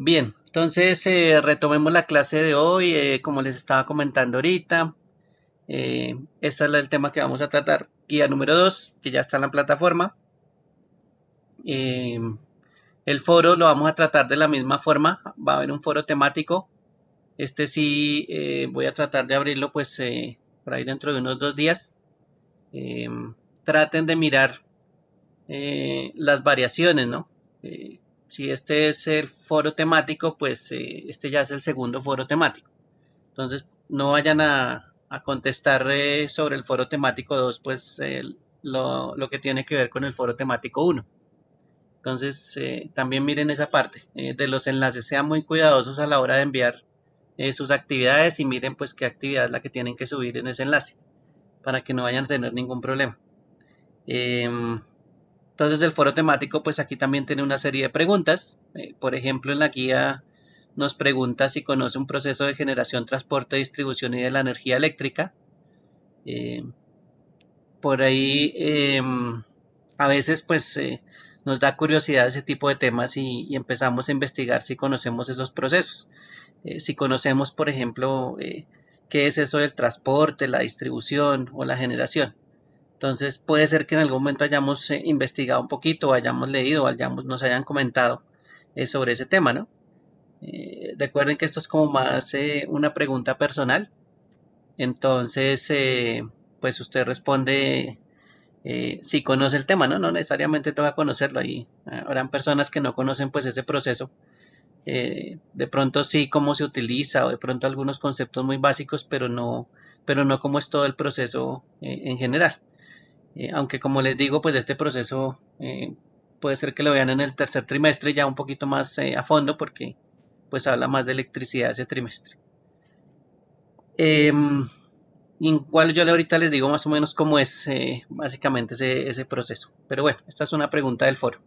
Bien, entonces eh, retomemos la clase de hoy, eh, como les estaba comentando ahorita. Eh, este es el tema que vamos a tratar. Guía número 2, que ya está en la plataforma. Eh, el foro lo vamos a tratar de la misma forma. Va a haber un foro temático. Este sí voy a tratar de abrirlo pues por ahí dentro de unos dos días. traten de mirar las variaciones, ¿no? Si este es el foro temático, pues eh, este ya es el segundo foro temático. Entonces, no vayan a, a contestar eh, sobre el foro temático 2, pues lo, lo, que tiene que ver con el foro temático 1. Entonces, eh, también miren esa parte de los enlaces. Sean muy cuidadosos a la hora de enviar sus actividades y miren pues qué actividad es la que tienen que subir en ese enlace para que no vayan a tener ningún problema. Em, entonces el foro temático, pues aquí también tiene una serie de preguntas. Eh, por ejemplo, en la guía nos pregunta si conoce un proceso de generación, transporte, distribución y de la energía eléctrica. Eh, por ahí em, a veces pues eh, nos da curiosidad ese tipo de temas y, empezamos a investigar si conocemos esos procesos. si conocemos, por ejemplo, qué es eso del transporte, la distribución o la generación. Entonces puede ser que en algún momento hayamos eh, investigado un poquito, hayamos leído, hayamos, nos hayan comentado eh, sobre ese tema, ¿no? Eh, recuerden que esto es como más una pregunta personal. Entonces, pues usted responde si conoce el tema, ¿no? No necesariamente toca conocerlo. Ahí habrán personas que no conocen pues ese proceso. de pronto sí cómo se utiliza o de pronto algunos conceptos muy básicos, pero no, pero no cómo es todo el proceso en general. Eh, aunque como les digo, pues este proceso eh, puede ser que lo vean en el tercer trimestre ya un poquito más eh, a fondo porque pues habla más de electricidad ese trimestre. en em, cual yo ahorita les digo más o menos cómo es básicamente ese, proceso. Pero bueno, esta es una pregunta del foro.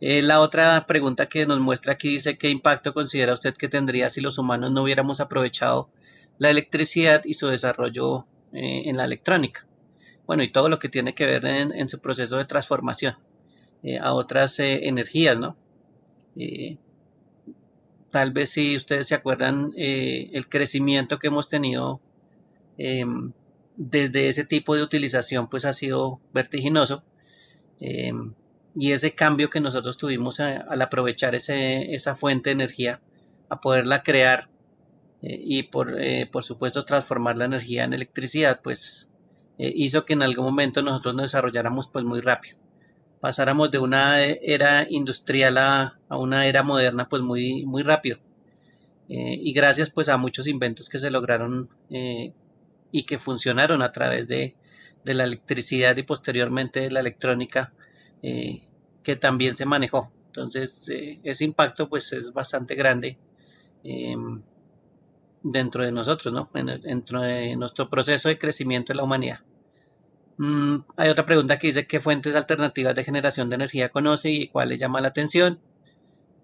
la otra pregunta que nos muestra aquí dice, ¿qué impacto considera usted que tendría si los humanos no hubiéramos aprovechado la electricidad y su desarrollo en la electrónica? bueno, y todo lo que tiene que ver en, su proceso de transformación eh, a otras eh, energías, ¿no? Eh, tal vez si ustedes se acuerdan el crecimiento que hemos tenido em, desde ese tipo de utilización, pues ha sido vertiginoso. Em, y ese cambio que nosotros tuvimos al aprovechar esa fuente de energía, a poderla crear y por, por supuesto transformar la energía en electricidad, pues eh, hizo que en algún momento nosotros nos desarrolláramos pues muy rápido. Pasáramos de una eh, era industrial a, una era moderna pues muy, muy rápido. Eh, y gracias pues a muchos inventos que se lograron y que funcionaron a través de, la electricidad y posteriormente de la electrónica que también se manejó. Entonces ese impacto pues es bastante grande em, dentro de nosotros, dentro de nuestro proceso de crecimiento de la humanidad. Mm, hay otra pregunta que dice qué fuentes alternativas de generación de energía conoce y cuál le llama la atención.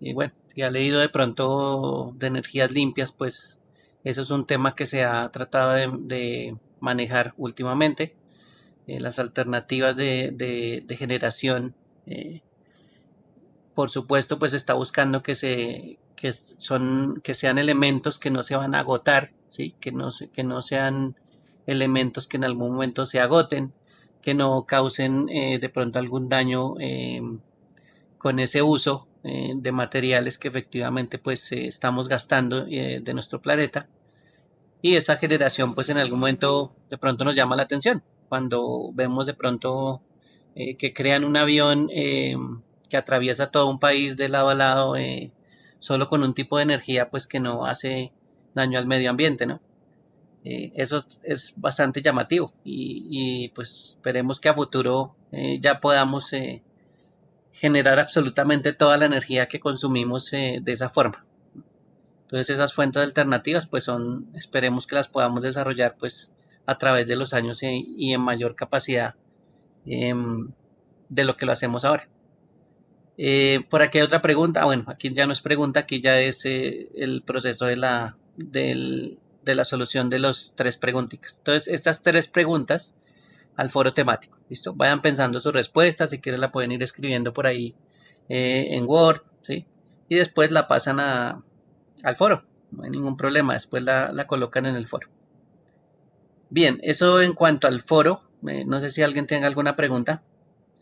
Y bueno, si ha leído de pronto de energías limpias, pues eso es un tema que se ha tratado de, manejar últimamente. Eh, las alternativas de, generación, eh, por supuesto, pues está buscando que, se, son, que sean elementos que no se van a agotar, ¿sí? que, no, que no sean elementos que en algún momento se agoten, que no causen eh, de pronto algún daño eh, con ese uso eh, de materiales que efectivamente pues estamos gastando de nuestro planeta y esa generación pues en algún momento de pronto nos llama la atención cuando vemos de pronto que crean un avión que atraviesa todo un país de lado a lado solo con un tipo de energía pues que no hace daño al medio ambiente, ¿no? Eh, eso es bastante llamativo y, pues esperemos que a futuro eh, ya podamos eh, generar absolutamente toda la energía que consumimos de esa forma. Entonces esas fuentes alternativas pues son, esperemos que las podamos desarrollar pues a través de los años y en mayor capacidad em, de lo que lo hacemos ahora. por aquí hay otra pregunta, ah, bueno, aquí ya no es pregunta, aquí ya es el proceso de la, del de la solución de las tres preguntitas. Entonces, estas tres preguntas al foro temático, ¿listo? Vayan pensando sus respuestas, si quieren la pueden ir escribiendo por ahí eh, en Word, ¿sí? Y después la pasan a, al foro, no hay ningún problema, después la, la colocan en el foro. Bien, eso en cuanto al foro, eh, no sé si alguien tenga alguna pregunta.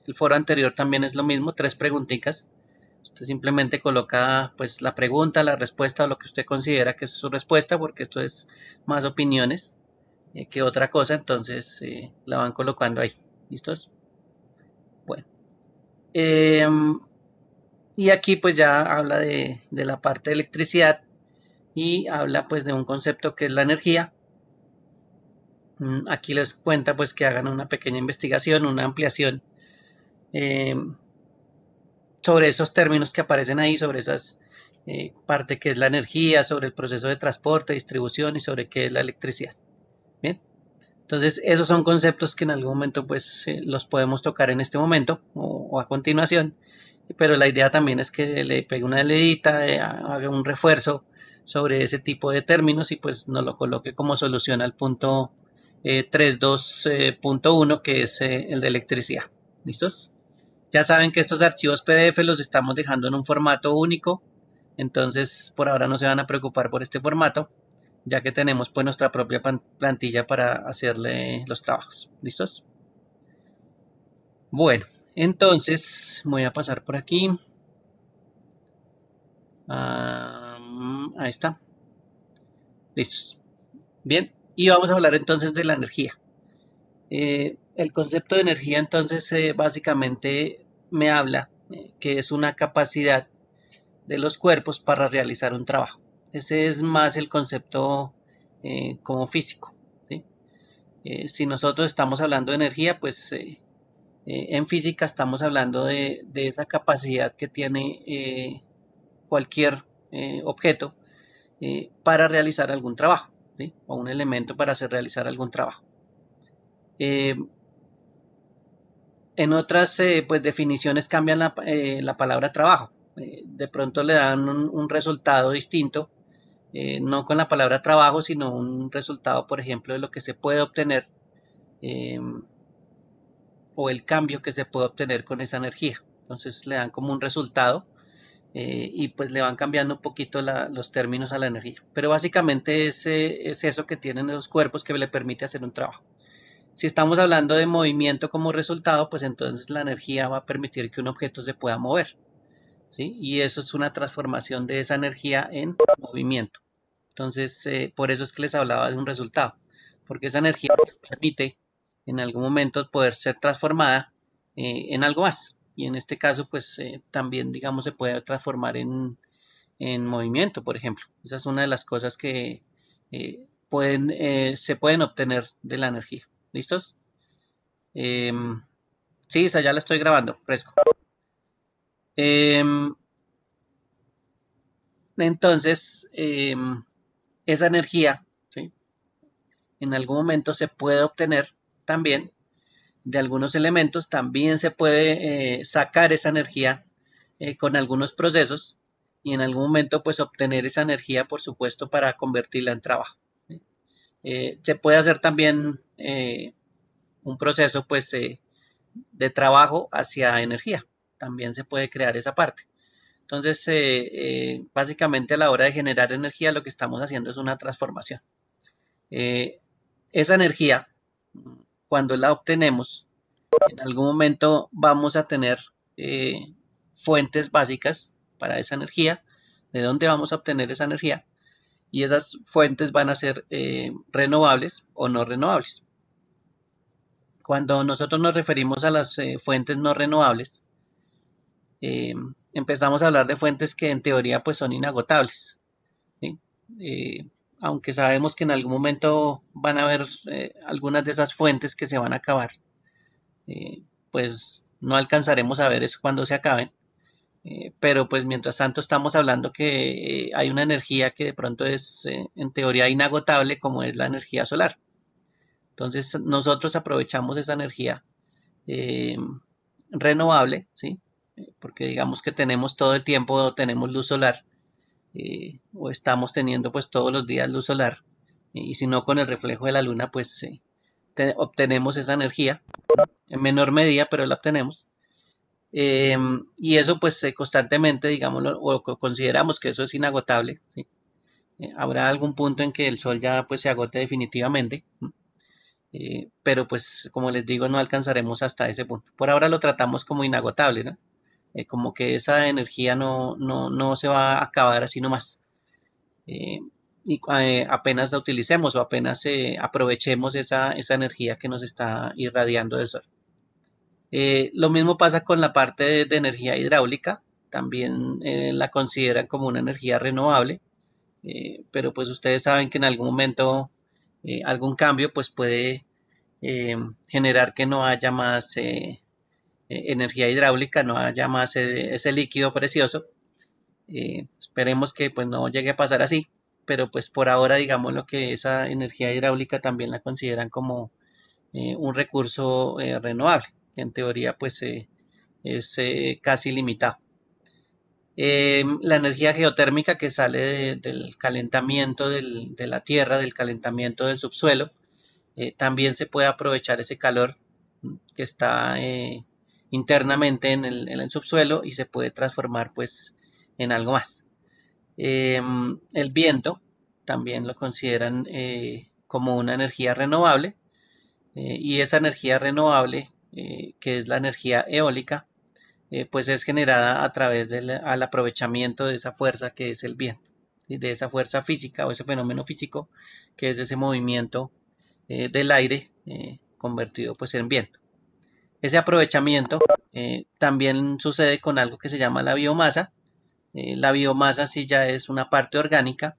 El foro anterior también es lo mismo, tres preguntitas. Usted simplemente coloca pues la pregunta, la respuesta o lo que usted considera que es su respuesta, porque esto es más opiniones eh, que otra cosa, entonces eh, la van colocando ahí. ¿Listos? Bueno. Em, y aquí pues ya habla de, la parte de electricidad y habla pues de un concepto que es la energía. Mm, aquí les cuenta pues que hagan una pequeña investigación, una ampliación em, sobre esos términos que aparecen ahí, sobre esas eh, parte que es la energía, sobre el proceso de transporte, distribución y sobre qué es la electricidad. Bien, entonces esos son conceptos que en algún momento pues eh, los podemos tocar en este momento o, a continuación, pero la idea también es que le pegue una leidita, eh, haga un refuerzo sobre ese tipo de términos y pues nos lo coloque como solución al punto 3.2.1 que es el de electricidad. ¿Listos? Ya saben que estos archivos PDF los estamos dejando en un formato único, entonces por ahora no se van a preocupar por este formato, ya que tenemos pues nuestra propia plantilla para hacerle los trabajos. ¿Listos? Bueno, entonces voy a pasar por aquí. Ah, ahí está. Listos. Bien, y vamos a hablar entonces de la energía. Eh, el concepto de energía entonces eh, básicamente me habla eh, que es una capacidad de los cuerpos para realizar un trabajo. Ese es más el concepto eh, como físico. Eh, si nosotros estamos hablando de energía, pues en física estamos hablando de, de esa capacidad que tiene cualquier objeto para realizar algún trabajo, o un elemento para hacer realizar algún trabajo. En otras eh, pues definiciones cambian la, eh, palabra trabajo. Eh, de pronto le dan un, resultado distinto, no con la palabra trabajo, sino un resultado, por ejemplo, de lo que se puede obtener em, o el cambio que se puede obtener con esa energía. Entonces le dan como un resultado y pues le van cambiando un poquito los términos a la energía. Pero básicamente es eso que tienen los cuerpos que le permite hacer un trabajo. Si estamos hablando de movimiento como resultado, pues entonces la energía va a permitir que un objeto se pueda mover. ¿sí? Y eso es una transformación de esa energía en movimiento. Entonces, eh, por eso es que les hablaba de un resultado, porque esa energía pues permite en algún momento poder ser transformada eh, en algo más. Y en este caso, pues eh, también, digamos, se puede transformar en, en, movimiento, por ejemplo. Esa es una de las cosas que pueden, se pueden obtener de la energía. ¿Listos? Em, sí, esa ya la estoy grabando, fresco. Em, entonces, em, esa energía, En algún momento se puede obtener también de algunos elementos, también se puede eh, sacar esa energía eh, con algunos procesos y en algún momento pues obtener esa energía, por supuesto, para convertirla en trabajo. Eh, se puede hacer también eh, un proceso pues, eh, de trabajo hacia energía. También se puede crear esa parte. Entonces, básicamente a la hora de generar energía lo que estamos haciendo es una transformación. esa energía, cuando la obtenemos, en algún momento vamos a tener fuentes básicas para esa energía. ¿De dónde vamos a obtener esa energía? y esas fuentes van a ser eh, renovables o no renovables. Cuando nosotros nos referimos a las eh, fuentes no renovables, eh, empezamos a hablar de fuentes que en teoría pues son inagotables. aunque sabemos que en algún momento van a haber algunas de esas fuentes que se van a acabar, pues no alcanzaremos a ver eso cuando se acaben eh, pero pues mientras tanto estamos hablando que eh, hay una energía que de pronto es eh, en teoría inagotable como es la energía solar. Entonces nosotros aprovechamos esa energía renovable, ¿sí? porque digamos que tenemos todo el tiempo, tenemos luz solar, o estamos teniendo pues todos los días luz solar, y si no con el reflejo de la luna pues obtenemos esa energía en menor medida, pero la obtenemos. Em, y eso pues eh, constantemente, digámoslo, o consideramos que eso es inagotable. Eh, habrá algún punto en que el sol ya pues se agote definitivamente, eh, pero pues como les digo no alcanzaremos hasta ese punto. Por ahora lo tratamos como inagotable, como que esa energía no, no, se va a acabar así nomás. y apenas la utilicemos o apenas aprovechemos esa energía que nos está irradiando del sol. Eh, lo mismo pasa con la parte de, energía hidráulica, también eh, la consideran como una energía renovable, eh, pero pues ustedes saben que en algún momento algún cambio pues puede generar que no haya más energía hidráulica, no haya más ese líquido precioso. esperemos que pues no llegue a pasar así, pero pues por ahora digamos lo que esa energía hidráulica también la consideran como un recurso renovable en teoría pues eh, es eh, casi limitado. Em, la energía geotérmica que sale del calentamiento de la tierra, del calentamiento del subsuelo, eh, también se puede aprovechar ese calor que está internamente en el, subsuelo y se puede transformar pues en algo más. Em, el viento también lo consideran como una energía renovable y esa energía renovable eh, que es la energía eólica, eh, pues es generada a través del aprovechamiento de esa fuerza que es el viento, y de esa fuerza física o ese fenómeno físico que es ese movimiento eh, del aire convertido pues en viento. Ese aprovechamiento también sucede con algo que se llama la biomasa. la biomasa sí ya es una parte orgánica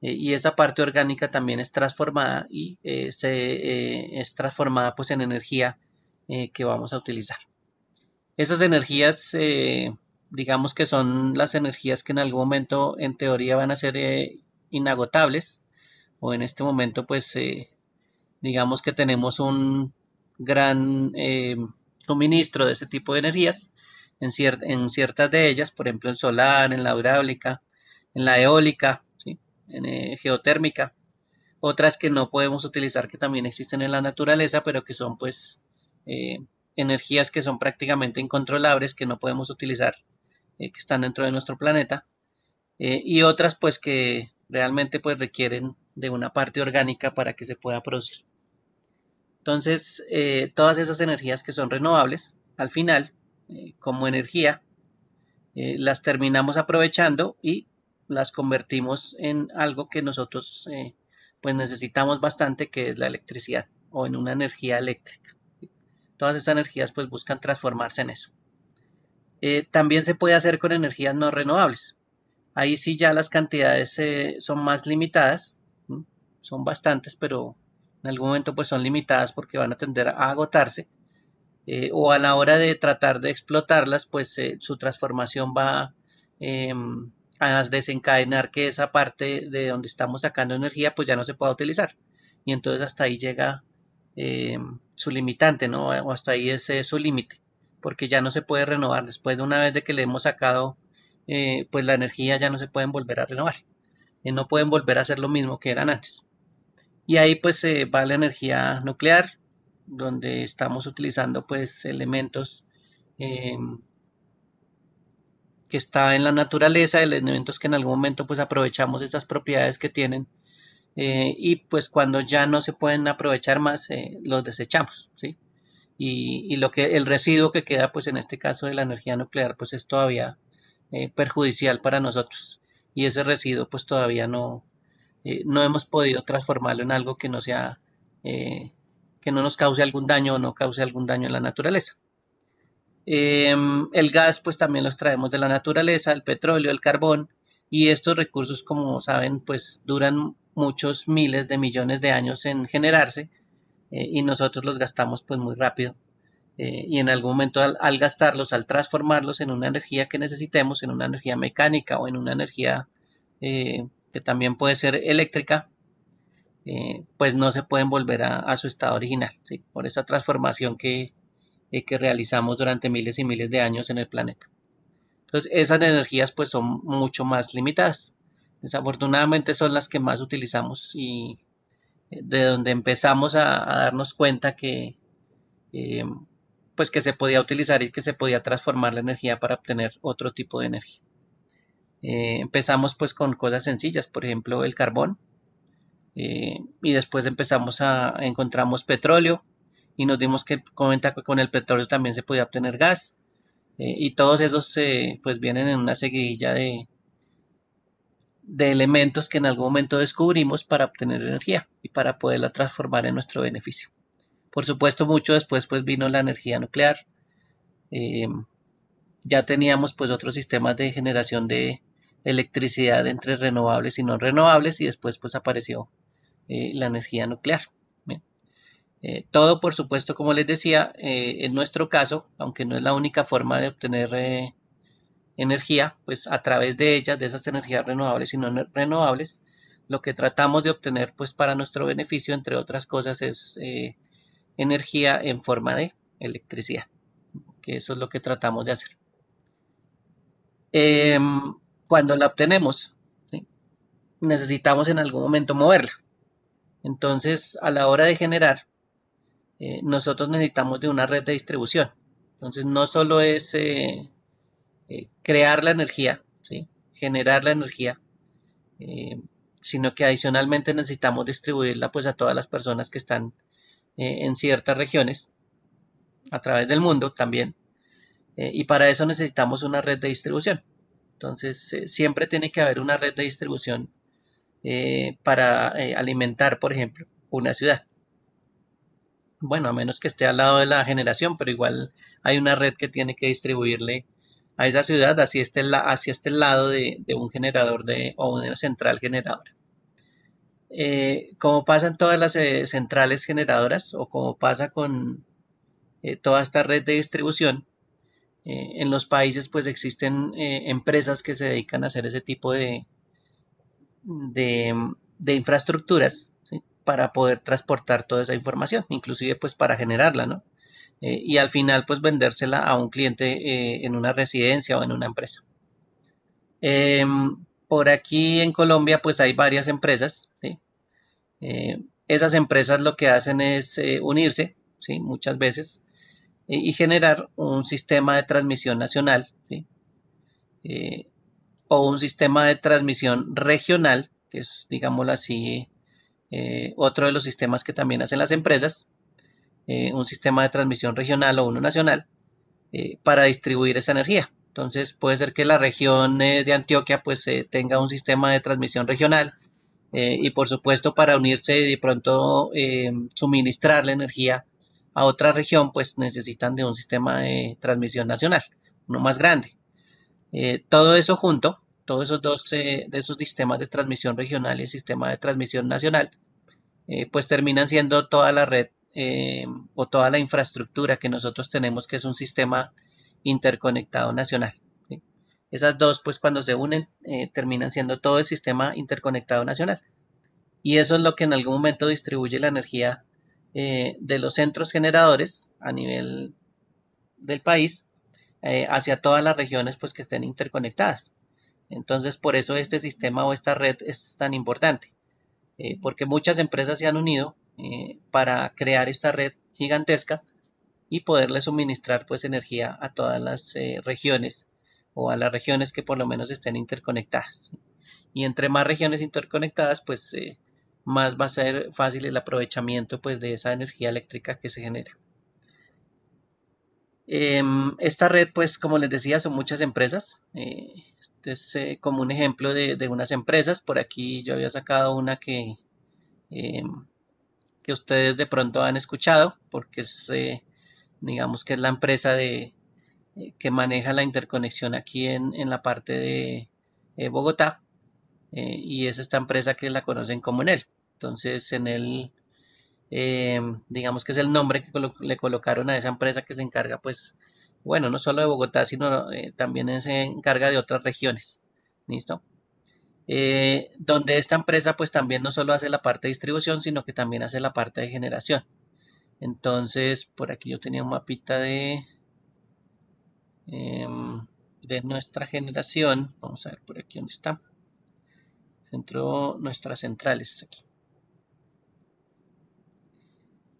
y esa parte orgánica también es transformada y se, es transformada pues en energía eh, que vamos a utilizar. Esas energías, eh, digamos que son las energías que en algún momento en teoría van a ser eh, inagotables o en este momento pues digamos que tenemos un gran suministro de ese tipo de energías en, en, ciertas de ellas, por ejemplo en solar, en la hidráulica, en la eólica, en geotérmica, otras que no podemos utilizar que también existen en la naturaleza, pero que son pues eh, energías que son prácticamente incontrolables, que no podemos utilizar, eh, que están dentro de nuestro planeta, eh, y otras pues que realmente pues requieren de una parte orgánica para que se pueda producir. Entonces, todas esas energías que son renovables, al final, como energía, las terminamos aprovechando y las convertimos en algo que nosotros pues necesitamos bastante, que es la electricidad o en una energía eléctrica todas esas energías pues buscan transformarse en eso. Eh, también se puede hacer con energías no renovables. Ahí sí ya las cantidades eh, son más limitadas, son bastantes, pero en algún momento pues son limitadas porque van a tender a agotarse. Eh, o a la hora de tratar de explotarlas, pues su transformación va em, a desencadenar que esa parte de donde estamos sacando energía pues ya no se pueda utilizar. Y entonces hasta ahí llega em, su limitante, ¿no? O hasta ahí es su límite, porque ya no se puede renovar. Después de una vez de que le hemos sacado, eh, pues la energía ya no se pueden volver a renovar. y eh, no pueden volver a hacer lo mismo que eran antes. Y ahí pues se va la energía nuclear, donde estamos utilizando pues elementos em, que está en la naturaleza, elementos que en algún momento pues aprovechamos estas propiedades que tienen eh, y pues cuando ya no se pueden aprovechar más, eh, los desechamos, ¿sí? Y, lo que el residuo que queda, pues en este caso de la energía nuclear, pues es todavía eh, perjudicial para nosotros. Y ese residuo, pues todavía no, no hemos podido transformarlo en algo que no sea, que no nos cause algún daño o no cause algún daño en la naturaleza. Em, el gas, pues también los traemos de la naturaleza, el petróleo, el carbón, y estos recursos, como saben, pues duran muchos miles de millones de años en generarse eh, y nosotros los gastamos pues muy rápido. Eh, y en algún momento al, gastarlos, al transformarlos en una energía que necesitemos, en una energía mecánica o en una energía eh, que también puede ser eléctrica, pues no se pueden volver a, su estado original, por esa transformación que realizamos durante miles y miles de años en el planeta. Entonces esas energías pues son mucho más limitadas. Desafortunadamente son las que más utilizamos y eh, de donde empezamos a, darnos cuenta que eh, pues que se podía utilizar y que se podía transformar la energía para obtener otro tipo de energía. Eh, empezamos pues con cosas sencillas, por ejemplo el carbón, y después empezamos a encontramos petróleo y nos dimos que con el petróleo también se podía obtener gas eh, y todos esos se eh, pues vienen en una seguidilla de, de elementos que en algún momento descubrimos para obtener energía y para poderla transformar en nuestro beneficio. Por supuesto, mucho después pues vino la energía nuclear. Em, ya teníamos pues otros sistemas de generación de electricidad entre renovables y no renovables y después pues apareció eh, la energía nuclear. Eh, todo, por supuesto, como les decía, eh, en nuestro caso, aunque no es la única forma de obtener eh, energía, pues a través de ellas, de esas energías renovables y no renovables, lo que tratamos de obtener, pues para nuestro beneficio, entre otras cosas, es energía en forma de electricidad, que eso es lo que tratamos de hacer. Em, cuando la obtenemos, necesitamos en algún momento moverla. Entonces, a la hora de generar eh, nosotros necesitamos de una red de distribución. Entonces no solo es eh, eh, crear la energía, generar la energía, sino que adicionalmente necesitamos distribuirla pues a todas las personas que están en ciertas regiones a través del mundo también. y para eso necesitamos una red de distribución. Entonces siempre tiene que haber una red de distribución para alimentar, por ejemplo, una ciudad bueno, a menos que esté al lado de la generación, pero igual hay una red que tiene que distribuirle a esa ciudad hacia este, este lado de, un generador de, o una central generadora. Eh, como pasa en todas las eh, centrales generadoras o como pasa con eh, toda esta red de distribución, en los países pues existen empresas que se dedican a hacer ese tipo de, infraestructuras para poder transportar toda esa información, inclusive pues para generarla, ¿no? Eh, y al final pues vendérsela a un cliente eh, en una residencia o en una empresa. Em, por aquí en Colombia pues hay varias empresas. ¿sí? Eh, esas empresas lo que hacen es unirse, ¿sí? muchas veces, y generar un sistema de transmisión nacional ¿sí? o un sistema de transmisión regional, que es, digámoslo así, eh, otro de los sistemas que también hacen las empresas, eh, un sistema de transmisión regional o uno nacional, eh, para distribuir esa energía. Entonces puede ser que la región de Antioquia pues tenga un sistema de transmisión regional y por supuesto para unirse y de pronto suministrar la energía a otra región pues necesitan de un sistema de transmisión nacional, uno más grande. todo eso junto todos esos dos eh, de esos sistemas de transmisión regional y sistema de transmisión nacional, eh, pues terminan siendo toda la red eh, o toda la infraestructura que nosotros tenemos, que es un sistema interconectado nacional. Esas dos, pues cuando se unen, terminan siendo todo el sistema interconectado nacional. Y eso es lo que en algún momento distribuye la energía de los centros generadores a nivel del país hacia todas las regiones pues, que estén interconectadas. Entonces, por eso este sistema o esta red es tan importante, eh, porque muchas empresas se han unido eh, para crear esta red gigantesca y poderle suministrar pues energía a todas las eh, regiones o a las regiones que por lo menos estén interconectadas. Y entre más regiones interconectadas, pues más va a ser fácil el aprovechamiento pues de esa energía eléctrica que se genera em, esta red, pues como les decía, son muchas empresas es eh, como un ejemplo de, unas empresas. Por aquí yo había sacado una que, eh, que ustedes de pronto han escuchado, porque es, eh, digamos que es la empresa que maneja la interconexión aquí en, en la parte de Bogotá. y es esta empresa que la conocen como Enel. Entonces, en Enel, digamos que es el nombre que le colocaron a esa empresa que se encarga, pues, bueno, no solo de Bogotá, sino eh, también se encarga de otras regiones. ¿Listo? Eh, donde esta empresa pues también no solo hace la parte de distribución, sino que también hace la parte de generación. Entonces, por aquí yo tenía un mapita de, em, de nuestra generación. Vamos a ver por aquí dónde está. Centro, nuestras centrales aquí.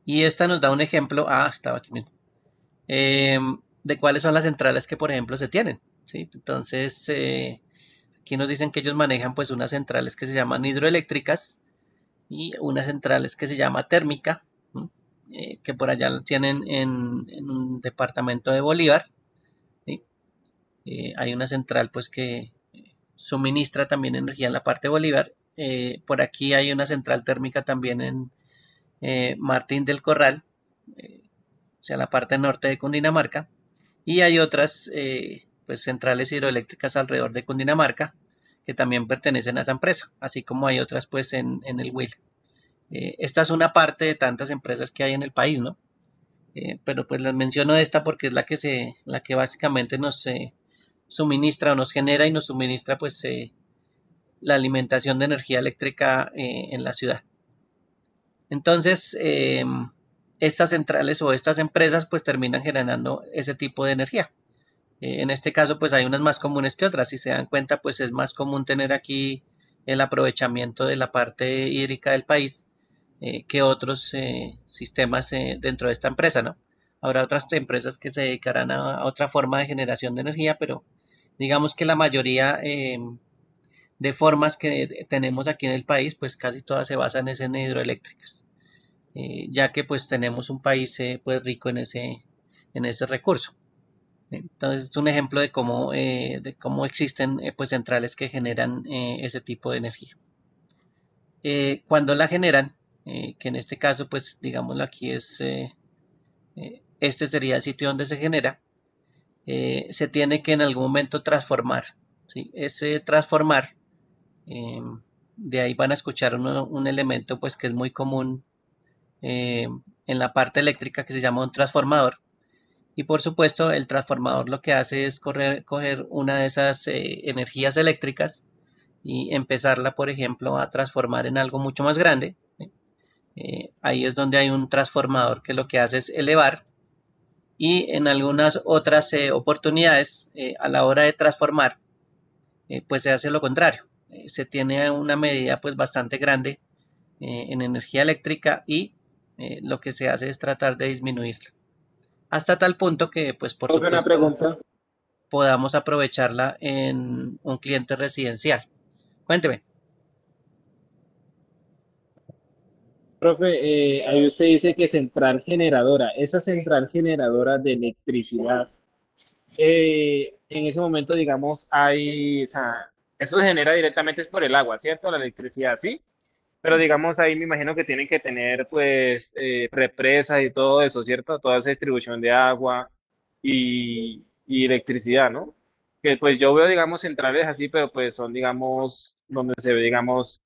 Y esta nos da un ejemplo. Ah, estaba aquí mismo de cuáles son las centrales que, por ejemplo, se tienen. ¿sí? Entonces, eh, aquí nos dicen que ellos manejan pues unas centrales que se llaman hidroeléctricas y unas centrales que se llama térmica, eh, que por allá tienen en, un departamento de Bolívar. Eh, hay una central pues que suministra también energía en la parte de Bolívar. por aquí hay una central térmica también en Martín del Corral, o sea, la parte norte de Cundinamarca. Y hay otras eh, pues, centrales hidroeléctricas alrededor de Cundinamarca que también pertenecen a esa empresa, así como hay otras pues en, el WIL. Eh, esta es una parte de tantas empresas que hay en el país, ¿no? Eh, pero pues les menciono esta porque es la que, se, la que básicamente nos suministra o nos genera y nos suministra pues la alimentación de energía eléctrica en la ciudad. Entonces, estas centrales o estas empresas pues terminan generando ese tipo de energía. Eh, en este caso pues hay unas más comunes que otras. Si se dan cuenta pues es más común tener aquí el aprovechamiento de la parte hídrica del país eh, que otros eh, sistemas dentro de esta empresa, ¿no? Habrá otras empresas que se dedicarán a, a, otra forma de generación de energía, pero digamos que la mayoría em, de formas que tenemos aquí en el país pues casi todas se basan en hidroeléctricas. Eh, ya que pues tenemos un país eh, pues rico en ese, en ese recurso. Entonces es un ejemplo de cómo, eh, de cómo existen pues centrales que generan ese tipo de energía. cuando la generan, que en este caso pues digámoslo aquí es, este sería el sitio donde se genera, se tiene que en algún momento transformar. ¿sí? Ese transformar em, de ahí van a escuchar un, un, elemento pues que es muy común eh, en la parte eléctrica que se llama un transformador. Y por supuesto, el transformador lo que hace es correr, coger una de esas eh, energías eléctricas y empezarla, por ejemplo, a transformar en algo mucho más grande. Eh, ahí es donde hay un transformador que lo que hace es elevar y en algunas otras oportunidades a la hora de transformar pues se hace lo contrario se tiene una medida pues bastante grande en energía eléctrica y eh, lo que se hace es tratar de disminuirla. Hasta tal punto que, pues, por supuesto, podamos aprovecharla en un cliente residencial. Cuénteme. Profe, eh, ahí usted dice que central generadora, esa central generadora de electricidad, eh, en ese momento, digamos, hay, eso se genera directamente por el agua, ¿cierto? La electricidad, ¿sí? Pero digamos, ahí me imagino que tienen que tener pues eh, represas y todo eso, ¿cierto? Toda esa distribución de agua y, electricidad, ¿no? Que pues yo veo, digamos, centrales así, pero pues son, digamos, donde se ve, digamos,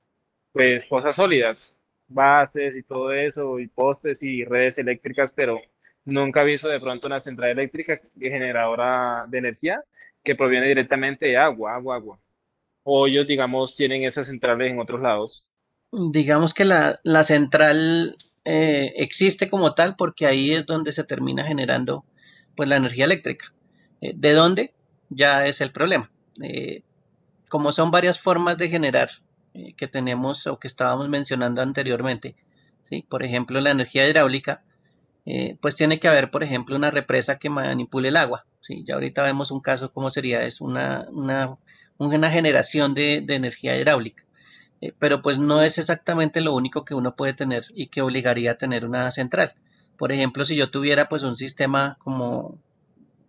pues cosas sólidas, bases y todo eso, y postes y redes eléctricas, pero nunca he visto de pronto una central eléctrica generadora de energía que proviene directamente de agua, agua, agua. O ellos, digamos, tienen esas centrales en otros lados digamos que la, central eh, existe como tal porque ahí es donde se termina generando pues la energía eléctrica. Eh, ¿De dónde? Ya es el problema. Eh, como son varias formas de generar que tenemos o que estábamos mencionando anteriormente, ¿sí? por ejemplo la energía hidráulica, pues tiene que haber, por ejemplo, una represa que manipule el agua. ¿sí? Ya ahorita vemos un caso como sería, es una, una, generación de energía hidráulica. Eh, pero pues no es exactamente lo único que uno puede tener y que obligaría a tener una central. Por ejemplo, si yo tuviera pues un sistema como,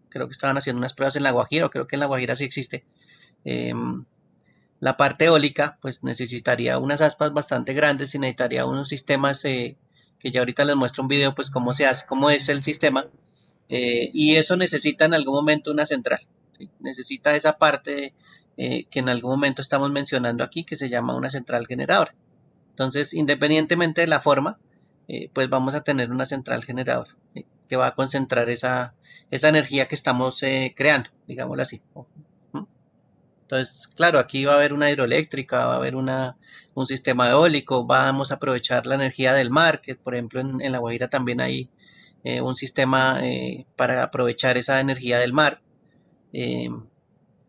creo que estaban haciendo unas pruebas en La Guajira, o creo que en La Guajira sí existe, em, la parte eólica pues necesitaría unas aspas bastante grandes y necesitaría unos sistemas eh, que ya ahorita les muestro un video pues cómo se hace, cómo es el sistema. Eh, y eso necesita en algún momento una central. Necesita esa parte eh, que en algún momento estamos mencionando aquí, que se llama una central generadora. Entonces, independientemente de la forma, eh, pues vamos a tener una central generadora eh, que va a concentrar esa, energía que estamos creando, digámoslo así. Entonces, claro, aquí va a haber una hidroeléctrica, va a haber un sistema eólico, vamos a aprovechar la energía del mar, que por ejemplo en, La Guajira también hay un sistema para aprovechar esa energía del mar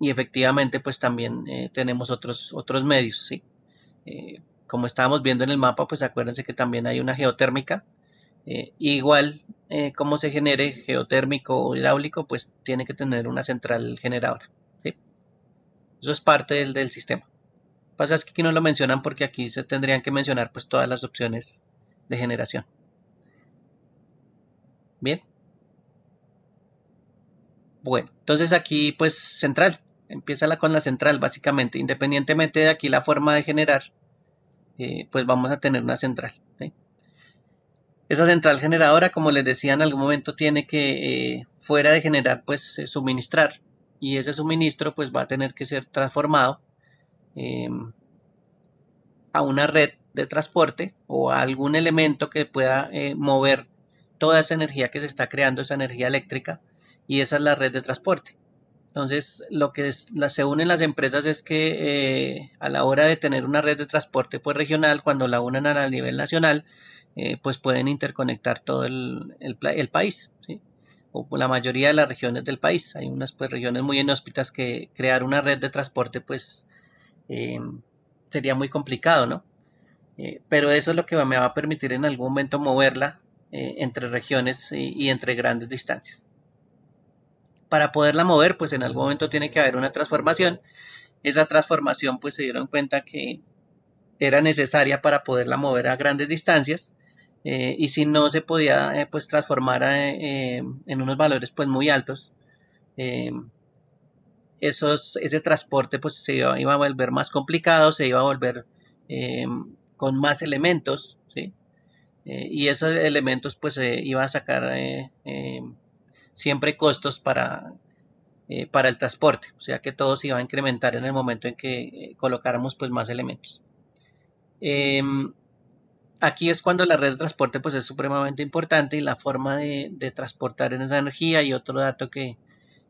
y efectivamente pues también eh, tenemos otros, otros medios, ¿sí? Eh, como estábamos viendo en el mapa, pues acuérdense que también hay una geotérmica, eh, igual como se genere geotérmico o hidráulico, pues tiene que tener una central generadora, ¿sí? Eso es parte del, del sistema. Pasa es que aquí no lo mencionan porque aquí se tendrían que mencionar pues todas las opciones de generación. Bien. Bueno, entonces aquí pues central, empieza con la central básicamente, independientemente de aquí la forma de generar, eh, pues vamos a tener una central. Esa central generadora, como les decía, en algún momento tiene que, eh, fuera de generar, pues eh, suministrar. Y ese suministro pues va a tener que ser transformado em, a una red de transporte o a algún elemento que pueda mover toda esa energía que se está creando, esa energía eléctrica, y esa es la red de transporte. Entonces, lo que se unen las empresas es que eh, a la hora de tener una red de transporte pues, regional, cuando la unen a nivel nacional, eh, pues pueden interconectar todo el, país, ¿sí? o la mayoría de las regiones del país. Hay unas pues, regiones muy inhóspitas que crear una red de transporte pues eh, sería muy complicado, ¿no? pero eso es lo que me va a permitir en algún momento moverla entre regiones y entre grandes distancias para poderla mover, pues en algún momento tiene que haber una transformación. Esa transformación, pues se dieron cuenta que era necesaria para poderla mover a grandes distancias. Eh, y si no se podía eh, pues transformar eh, en unos valores pues muy altos ese transporte pues se iba, a volver más complicado se iba a volver con más elementos ¿sí? y esos elementos pues iba a sacar siempre costos para, eh, para el transporte, o sea que todo se iba a incrementar en el momento en que eh, colocáramos pues, más elementos. Em, aquí es cuando la red de transporte pues, es supremamente importante y la forma de, transportar esa energía y otro dato que,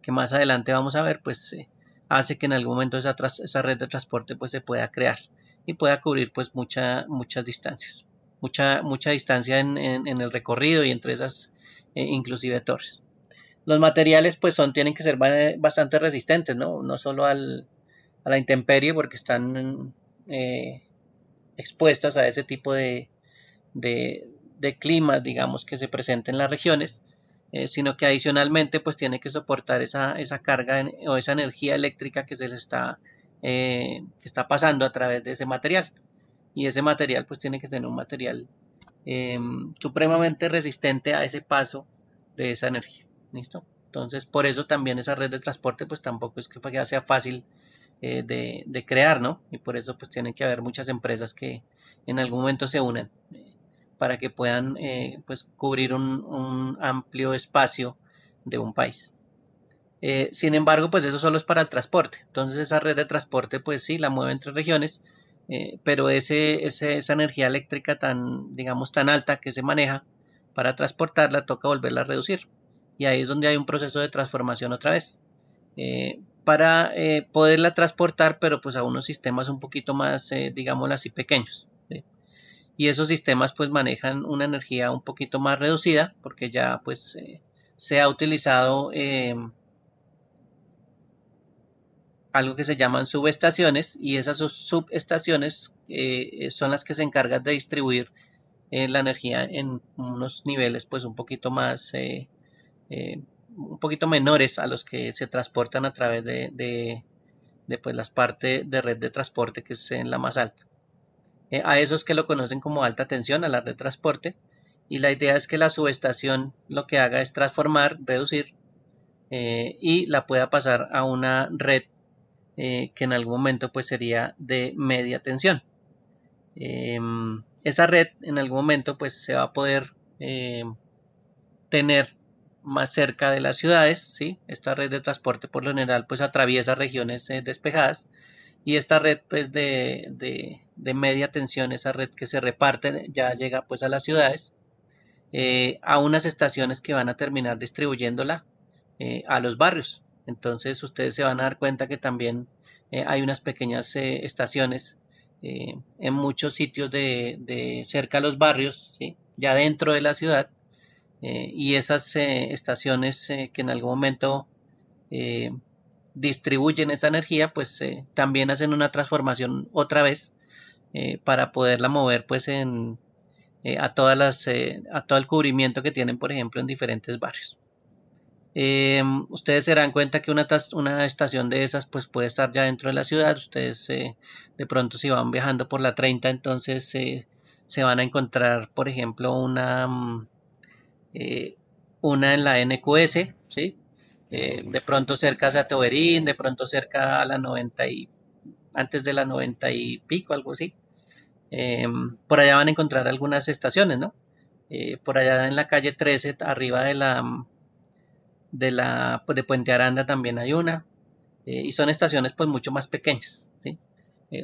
más adelante vamos a ver, pues eh, hace que en algún momento esa, esa, red de transporte pues, se pueda crear y pueda cubrir pues, muchas distancias, mucha, mucha distancia en el recorrido y entre esas inclusive torres los materiales pues son, tienen que ser bastante resistentes, ¿no? No solo al, a la intemperie porque están eh, expuestas a ese tipo de, de, climas, digamos, que se presenta en las regiones, eh, sino que adicionalmente pues tiene que soportar esa, esa carga o esa energía eléctrica que se les está, eh, que está pasando a través de ese material. Y ese material pues tiene que ser un material supremamente resistente a ese paso de esa energía. ¿Listo? Entonces, por eso también esa red de transporte, pues tampoco es que sea fácil eh, de, crear, ¿no? Y por eso, pues tienen que haber muchas empresas que en algún momento se unan eh, para que puedan, eh, pues, cubrir un, amplio espacio de un país. sin embargo, pues eso solo es para el transporte. Entonces, esa red de transporte, pues sí, la mueve entre regiones, pero esa energía eléctrica tan, digamos, tan alta que se maneja para transportarla, toca volverla a reducir y ahí es donde hay un proceso de transformación otra vez. Eh, para eh, poderla transportar, pero pues a unos sistemas un poquito más, digamos eh, digámoslo así, pequeños. Y esos sistemas pues manejan una energía un poquito más reducida, porque ya pues se ha utilizado em, algo que se llaman subestaciones, y esas subestaciones son las que se encargan de distribuir la energía en unos niveles pues un poquito más eh, un poquito menores a los que se transportan a través de, pues, las partes de red de transporte que es la más alta. Eh, a esos que lo conocen como alta tensión, a la red de transporte, y la idea es que la subestación lo que haga es transformar, reducir eh, y la pueda pasar a una red que en algún momento pues sería de media tensión. Em, esa red en algún momento pues se va a poder tener más cerca de las ciudades, ¿sí? Esta red de transporte por lo general pues atraviesa regiones eh, despejadas y esta red pues de, de, de, media tensión, esa red que se reparte ya llega pues a las ciudades, eh, a unas estaciones que van a terminar distribuyéndola eh, a los barrios. Entonces ustedes se van a dar cuenta que también hay unas pequeñas estaciones en muchos sitios de, de cerca a los barrios, ¿sí? ya dentro de la ciudad, eh, y esas eh, estaciones eh, que en algún momento distribuyen esa energía, pues también hacen una transformación otra vez para poderla mover pues en, a, todas a todo el cubrimiento que tienen, por ejemplo, en diferentes barrios. Em, ustedes se dan cuenta que una, una, estación de esas pues puede estar ya dentro de la ciudad. Ustedes de pronto si van viajando por la 30, entonces se van a encontrar, por ejemplo, una mm, eh, una en la NQS, ¿sí? Eh, de pronto cerca a Toberín, de pronto cerca a la 90 y antes de la 90 y pico, algo así. Em, por allá van a encontrar algunas estaciones, ¿no? Eh, por allá en la calle 13, arriba de la de la pues, de Puente Aranda también hay una. y son estaciones pues mucho más pequeñas.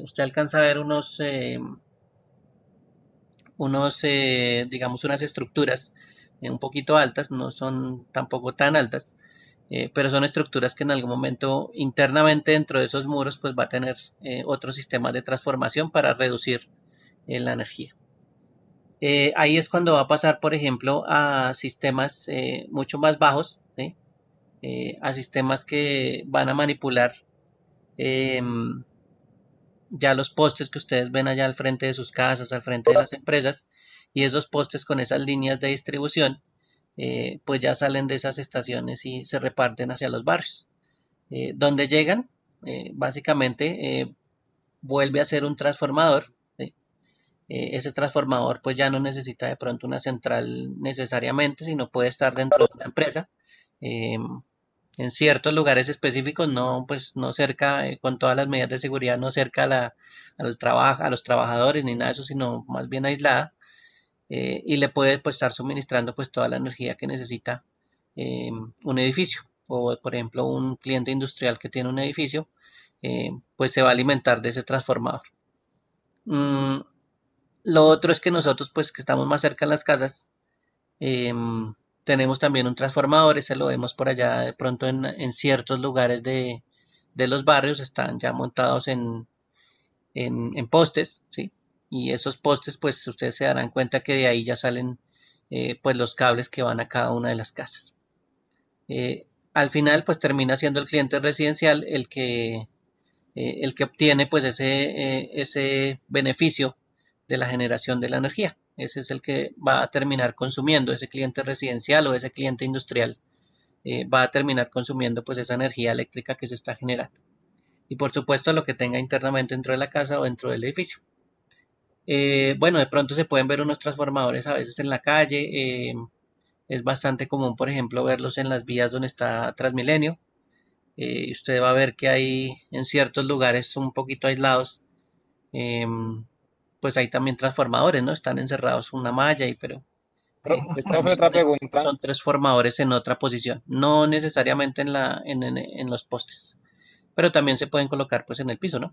usted alcanza a ver unos em, unos digamos unas estructuras eh, un poquito altas, no son tampoco tan altas, eh, pero son estructuras que en algún momento internamente dentro de esos muros pues va a tener eh, otro sistema de transformación para reducir la energía. ahí es cuando va a pasar, por ejemplo, a sistemas mucho más bajos, a sistemas que van a manipular em, ya los postes que ustedes ven allá al frente de sus casas, al frente de las empresas, y esos postes con esas líneas de distribución eh, pues ya salen de esas estaciones y se reparten hacia los barrios. Eh, donde llegan, eh, básicamente vuelve a ser un transformador. ese transformador pues ya no necesita de pronto una central necesariamente, sino puede estar dentro de una empresa. Em, en ciertos lugares específicos, no, pues, no cerca, con todas las medidas de seguridad, no cerca a los trabajadores ni nada de eso, sino más bien aislada. Eh, y le puede pues, estar suministrando pues, toda la energía que necesita eh, un edificio. O por ejemplo un cliente industrial que tiene un edificio, eh, pues se va a alimentar de ese transformador. Mm, lo otro es que nosotros pues que estamos más cerca de las casas, tenemos también un transformador, ese lo vemos por allá de pronto en, ciertos lugares de, los barrios están ya montados en, en postes, ¿sí? y esos postes pues ustedes se darán cuenta que de ahí ya salen eh, pues los cables que van a cada una de las casas eh, al final pues termina siendo el cliente residencial el que eh, el que obtiene pues ese, ese beneficio de la generación de la energía ese es el que va a terminar consumiendo ese cliente residencial o ese cliente industrial va a terminar consumiendo pues esa energía eléctrica que se está generando y por supuesto lo que tenga internamente dentro de la casa o dentro del edificio eh, bueno, de pronto se pueden ver unos transformadores a veces en la calle. Eh, es bastante común, por ejemplo, verlos en las vías donde está Transmilenio. Eh, usted va a ver que hay en ciertos lugares un poquito aislados, pues hay también transformadores, ¿no? Están encerrados una malla y pero... Pues otra pregunta. Son transformadores en otra posición, no necesariamente en, en los postes, pero también se pueden colocar pues en el piso, ¿no?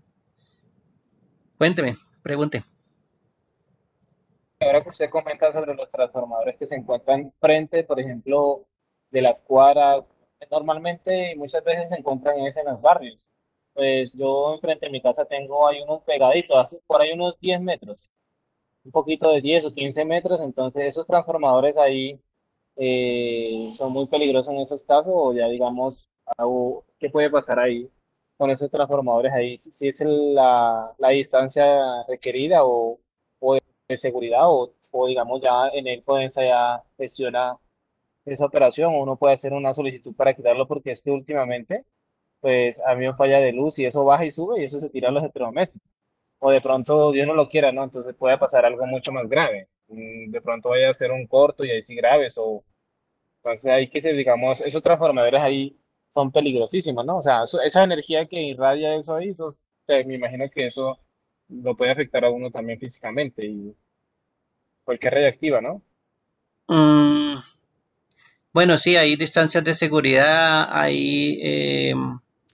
Cuénteme, pregunte ahora que usted comenta sobre los transformadores que se encuentran frente, por ejemplo, de las cuadras, normalmente y muchas veces se encuentran en los barrios. Pues yo enfrente de mi casa tengo, hay uno pegadito, hace por ahí unos 10 metros, un poquito de 10 o 15 metros, entonces esos transformadores ahí eh, son muy peligrosos en esos casos, o ya digamos, ah, ¿qué puede pasar ahí con esos transformadores ahí? Si, es la, la distancia requerida o de seguridad o, digamos ya en el Codensa pues, ya gestiona esa operación o uno puede hacer una solicitud para quitarlo porque es que últimamente pues a mí me falla de luz y eso baja y sube y eso se tira a los meses o de pronto Dios no lo quiera, ¿no? Entonces puede pasar algo mucho más grave. Mm, de pronto vaya a ser un corto y ahí sí graves o... Entonces hay que ser, digamos, esos transformadores ahí son peligrosísimos, ¿no? O sea, esa energía que irradia eso ahí, pues, me imagino que eso lo puede afectar a uno también físicamente y cualquier radiactiva, ¿no? Mm, bueno, sí, hay distancias de seguridad, hay eh,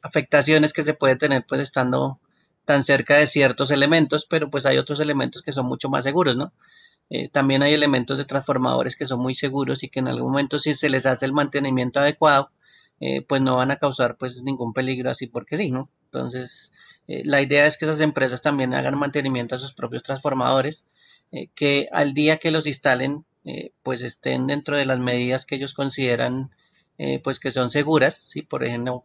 afectaciones que se puede tener pues estando tan cerca de ciertos elementos, pero pues hay otros elementos que son mucho más seguros, ¿no? Eh, también hay elementos de transformadores que son muy seguros y que en algún momento si se les hace el mantenimiento adecuado, eh, pues no van a causar pues ningún peligro así porque sí, ¿no? Entonces, eh, la idea es que esas empresas también hagan mantenimiento a sus propios transformadores, eh, que al día que los instalen, eh, pues estén dentro de las medidas que ellos consideran pues que son seguras. ¿sí? Por ejemplo,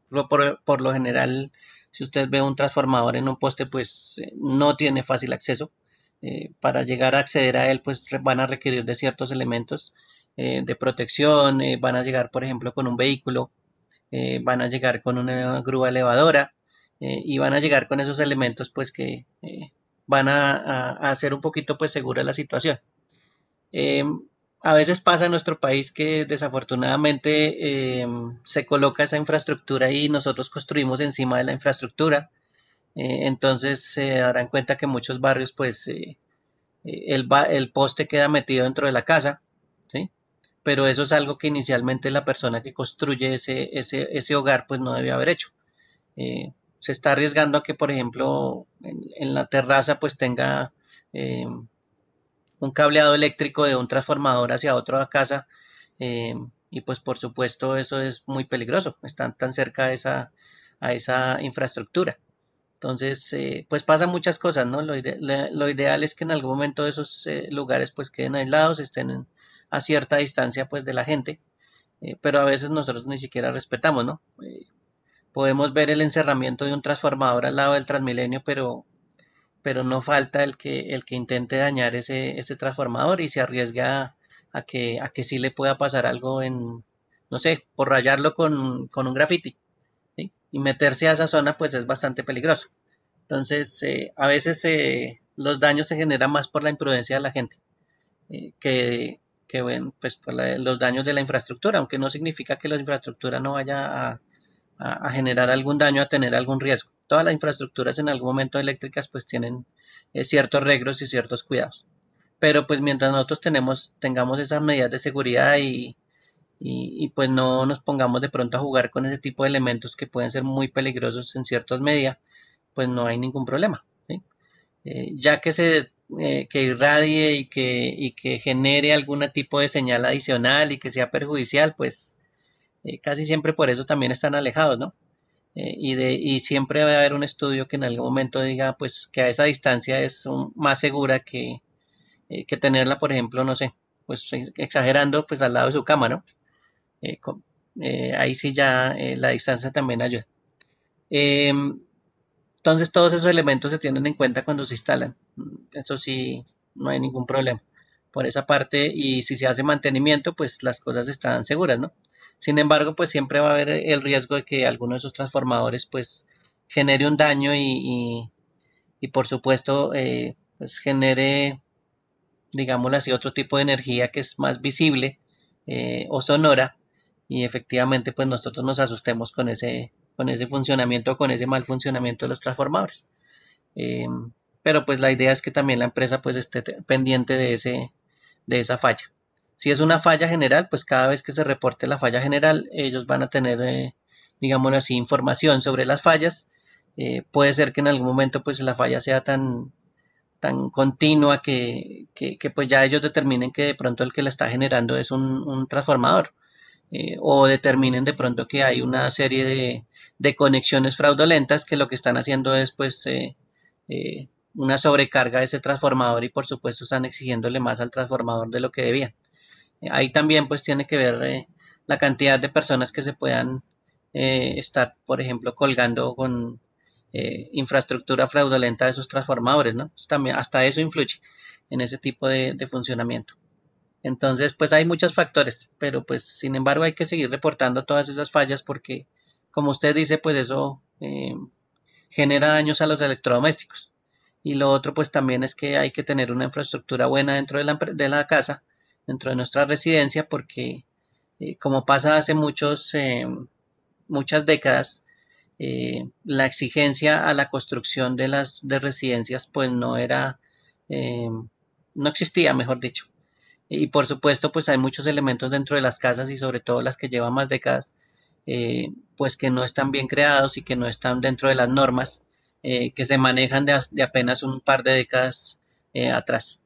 por, lo general, si usted ve un transformador en un poste, pues no tiene fácil acceso. para llegar a acceder a él, pues van a requerir de ciertos elementos de protección, van a llegar, por ejemplo, con un vehículo, van a llegar con una grúa elevadora, eh, y van a llegar con esos elementos pues que eh, van a, hacer un poquito pues segura la situación. Em, a veces pasa en nuestro país que desafortunadamente em, se coloca esa infraestructura y nosotros construimos encima de la infraestructura. Eh, entonces se darán cuenta que muchos barrios pues el, el poste queda metido dentro de la casa, ¿sí? pero eso es algo que inicialmente la persona que construye ese, ese, hogar pues no debía haber hecho se está arriesgando a que, por ejemplo, en, la terraza pues tenga eh, un cableado eléctrico de un transformador hacia otro a casa eh, y pues por supuesto eso es muy peligroso, están tan cerca a esa, esa infraestructura. Entonces, eh, pues pasan muchas cosas, ¿no? Lo, ideal es que en algún momento esos lugares pues queden aislados, estén a cierta distancia pues de la gente, pero a veces nosotros ni siquiera respetamos, ¿no? podemos ver el encerramiento de un transformador al lado del Transmilenio, pero, pero no falta el que, el que intente dañar ese, transformador y se arriesga a, que, a que sí le pueda pasar algo en, no sé, por rayarlo con, un graffiti. Y meterse a esa zona pues es bastante peligroso. Entonces, eh, a veces eh, los daños se generan más por la imprudencia de la gente eh, que, pues por los daños de la infraestructura, aunque no significa que la infraestructura no vaya a, a, generar algún daño, a tener algún riesgo. Todas las infraestructuras en algún momento eléctricas pues tienen eh, ciertos regros y ciertos cuidados. Pero pues mientras nosotros tenemos, tengamos esas medidas de seguridad y, y, pues no nos pongamos de pronto a jugar con ese tipo de elementos que pueden ser muy peligrosos en ciertas medidas, pues no hay ningún problema. Eh, ya que se eh, que irradie y que, y que genere algún tipo de señal adicional y que sea perjudicial, pues eh, casi siempre por eso también están alejados, ¿no? Eh, y, de, siempre va a haber un estudio que en algún momento diga, pues que a esa distancia es más segura que, eh, que, tenerla, por ejemplo, no sé, pues exagerando, pues al lado de su cama, ¿no? ahí sí ya la distancia también ayuda. Em, entonces todos esos elementos se tienen en cuenta cuando se instalan. Eso sí, no hay ningún problema por esa parte y si se hace mantenimiento, pues las cosas están seguras, ¿no? Sin embargo, pues siempre va a haber el riesgo de que alguno de esos transformadores pues genere un daño y, por supuesto eh, pues genere, digámoslo así, otro tipo de energía que es más visible eh, o sonora y efectivamente pues nosotros nos asustemos con ese, con ese funcionamiento con ese mal funcionamiento de los transformadores. Eh, pero pues la idea es que también la empresa pues esté pendiente de, ese, de esa falla. Si es una falla general, pues cada vez que se reporte la falla general, ellos van a tener, eh, digámoslo así, información sobre las fallas. Eh, puede ser que en algún momento pues la falla sea tan, tan continua que, que, pues ya ellos determinen que de pronto el que la está generando es un, transformador. Eh, o determinen de pronto que hay una serie de, conexiones fraudulentas que lo que están haciendo es pues una sobrecarga de ese transformador y por supuesto están exigiéndole más al transformador de lo que debían ahí también pues tiene que ver eh, la cantidad de personas que se puedan eh, estar, por ejemplo, colgando con eh, infraestructura fraudulenta de esos transformadores, ¿no? Pues, también, hasta eso influye en ese tipo de, funcionamiento. Entonces, pues hay muchos factores, pero pues sin embargo hay que seguir reportando todas esas fallas porque, como usted dice, pues eso genera daños a los electrodomésticos. Y lo otro, pues también es que hay que tener una infraestructura buena dentro de la, de la casa dentro de nuestra residencia porque eh, como pasa hace muchos, eh, muchas décadas, eh, la exigencia a la construcción de las de residencias pues no era, no existía, mejor dicho. Y por supuesto pues hay muchos elementos dentro de las casas y sobre todo las que llevan más décadas pues que no están bien creados y que no están dentro de las normas que se manejan de, de apenas un par de décadas atrás.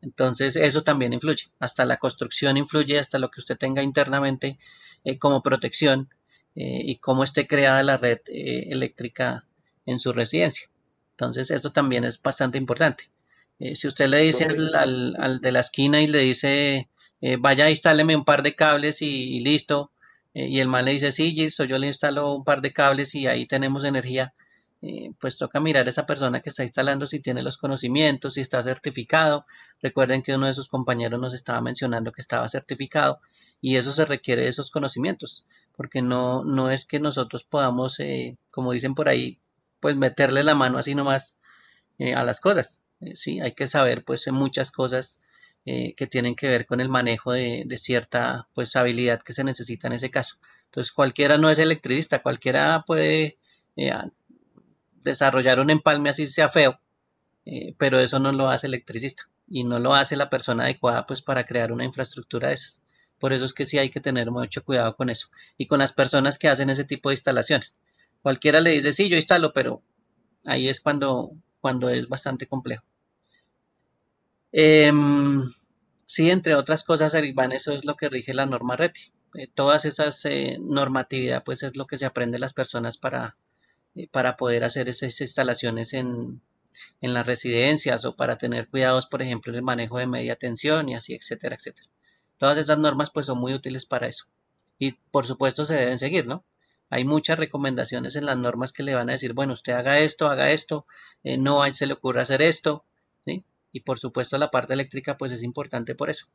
Entonces eso también influye, hasta la construcción influye, hasta lo que usted tenga internamente eh, como protección eh, y cómo esté creada la red eh, eléctrica en su residencia. Entonces esto también es bastante importante. si usted le dice al, de la esquina y le dice, vaya, instáleme un par de cables y, listo, y el man le dice, sí, listo, yo le instalo un par de cables y ahí tenemos energía, eh, pues toca mirar a esa persona que está instalando si tiene los conocimientos, si está certificado. Recuerden que uno de sus compañeros nos estaba mencionando que estaba certificado y eso se requiere de esos conocimientos, porque no, no es que nosotros podamos, eh, como dicen por ahí, pues meterle la mano así nomás eh, a las cosas. sí, hay que saber pues muchas cosas que tienen que ver con el manejo de, de cierta pues habilidad que se necesita en ese caso. Entonces cualquiera no es electricista, cualquiera puede desarrollar un empalme así sea feo, eh, pero eso no lo hace electricista y no lo hace la persona adecuada pues para crear una infraestructura de esas. Por eso es que sí hay que tener mucho cuidado con eso y con las personas que hacen ese tipo de instalaciones. Cualquiera le dice, sí, yo instalo, pero ahí es cuando, cuando es bastante complejo. Em, sí, entre otras cosas, van eso es lo que rige la norma RETI. Eh, todas esas eh, normatividad pues es lo que se aprende las personas para, eh, para poder hacer esas instalaciones en, las residencias o para tener cuidados, por ejemplo, en el manejo de media tensión y así, etcétera, etcétera. Todas esas normas pues son muy útiles para eso. Y por supuesto se deben seguir, ¿no? Hay muchas recomendaciones en las normas que le van a decir, bueno, usted haga esto, haga esto, eh, no se le ocurra hacer esto, ¿sí? Y por supuesto la parte eléctrica pues es importante por eso,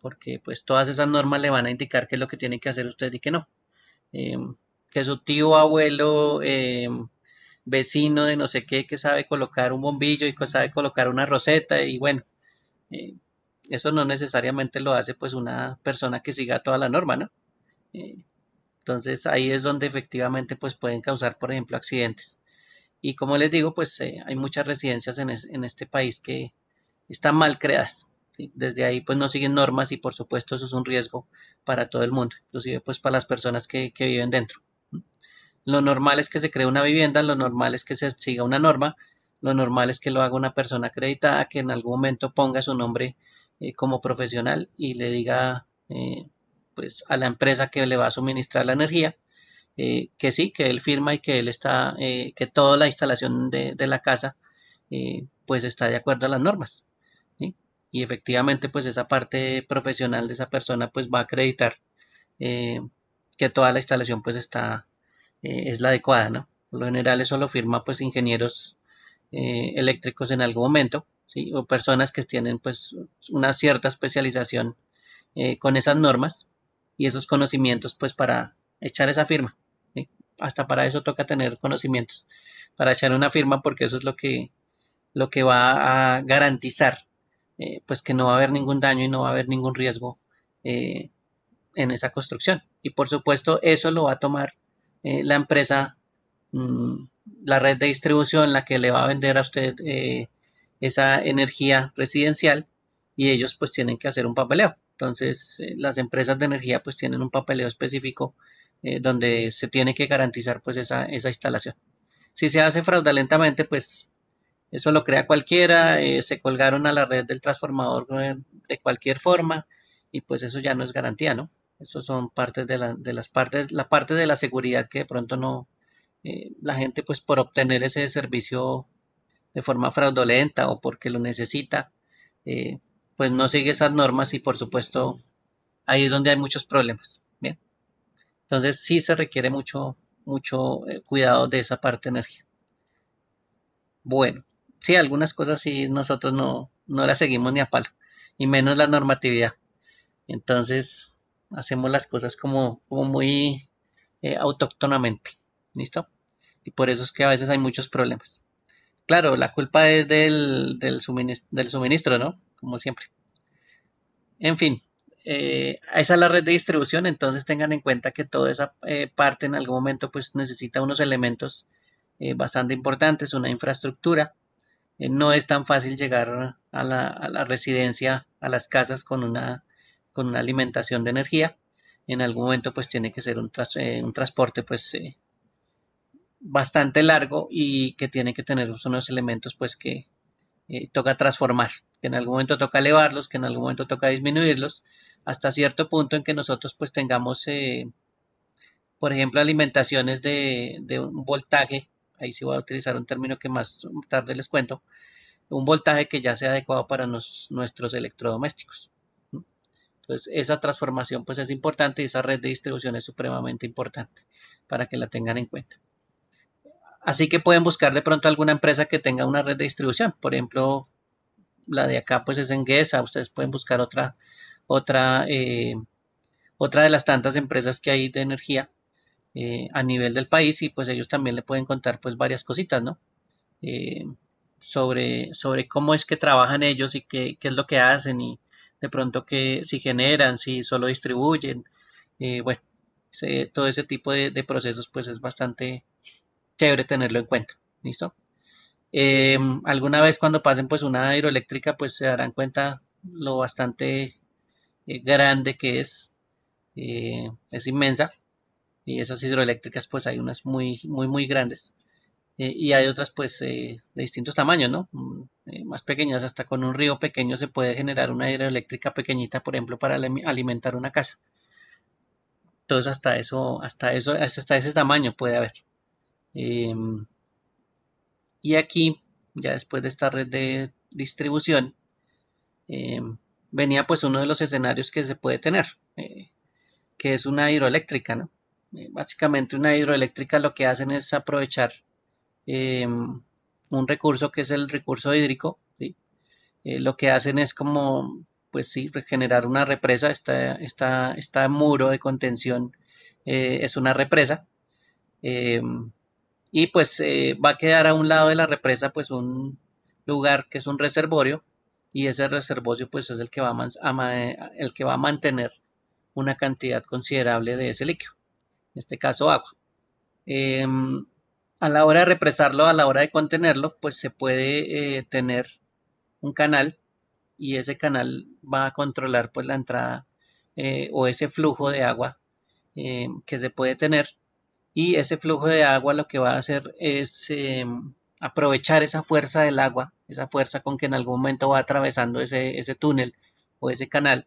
porque pues todas esas normas le van a indicar qué es lo que tiene que hacer usted y qué no. Em, que su tío abuelo em, vecino de no sé qué que sabe colocar un bombillo y que sabe colocar una roseta y bueno, eh, eso no necesariamente lo hace pues una persona que siga toda la norma, ¿no? Eh, entonces ahí es donde efectivamente pues pueden causar por ejemplo accidentes. Y como les digo pues eh, hay muchas residencias en, este país que están mal creadas. Desde ahí pues no siguen normas y por supuesto eso es un riesgo para todo el mundo, inclusive pues para las personas que viven dentro. Lo normal es que se cree una vivienda, lo normal es que se siga una norma, lo normal es que lo haga una persona acreditada que en algún momento ponga su nombre eh, como profesional y le diga eh, pues a la empresa que le va a suministrar la energía eh, que sí, que él firma y que él está, que toda la instalación de, la casa pues está de acuerdo a las normas. Y efectivamente pues esa parte profesional de esa persona pues va a acreditar que toda la instalación pues está eh, es la adecuada, ¿no? Por lo general eso lo firma pues ingenieros eh, eléctricos en algún momento, ¿sí? O personas que tienen pues una cierta especialización eh, con esas normas y esos conocimientos pues para echar esa firma. Hasta para eso toca tener conocimientos, para echar una firma porque eso es lo que, lo que va a garantizar pues que no va a haber ningún daño y no va a haber ningún riesgo en esa construcción. Y por supuesto eso lo va a tomar eh, la empresa, mm, la red de distribución, la que le va a vender a usted eh, esa energía residencial y ellos pues tienen que hacer un papeleo. Entonces eh, las empresas de energía pues tienen un papeleo específico donde se tiene que garantizar pues esa, esa instalación. Si se hace fraudulentamente pues eso lo crea cualquiera, se colgaron a la red del transformador de cualquier forma y pues eso ya no es garantía, ¿no? Esos son partes de, la, las partes, la parte de la seguridad que de pronto no, eh, la gente pues por obtener ese servicio de forma fraudulenta o porque lo necesita, eh, pues no sigue esas normas y por supuesto ahí es donde hay muchos problemas. Bien. Entonces sí se requiere mucho, mucho eh, cuidado de esa parte energía. Bueno, sí, algunas cosas sí nosotros no, no las seguimos ni a palo, y menos la normatividad. Entonces, hacemos las cosas como, muy eh, autóctonamente. ¿Listo? Y por eso es que a veces hay muchos problemas. Claro, la culpa es del, suministro, ¿no? Como siempre. En fin, eh, esa es la red de distribución, entonces tengan en cuenta que toda esa eh, parte en algún momento pues necesita unos elementos bastante importantes, una infraestructura. no es tan fácil llegar a la residencia, a las casas con una con una alimentación de energía. En algún momento pues tiene que ser un, eh, transporte pues eh, bastante largo y que tiene que tener unos elementos pues que eh, toca transformar, que en algún momento toca elevarlos, que en algún momento toca disminuirlos, hasta cierto punto en que nosotros pues tengamos, por ejemplo, alimentaciones de, un voltaje, ahí sí voy a utilizar un término que más tarde les cuento, un voltaje que ya sea adecuado para nuestros electrodomésticos pues esa transformación pues es importante y esa red de distribución es supremamente importante para que la tengan en cuenta. Así que pueden buscar de pronto alguna empresa que tenga una red de distribución. Por ejemplo, la de acá pues es en Ustedes pueden buscar otra, otra, eh, otra de las tantas empresas que hay de energía eh, a nivel del país y pues ellos también le pueden contar pues varias cositas, ¿no? Eh, sobre, sobre cómo es que trabajan ellos y qué, qué es lo que hacen y, de pronto que si generan, si solo distribuyen, eh, bueno, todo ese tipo de, procesos pues es bastante chévere tenerlo en cuenta, ¿listo? Eh, alguna vez cuando pasen pues una hidroeléctrica pues se darán cuenta lo bastante eh, grande que es, es inmensa y esas hidroeléctricas pues hay unas muy, muy, muy grandes. Eh, y hay otras pues eh, de distintos tamaños, ¿no? Mm, eh, más pequeñas, hasta con un río pequeño se puede generar una hidroeléctrica pequeñita, por ejemplo, para alimentar una casa. Entonces hasta eso, hasta eso, hasta ese tamaño puede haber. Em, y aquí, ya después de esta red de distribución, em, venía pues uno de los escenarios que se puede tener, que es una hidroeléctrica, ¿no? básicamente una hidroeléctrica lo que hacen es aprovechar Em, un recurso que es el recurso hídrico. Eh, lo que hacen es como, pues sí, generar una represa. Esta, esta, muro de contención eh, es una represa. Em, y pues eh, va a quedar a un lado de la represa pues un lugar que es un reservorio y ese reservorio pues es el que va a, el que va a mantener una cantidad considerable de ese líquido, en este caso agua. Em, a la hora de represarlo, a la hora de contenerlo, pues se puede eh, tener un canal y ese canal va a controlar pues la entrada eh, o ese flujo de agua eh, que se puede tener y ese flujo de agua lo que va a hacer es em, aprovechar esa fuerza del agua, esa fuerza con que en algún momento va atravesando ese, ese túnel o ese canal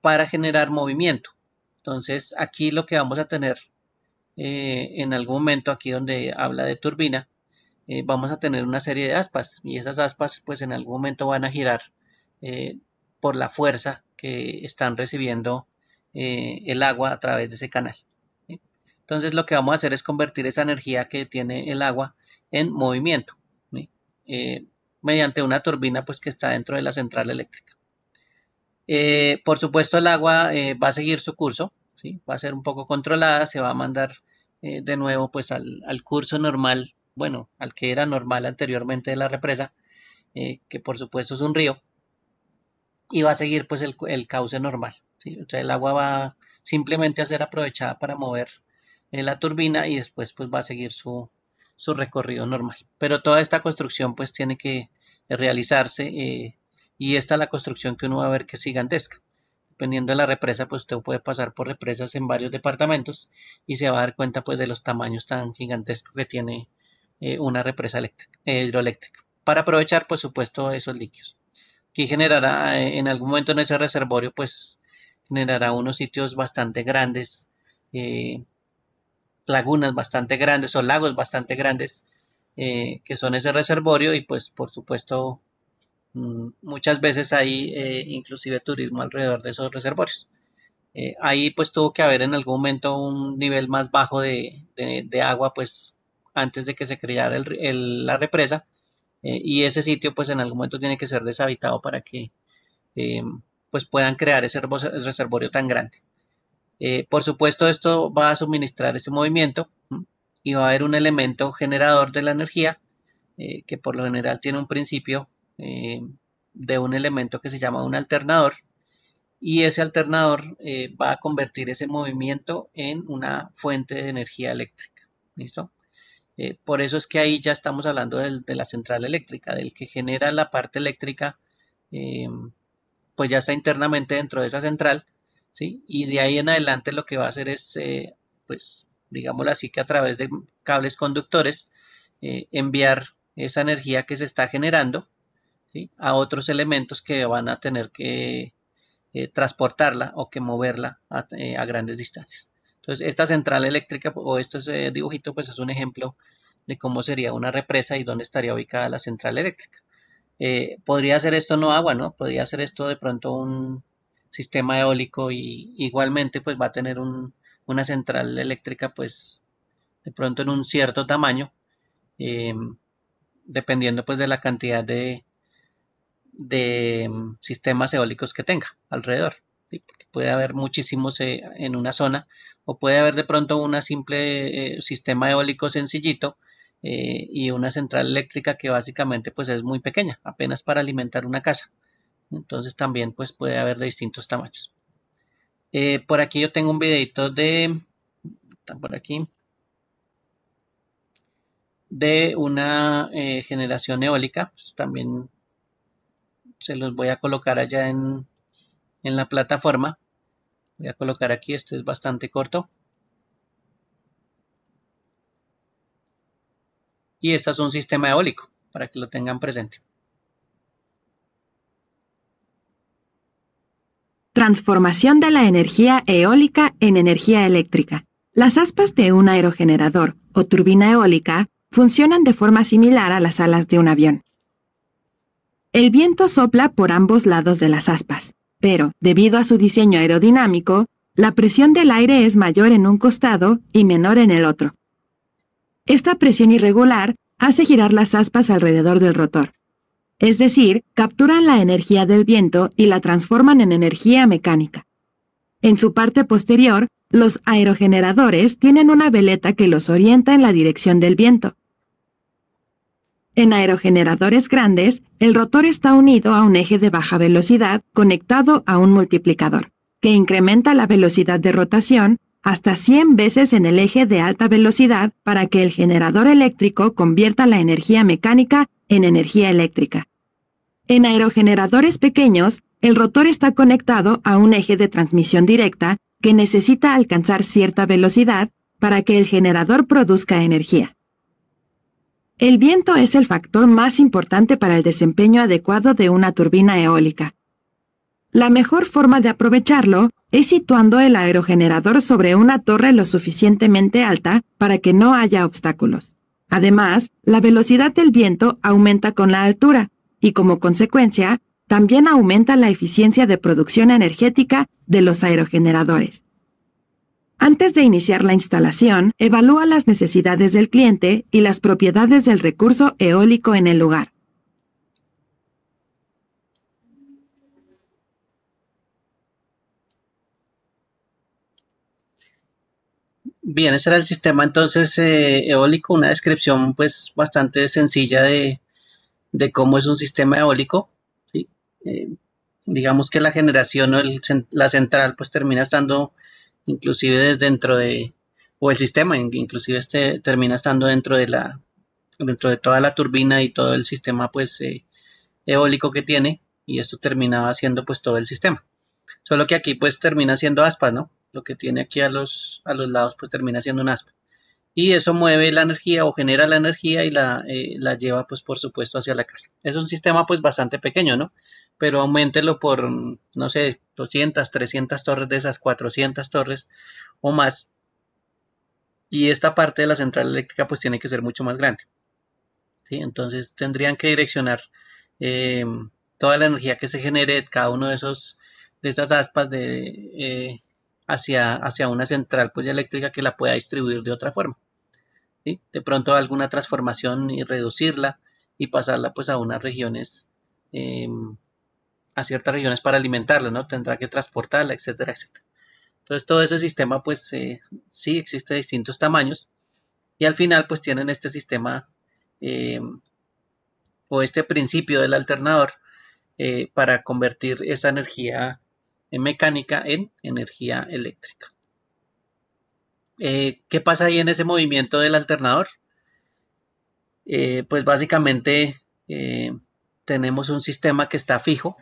para generar movimiento. Entonces aquí lo que vamos a tener eh, en algún momento aquí donde habla de turbina, eh, vamos a tener una serie de aspas y esas aspas pues en algún momento van a girar eh, por la fuerza que están recibiendo el agua a través de ese canal. Entonces lo que vamos a hacer es convertir esa energía que tiene el agua en movimiento mediante una turbina pues que está dentro de la central eléctrica. por supuesto el agua va a seguir su curso, Va a ser un poco controlada, se va a mandar eh, de nuevo pues al, curso normal, bueno, al que era normal anteriormente de la represa, eh, que por supuesto es un río, y va a seguir pues el, cauce normal, el agua va simplemente a ser aprovechada para mover eh, la turbina y después pues va a seguir su, recorrido normal. Pero toda esta construcción pues tiene que realizarse y esta es la construcción que uno va a ver que es gigantesca dependiendo de la represa, pues usted puede pasar por represas en varios departamentos y se va a dar cuenta pues de los tamaños tan gigantescos que tiene eh, una represa eh, hidroeléctrica. Para aprovechar, por supuesto, esos líquidos. que generará eh, en algún momento en ese reservorio, pues generará unos sitios bastante grandes, lagunas bastante grandes o lagos bastante grandes, que son ese reservorio y pues por supuesto Mm, muchas veces hay eh, inclusive turismo alrededor de esos reservorios. Eh, ahí pues tuvo que haber en algún momento un nivel más bajo de, de, agua pues antes de que se creara el, la represa eh, y ese sitio pues en algún momento tiene que ser deshabitado para que pues puedan crear ese reservorio tan grande. por supuesto esto va a suministrar ese movimiento y va a haber un elemento generador de la energía que por lo general tiene un principio eh, de un elemento que se llama un alternador y ese alternador eh, va a convertir ese movimiento en una fuente de energía eléctrica. ¿Listo? Eh, por eso es que ahí ya estamos hablando de la central eléctrica, del que genera la parte eléctrica, pues ya está internamente dentro de esa central, ¿sí? Y de ahí en adelante lo que va a hacer es, pues, digámoslo así, que a través de cables conductores enviar esa energía que se está generando a otros elementos que van a tener que eh, transportarla o que moverla eh, a, grandes distancias. Entonces, esta central eléctrica o este eh, dibujito, pues es un ejemplo de cómo sería una represa y dónde estaría ubicada la central eléctrica. podría ser esto no agua, ¿no? Podría ser esto de pronto un sistema eólico y igualmente pues va a tener una central eléctrica pues de pronto en un cierto tamaño, dependiendo pues de la cantidad de, de mm, sistemas eólicos que tenga alrededor. puede haber muchísimos eh, en una zona o puede haber de pronto un simple eh, sistema eólico sencillito eh, y una central eléctrica que básicamente pues es muy pequeña, apenas para alimentar una casa. Entonces también pues puede haber de distintos tamaños. por aquí yo tengo un videito de... Por aquí de una generación eólica, pues, también se los voy a colocar allá en, la plataforma. Voy a colocar aquí, este es bastante corto. Y este es un sistema eólico, para que lo tengan presente. Transformación de la energía eólica en energía eléctrica. Las aspas de un aerogenerador o turbina eólica funcionan de forma similar a las alas de un avión. El viento sopla por ambos lados de las aspas, pero, debido a su diseño aerodinámico, la presión del aire es mayor en un costado y menor en el otro. Esta presión irregular hace girar las aspas alrededor del rotor. Es decir, capturan la energía del viento y la transforman en energía mecánica. En su parte posterior, los aerogeneradores tienen una veleta que los orienta en la dirección del viento. En aerogeneradores grandes, el rotor está unido a un eje de baja velocidad conectado a un multiplicador, que incrementa la velocidad de rotación hasta 100 veces en el eje de alta velocidad para que el generador eléctrico convierta la energía mecánica en energía eléctrica. En aerogeneradores pequeños, el rotor está conectado a un eje de transmisión directa que necesita alcanzar cierta velocidad para que el generador produzca energía. El viento es el factor más importante para el desempeño adecuado de una turbina eólica. La mejor forma de aprovecharlo es situando el aerogenerador sobre una torre lo suficientemente alta para que no haya obstáculos. Además, la velocidad del viento aumenta con la altura y como consecuencia, también aumenta la eficiencia de producción energética de los aerogeneradores. Antes de iniciar la instalación, evalúa las necesidades del cliente y las propiedades del recurso eólico en el lugar. Bien, ese era el sistema entonces eh, eólico, una descripción pues bastante sencilla de, cómo es un sistema eólico. Eh, digamos que la generación o la central pues termina estando inclusive desde dentro de, o el sistema, inclusive este termina estando dentro de la, dentro de toda la turbina y todo el sistema pues eh, eólico que tiene, y esto terminaba siendo pues todo el sistema. Solo que aquí pues termina siendo aspa, ¿no? Lo que tiene aquí a los, a los lados pues termina siendo un aspa. Y eso mueve la energía o genera la energía y la, eh, la lleva pues por supuesto hacia la casa. Es un sistema pues bastante pequeño, ¿no? pero aumentelo por, no sé, 200, 300 torres de esas, 400 torres o más. Y esta parte de la central eléctrica pues tiene que ser mucho más grande. Entonces tendrían que direccionar eh, toda la energía que se genere de cada uno de esos de esas aspas eh, hacia, una central pues, eléctrica que la pueda distribuir de otra forma. De pronto alguna transformación y reducirla y pasarla pues a unas regiones em, a ciertas regiones para alimentarla, ¿no? Tendrá que transportarla, etcétera, etcétera. Entonces todo ese sistema, pues eh, sí existe de distintos tamaños y al final, pues tienen este sistema eh, o este principio del alternador eh, para convertir esa energía en mecánica en energía eléctrica. ¿Qué pasa ahí en ese movimiento del alternador? pues básicamente tenemos un sistema que está fijo,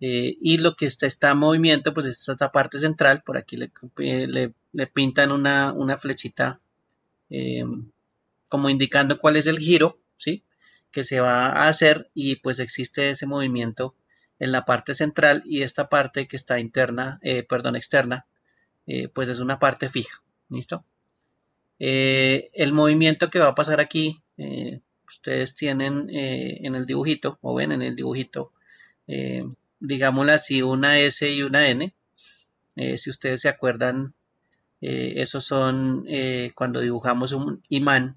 eh, y lo que está, está en movimiento, pues es esta parte central, por aquí le, eh, pintan una, flechita em, como indicando cuál es el giro, ¿sí? Que se va a hacer y pues existe ese movimiento en la parte central y esta parte que está interna, eh, perdón, externa, pues es una parte fija, ¿listo? el movimiento que va a pasar aquí, ustedes tienen en el dibujito, o ven en el dibujito, digámoslo así, una S y una N. Eh, si ustedes se acuerdan, eh, esos son eh, cuando dibujamos un imán,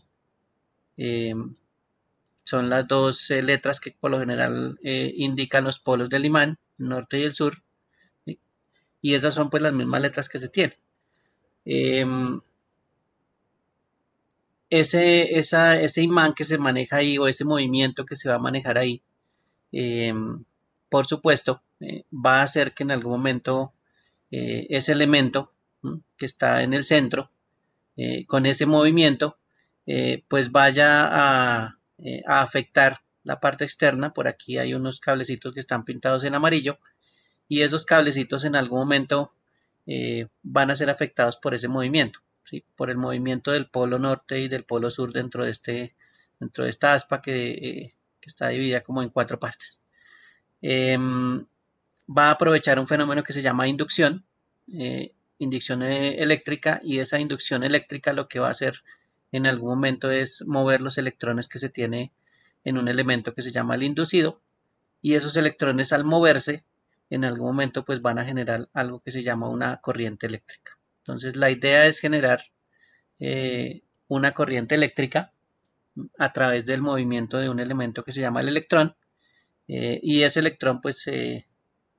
son las dos letras que por lo general indican los polos del imán, el norte y el sur, y esas son pues las mismas letras que se tienen. Em, ese, ese, imán que se maneja ahí o ese movimiento que se va a manejar ahí eh, por supuesto, eh, va a hacer que en algún momento eh, ese elemento que está en el centro, eh, con ese movimiento, pues vaya a, afectar la parte externa. Por aquí hay unos cablecitos que están pintados en amarillo y esos cablecitos en algún momento van a ser afectados por ese movimiento, por el movimiento del polo norte y del polo sur dentro de, este, dentro de esta aspa que está dividida como en cuatro partes. Em, va a aprovechar un fenómeno que se llama inducción, eh, inducción eh, eléctrica, y esa inducción eléctrica lo que va a hacer en algún momento es mover los electrones que se tiene en un elemento que se llama el inducido, y esos electrones al moverse en algún momento pues van a generar algo que se llama una corriente eléctrica. Entonces la idea es generar eh, una corriente eléctrica a través del movimiento de un elemento que se llama el electrón eh, y ese electrón pues eh,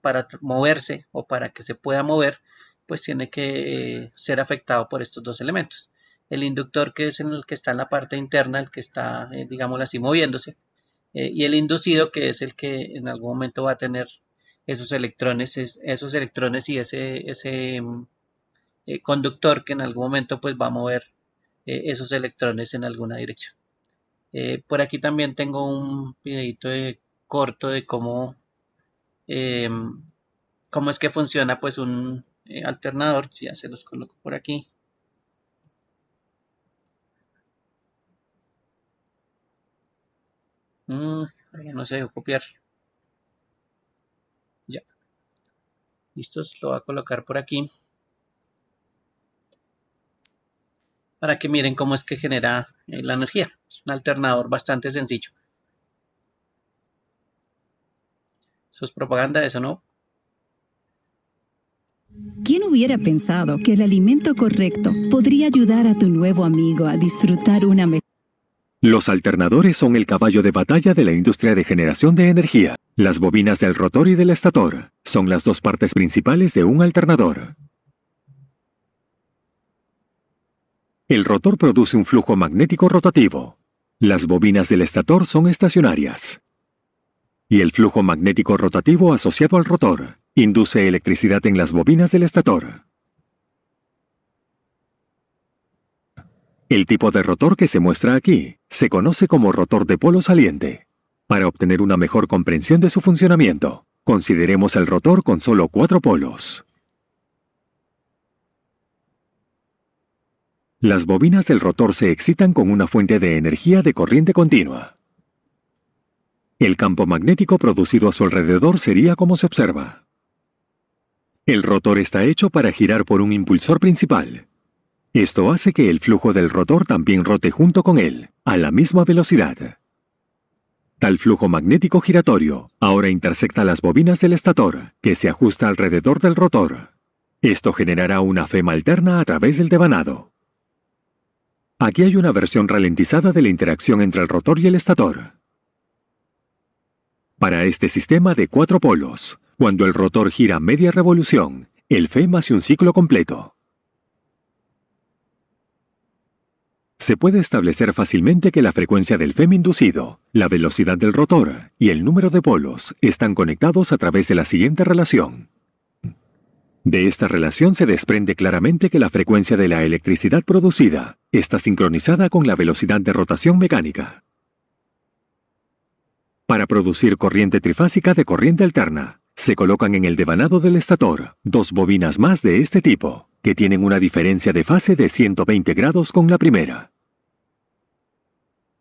para moverse o para que se pueda mover pues tiene que eh, ser afectado por estos dos elementos. El inductor que es el que está en la parte interna, el que está, digámoslo así, moviéndose, y el inducido que es el que en algún momento va a tener esos electrones, esos electrones y ese, mm, conductor que en algún momento pues va a mover esos electrones en alguna dirección. por aquí también tengo un videito de corto de cómo, em, cómo es que funciona pues un eh, alternador. Ya se los coloco por aquí. Mm, no se dejó copiar. Ya. Listos, lo voy a colocar por aquí. Para que miren cómo es que genera eh, la energía. Es un alternador bastante sencillo. Eso es propaganda, eso no. ¿Quién hubiera pensado que el alimento correcto podría ayudar a tu nuevo amigo a disfrutar una mejor... Los alternadores son el caballo de batalla de la industria de generación de energía. Las bobinas del rotor y del estator son las dos partes principales de un alternador. El rotor produce un flujo magnético rotativo. Las bobinas del estator son estacionarias y el flujo magnético rotativo asociado al rotor induce electricidad en las bobinas del estator. El tipo de rotor que se muestra aquí se conoce como rotor de polo saliente. Para obtener una mejor comprensión de su funcionamiento, consideremos el rotor con solo cuatro polos. Las bobinas del rotor se excitan con una fuente de energía de corriente continua. El campo magnético producido a su alrededor sería como se observa. El rotor está hecho para girar por un impulsor principal. Esto hace que el flujo del rotor también rote junto con él, a la misma velocidad. Tal flujo magnético giratorio ahora intersecta las bobinas del estator, que se ajusta alrededor del rotor. Esto generará una fema alterna a través del devanado. Aquí hay una versión ralentizada de la interacción entre el rotor y el estator. Para este sistema de cuatro polos, cuando el rotor gira media revolución, el FEM hace un ciclo completo. Se puede establecer fácilmente que la frecuencia del FEM inducido, la velocidad del rotor y el número de polos están conectados a través de la siguiente relación. De esta relación se desprende claramente que la frecuencia de la electricidad producida está sincronizada con la velocidad de rotación mecánica. Para producir corriente trifásica de corriente alterna, se colocan en el devanado del estator dos bobinas más de este tipo, que tienen una diferencia de fase de 120 grados con la primera.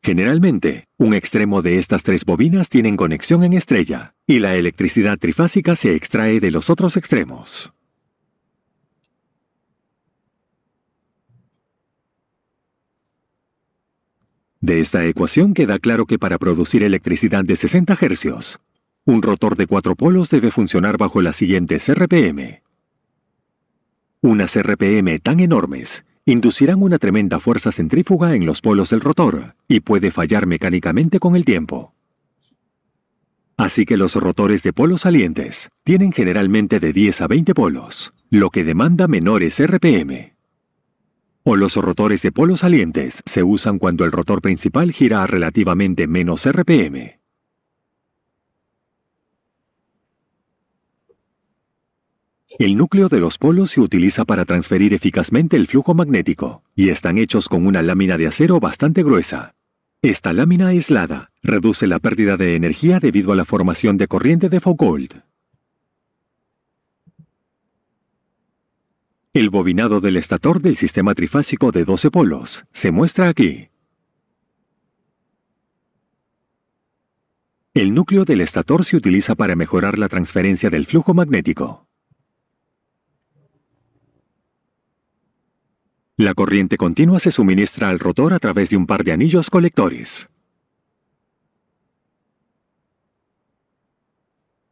Generalmente, un extremo de estas tres bobinas tienen conexión en estrella, y la electricidad trifásica se extrae de los otros extremos. De esta ecuación queda claro que para producir electricidad de 60 Hz, un rotor de cuatro polos debe funcionar bajo las siguientes RPM. Unas RPM tan enormes inducirán una tremenda fuerza centrífuga en los polos del rotor y puede fallar mecánicamente con el tiempo. Así que los rotores de polos salientes tienen generalmente de 10 a 20 polos, lo que demanda menores RPM o los rotores de polos salientes se usan cuando el rotor principal gira a relativamente menos RPM. El núcleo de los polos se utiliza para transferir eficazmente el flujo magnético, y están hechos con una lámina de acero bastante gruesa. Esta lámina aislada reduce la pérdida de energía debido a la formación de corriente de Foucault. El bobinado del estator del sistema trifásico de 12 polos se muestra aquí. El núcleo del estator se utiliza para mejorar la transferencia del flujo magnético. La corriente continua se suministra al rotor a través de un par de anillos colectores.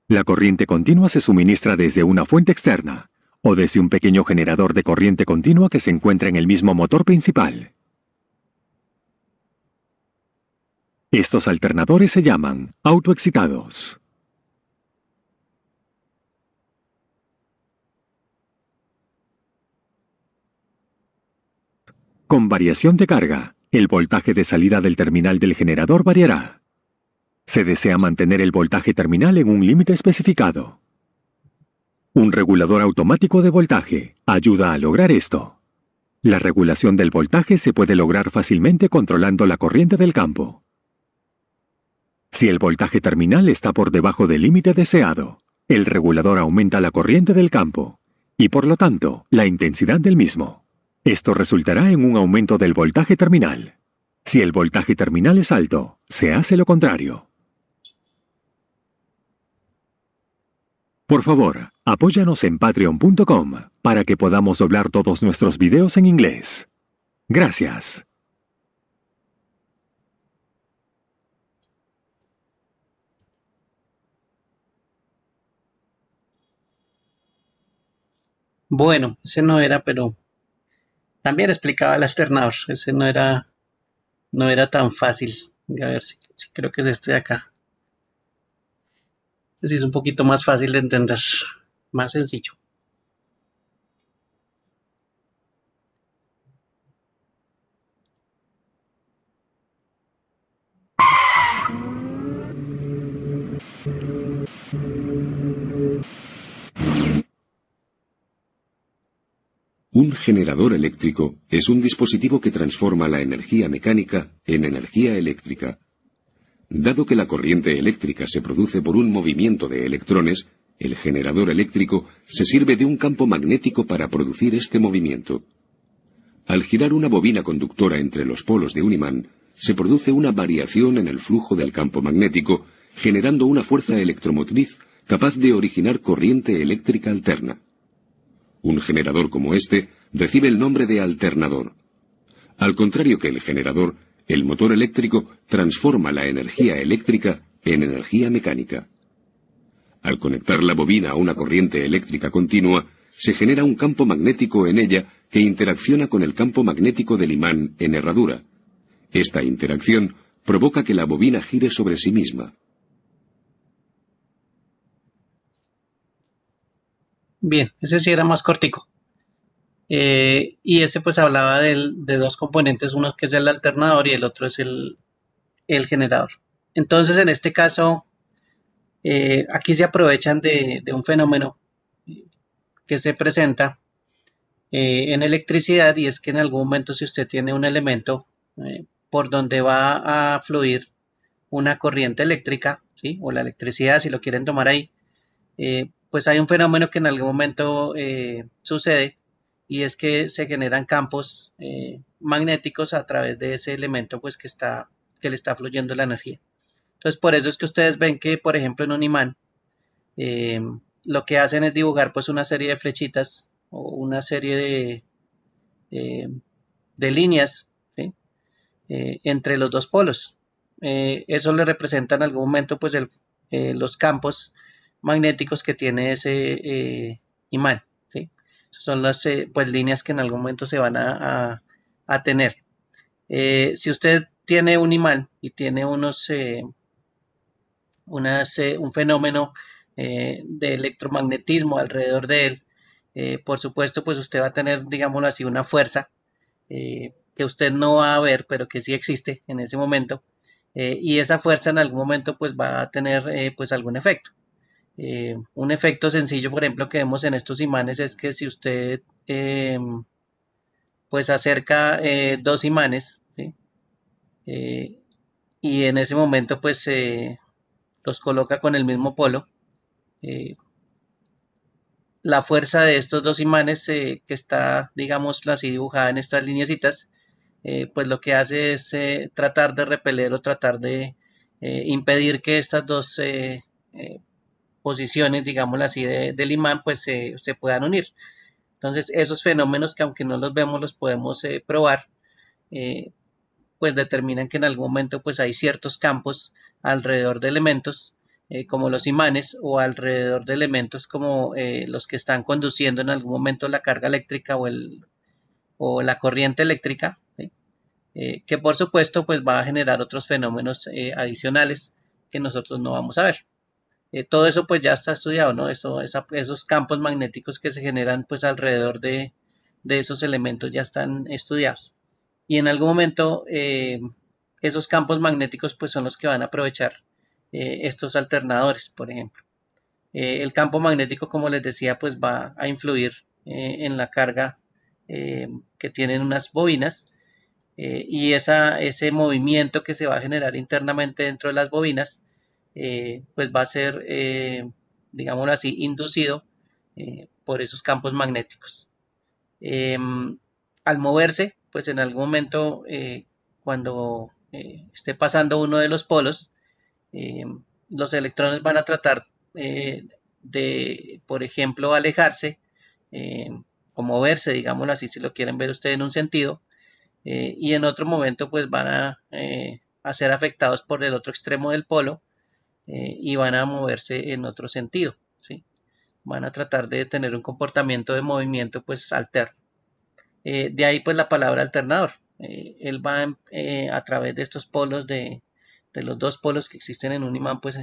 La corriente continua se suministra desde una fuente externa, o desde un pequeño generador de corriente continua que se encuentra en el mismo motor principal. Estos alternadores se llaman autoexcitados. Con variación de carga, el voltaje de salida del terminal del generador variará. Se desea mantener el voltaje terminal en un límite especificado. Un regulador automático de voltaje ayuda a lograr esto. La regulación del voltaje se puede lograr fácilmente controlando la corriente del campo. Si el voltaje terminal está por debajo del límite deseado, el regulador aumenta la corriente del campo y por lo tanto la intensidad del mismo. Esto resultará en un aumento del voltaje terminal. Si el voltaje terminal es alto, se hace lo contrario. Por favor, apóyanos en patreon.com para que podamos doblar todos nuestros videos en inglés. Gracias. Bueno, ese no era, pero también explicaba el alternador. Ese no era, no era tan fácil. A ver si creo que es este de acá es un poquito más fácil de entender, más sencillo. Un generador eléctrico es un dispositivo que transforma la energía mecánica en energía eléctrica Dado que la corriente eléctrica se produce por un movimiento de electrones, el generador eléctrico se sirve de un campo magnético para producir este movimiento. Al girar una bobina conductora entre los polos de un imán, se produce una variación en el flujo del campo magnético, generando una fuerza electromotriz capaz de originar corriente eléctrica alterna. Un generador como este recibe el nombre de alternador. Al contrario que el generador, el motor eléctrico transforma la energía eléctrica en energía mecánica. Al conectar la bobina a una corriente eléctrica continua, se genera un campo magnético en ella que interacciona con el campo magnético del imán en herradura. Esta interacción provoca que la bobina gire sobre sí misma. Bien, ese sí era más cortico. Eh, y ese pues hablaba de dos componentes, uno que es el alternador y el otro es el, generador. Entonces en este caso, eh, aquí se aprovechan de, un fenómeno que se presenta eh, en electricidad y es que en algún momento si usted tiene un elemento por donde va a fluir una corriente eléctrica, ¿sí? o la electricidad si lo quieren tomar ahí, pues hay un fenómeno que en algún momento sucede y es que se generan campos eh, magnéticos a través de ese elemento pues que está que le está fluyendo la energía entonces por eso es que ustedes ven que por ejemplo en un imán eh, lo que hacen es dibujar pues una serie de flechitas o una serie de, eh, de líneas entre los dos polos eso le representa en algún momento pues los campos magnéticos que tiene ese imán son las eh, pues, líneas que en algún momento se van a, tener. Eh, si usted tiene un imán y tiene unos, eh, un fenómeno de electromagnetismo alrededor de él, por supuesto, pues usted va a tener, digámoslo así, una fuerza que usted no va a ver, pero que sí existe en ese momento. y esa fuerza en algún momento pues va a tener pues algún efecto. Eh, un efecto sencillo, por ejemplo, que vemos en estos imanes es que si usted eh, pues acerca eh, dos imanes y en ese momento pues los coloca con el mismo polo, la fuerza de estos dos imanes que está, digamos, así dibujada en estas lineecitas, pues lo que hace es tratar de repeler o tratar de impedir que estas dos posiciones, digámoslo así, de, del imán, pues se, puedan unir. Entonces, esos fenómenos que aunque no los vemos, los podemos eh, probar, eh, pues determinan que en algún momento pues hay ciertos campos alrededor de elementos, eh, como los imanes, o alrededor de elementos como los que están conduciendo en algún momento la carga eléctrica o, la corriente eléctrica, que por supuesto pues va a generar otros fenómenos adicionales que nosotros no vamos a ver. Eh, todo eso pues ya está estudiado, ¿no? Eso, esos campos magnéticos que se generan pues alrededor de, esos elementos ya están estudiados. Y en algún momento eh, esos campos magnéticos pues son los que van a aprovechar eh, estos alternadores, por ejemplo. el campo magnético, como les decía, pues va a influir en la carga que tienen unas bobinas y esa, ese movimiento que se va a generar internamente dentro de las bobinas eh, pues va a ser, eh, digámoslo así, inducido eh, por esos campos magnéticos. Em, al moverse, pues en algún momento, eh, cuando esté pasando uno de los polos, em, los electrones van a tratar de, por ejemplo, alejarse em, o moverse, digámoslo así, si lo quieren ver ustedes en un sentido, y en otro momento pues van a, ser afectados por el otro extremo del polo eh, y van a moverse en otro sentido, ¿sí? van a tratar de tener un comportamiento de movimiento pues alterno. Eh, de ahí pues la palabra alternador. Eh, él va a través de estos polos de, los dos polos que existen en un imán, pues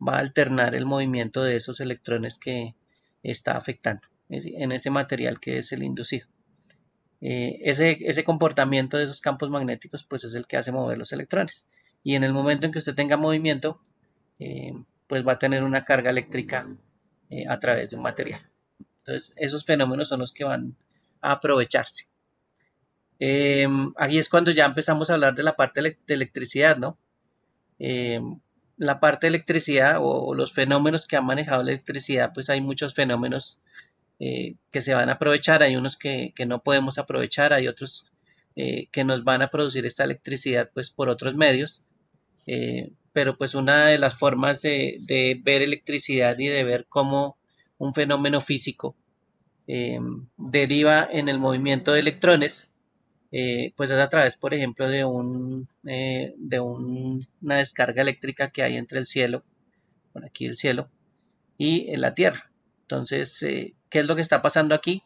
va a alternar el movimiento de esos electrones que está afectando en ese material que es el inducido. ese, ese, comportamiento de esos campos magnéticos pues es el que hace mover los electrones y en el momento en que usted tenga movimiento eh, pues va a tener una carga eléctrica eh, a través de un material. Entonces, esos fenómenos son los que van a aprovecharse. Eh, ahí aquí es cuando ya empezamos a hablar de la parte de electricidad, ¿no? la parte de electricidad o, los fenómenos que ha manejado la electricidad, pues hay muchos fenómenos que se van a aprovechar, hay unos que, no podemos aprovechar, hay otros que nos van a producir esta electricidad pues por otros medios pero pues una de las formas de, ver electricidad y de ver cómo un fenómeno físico eh, deriva en el movimiento de electrones, eh, pues es a través, por ejemplo, de, un, eh, de una descarga eléctrica que hay entre el cielo, por aquí el cielo, y la Tierra. Entonces, ¿qué es lo que está pasando aquí?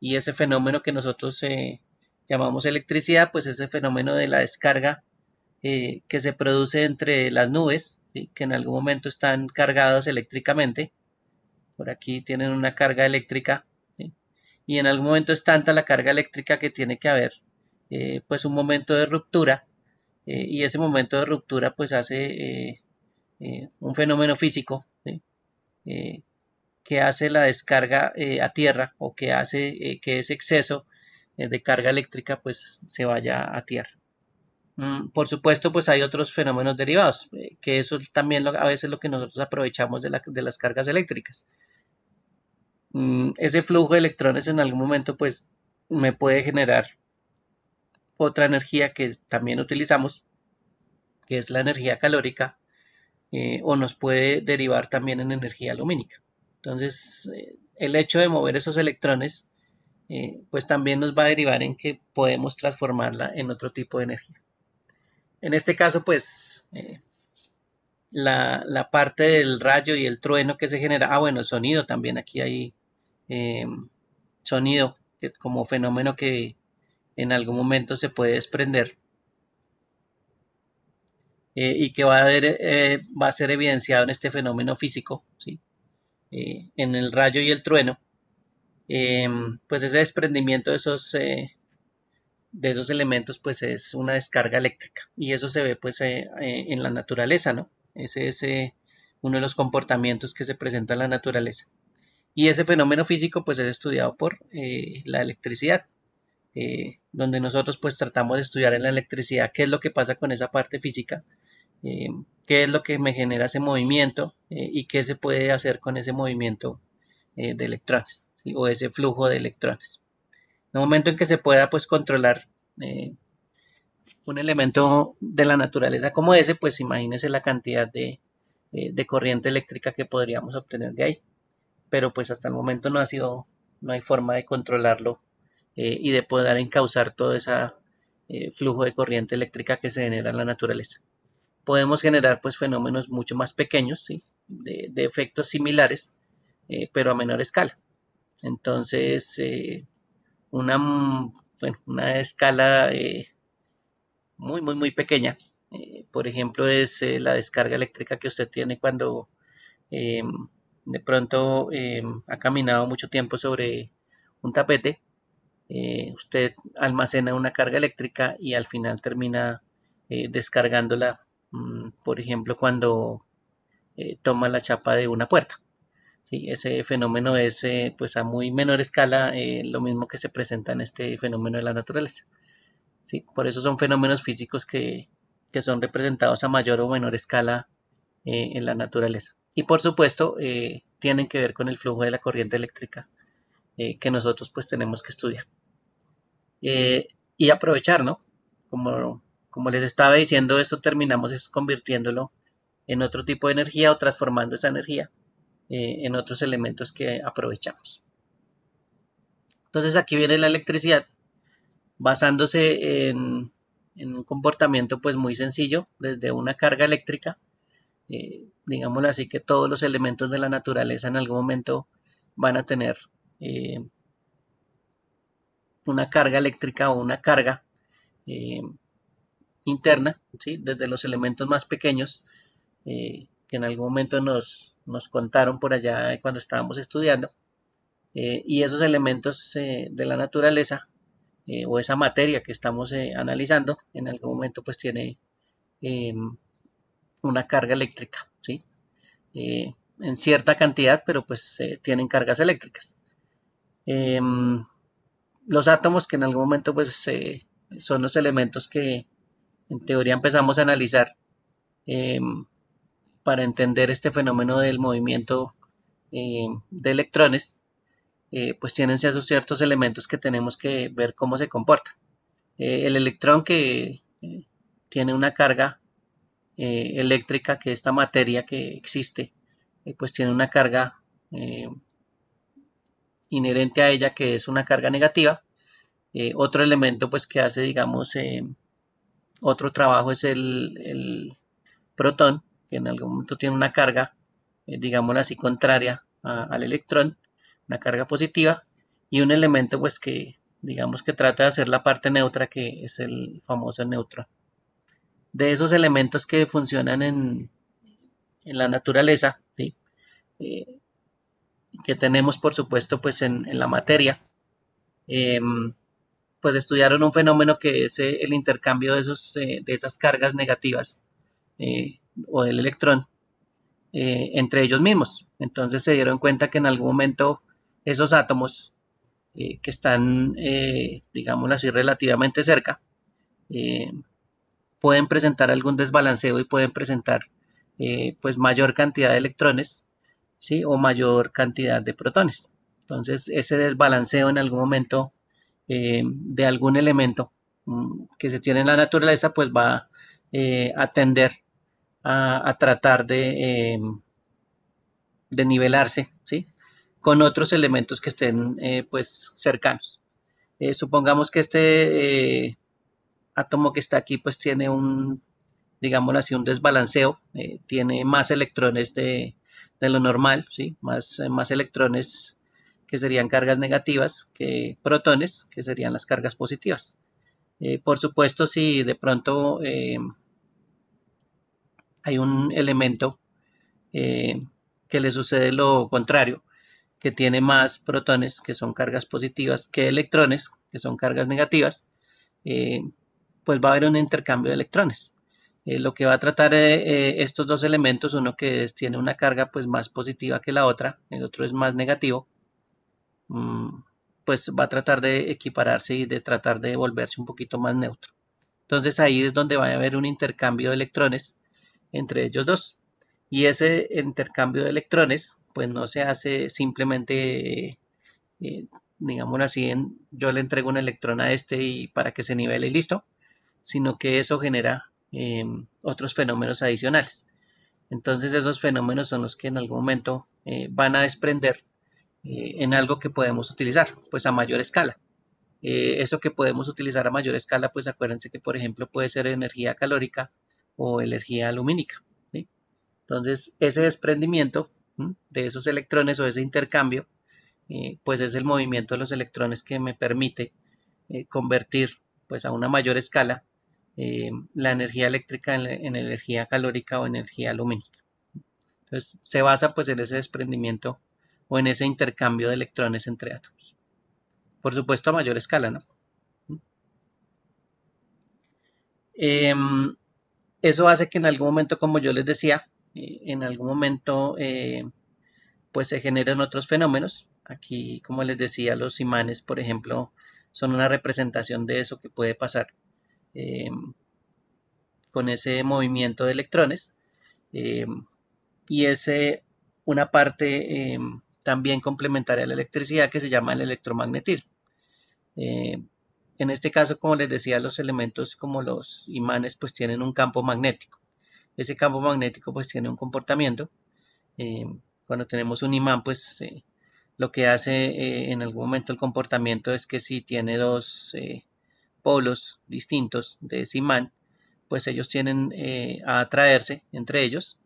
y ese fenómeno que nosotros llamamos electricidad, pues es ese fenómeno de la descarga eh, que se produce entre las nubes, que en algún momento están cargadas eléctricamente. Por aquí tienen una carga eléctrica. Y en algún momento es tanta la carga eléctrica que tiene que haber eh, pues un momento de ruptura. Eh, y ese momento de ruptura pues hace un fenómeno físico que hace la descarga a tierra o que hace que ese exceso de carga eléctrica pues se vaya a tierra. Mm, por supuesto, pues hay otros fenómenos derivados, eh, que eso también a veces es lo que nosotros aprovechamos de, las cargas eléctricas. Mm, ese flujo de electrones en algún momento pues me puede generar otra energía que también utilizamos, que es la energía calórica, eh, o nos puede derivar también en energía lumínica. Entonces, eh, el hecho de mover esos electrones, pues también nos va a derivar en que podemos transformarla en otro tipo de energía. En este caso, pues, eh, la, parte del rayo y el trueno que se genera. Ah, bueno, el sonido también. Aquí hay em, sonido como fenómeno que en algún momento se puede desprender. Eh, y que eh, va a, ser evidenciado en este fenómeno físico, ¿sí? en el rayo y el trueno, em, pues ese desprendimiento de esos de esos elementos pues es una descarga eléctrica y eso se ve pues eh, eh, en la naturaleza, ¿no? Ese es uno de los comportamientos que se presenta en la naturaleza. Y ese fenómeno físico pues es estudiado por eh, la electricidad, donde nosotros pues tratamos de estudiar en la electricidad qué es lo que pasa con esa parte física, qué es lo que me genera ese movimiento y qué se puede hacer con ese movimiento de electrones o ese flujo de electrones. En el momento en que se pueda pues controlar eh, un elemento de la naturaleza como ese, pues imagínense la cantidad eh, de, corriente eléctrica que podríamos obtener de ahí. Pero pues hasta el momento no ha sido, no hay forma de controlarlo eh, y de poder encauzar todo ese flujo de corriente eléctrica que se genera en la naturaleza. Podemos generar pues fenómenos mucho más pequeños, de, efectos similares, pero a menor escala. Entonces, una, escala eh, muy, muy, muy pequeña. Eh, por ejemplo, es eh, la descarga eléctrica que usted tiene cuando em, de pronto em, ha caminado mucho tiempo sobre un tapete. usted almacena una carga eléctrica y al final termina descargándola, mm, por ejemplo, cuando toma la chapa de una puerta. ¿sí? Ese fenómeno es eh, pues a muy menor escala eh, lo mismo que se presenta en este fenómeno de la naturaleza. ¿sí? Por eso son fenómenos físicos que, son representados a mayor o menor escala eh, en la naturaleza. Y por supuesto tienen que ver con el flujo de la corriente eléctrica que nosotros pues tenemos que estudiar. y aprovechar, ¿no? Como, como les estaba diciendo, esto terminamos es convirtiéndolo en otro tipo de energía o transformando esa energía eh, en otros elementos que aprovechamos. Entonces aquí viene la electricidad basándose en, un comportamiento pues muy sencillo desde una carga eléctrica. Eh, digámoslo así que todos los elementos de la naturaleza en algún momento van a tener eh, una carga eléctrica o una carga eh, interna, desde los elementos más pequeños que en algún momento nos, contaron por allá cuando estábamos estudiando. Eh, y esos elementos eh, de la naturaleza eh, o esa materia que estamos analizando en algún momento pues tiene em, una carga eléctrica, ¿sí? en cierta cantidad, pero pues tienen cargas eléctricas. Em, los átomos que en algún momento pues son los elementos que en teoría empezamos a analizar em, para entender este fenómeno del movimiento eh, de electrones, eh, pues tienen ciertos elementos que tenemos que ver cómo se comporta. Eh, el electrón que tiene una carga eléctrica, que esta materia que existe, pues tiene una carga inherente a ella que es una carga negativa. otro elemento pues que hace, digamos, otro trabajo es el, el protón, que en algún momento tiene una carga, eh, así, contraria al electrón, una carga positiva, y un elemento pues que digamos que trata de hacer la parte neutra que es el famoso neutro. De esos elementos que funcionan en, en la naturaleza, eh, que tenemos por supuesto pues en, la materia, em, pues estudiaron un fenómeno que es eh, el intercambio de, esos, eh, de esas cargas negativas o del electrón eh, entre ellos mismos. Entonces se dieron cuenta que en algún momento esos átomos eh, que están, eh, digámoslo digamos así, relativamente cerca, pueden presentar algún desbalanceo y pueden presentar pues mayor cantidad de electrones ¿sí? o mayor cantidad de protones. Entonces ese desbalanceo en algún momento de algún elemento mm, que se tiene en la naturaleza pues va a tender a, tratar de, em, de nivelarse ¿sí? con otros elementos que estén eh, pues cercanos. Eh, supongamos que este eh, átomo que está aquí pues tiene un, digámoslo así, un desbalanceo, tiene más electrones de, lo normal, ¿sí? más, más electrones que serían cargas negativas que protones, que serían las cargas positivas. por supuesto, si de pronto em, hay un elemento eh, que le sucede lo contrario, que tiene más protones, que son cargas positivas, que electrones, que son cargas negativas, eh, pues va a haber un intercambio de electrones. Eh, lo que va a tratar estos dos elementos, uno que tiene una carga pues más positiva que la otra, el otro es más negativo, mm, pues va a tratar de equipararse y de tratar de volverse un poquito más neutro. Entonces ahí es donde va a haber un intercambio de electrones entre ellos dos. Y ese intercambio de electrones, pues no se hace simplemente, eh, digamos así, yo le entrego un electrón a este y para que se nivele y listo, sino que eso genera em, otros fenómenos adicionales. Entonces esos fenómenos son los que en algún momento eh, van a desprender eh, en algo que podemos utilizar, pues a mayor escala. eso que podemos utilizar a mayor escala, pues acuérdense que por ejemplo puede ser energía calórica o energía lumínica. Entonces, ese desprendimiento de esos electrones o ese intercambio, eh, pues es el movimiento de los electrones que me permite eh, convertir pues a una mayor escala eh, la energía eléctrica en, energía calórica o energía lumínica. Entonces, se basa pues en ese desprendimiento o en ese intercambio de electrones entre átomos. Por supuesto a mayor escala, ¿no? Eso hace que en algún momento, como yo les decía, eh, en algún momento eh, pues se generan otros fenómenos. Aquí, como les decía, los imanes, por ejemplo, son una representación de eso que puede pasar eh, con ese movimiento de electrones. y es una parte también complementaria a la electricidad que se llama el electromagnetismo. En este caso, como les decía, los elementos como los imanes pues tienen un campo magnético. Ese campo magnético pues tiene un comportamiento. Eh, cuando tenemos un imán pues eh, lo que hace eh, en algún momento el comportamiento es que si tiene dos polos distintos de ese imán, pues ellos tienen a atraerse entre ellos,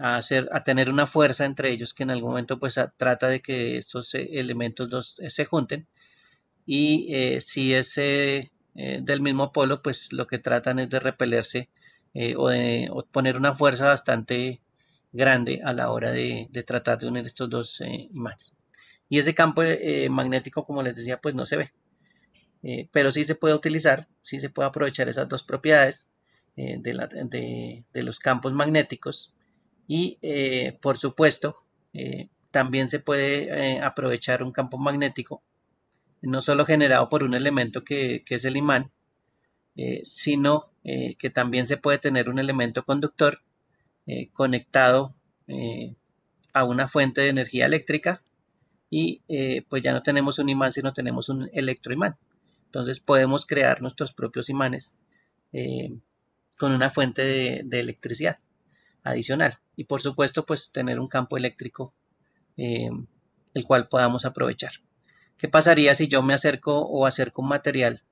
a, hacer, a tener una fuerza entre ellos que en algún momento pues trata de que estos elementos se junten y eh, si es eh, del mismo polo, pues lo que tratan es de repelerse eh, o de poner una fuerza bastante grande a la hora de, tratar de unir estos dos imanes. Y ese campo magnético, como les decía, pues no se ve. pero sí se puede utilizar, sí se puede aprovechar esas dos propiedades de, los campos magnéticos y por supuesto también se puede aprovechar un campo magnético no solo generado por un elemento que, es el imán, eh, sino eh, que también se puede tener un elemento conductor eh, conectado a una fuente de energía eléctrica y pues ya no tenemos un imán sino tenemos un electroimán. Entonces podemos crear nuestros propios imanes con una fuente de, electricidad adicional y por supuesto pues tener un campo eléctrico el cual podamos aprovechar. ¿Qué pasaría si yo me acerco o acerco un material?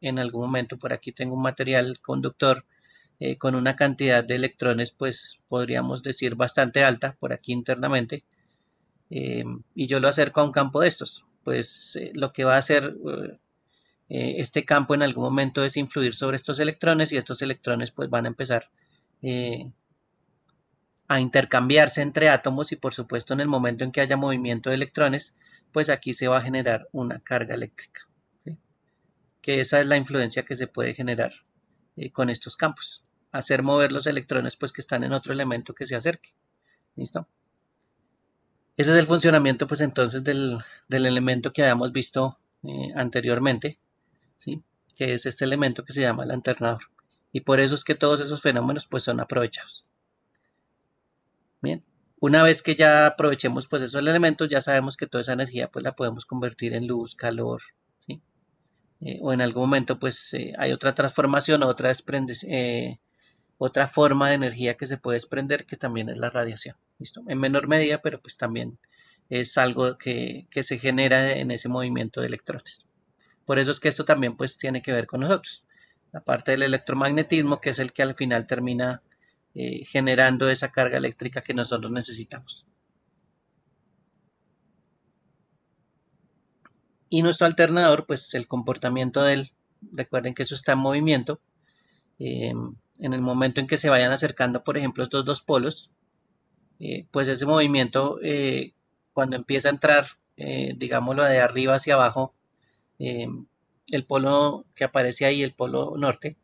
En algún momento por aquí tengo un material conductor eh, con una cantidad de electrones, pues podríamos decir bastante alta por aquí internamente. Em, y yo lo acerco a un campo de estos. Pues eh, lo que va a hacer eh, este campo en algún momento es influir sobre estos electrones y estos electrones pues van a empezar a intercambiarse entre átomos y por supuesto en el momento en que haya movimiento de electrones pues aquí se va a generar una carga eléctrica. Que esa es la influencia que se puede generar eh, con estos campos. Hacer mover los electrones pues que están en otro elemento que se acerque. ¿Listo? Ese es el funcionamiento pues entonces del, elemento que habíamos visto eh, anteriormente, ¿sí? que es este elemento que se llama el alternador. Y por eso es que todos esos fenómenos pues son aprovechados. Bien. Una vez que ya aprovechemos pues esos elementos, ya sabemos que toda esa energía pues la podemos convertir en luz, calor, ¿sí? Eh, o en algún momento pues eh, hay otra transformación, otra, eh, otra forma de energía que se puede desprender que también es la radiación, ¿listo? En menor medida, pero pues también es algo que, que se genera en ese movimiento de electrones. Por eso es que esto también pues tiene que ver con nosotros. La parte del electromagnetismo que es el que al final termina eh, generando esa carga eléctrica que nosotros necesitamos. Y nuestro alternador, pues el comportamiento de él, recuerden que eso está en movimiento. Eh, en el momento en que se vayan acercando, por ejemplo, estos dos polos, eh, pues ese movimiento, cuando empieza a entrar, digámoslo, de arriba hacia abajo, el polo que aparece ahí, el polo norte,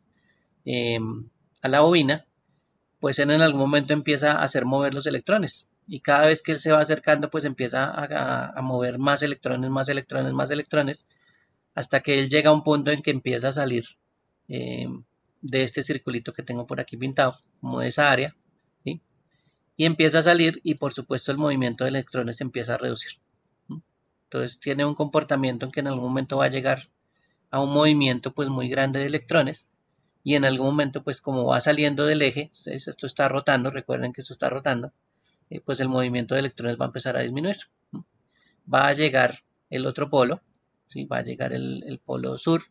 a la bobina, pues él en algún momento empieza a hacer mover los electrones. Y cada vez que él se va acercando, pues empieza a, mover más electrones, más electrones, más electrones, hasta que él llega a un punto en que empieza a salir eh, de este circulito que tengo por aquí pintado, como de esa área, y empieza a salir y por supuesto el movimiento de electrones empieza a reducir. Entonces tiene un comportamiento en que en algún momento va a llegar a un movimiento pues muy grande de electrones y en algún momento pues como va saliendo del eje, esto está rotando, recuerden que esto está rotando, eh, pues el movimiento de electrones va a empezar a disminuir. Va a llegar el otro polo, ¿sí? va a llegar el, polo sur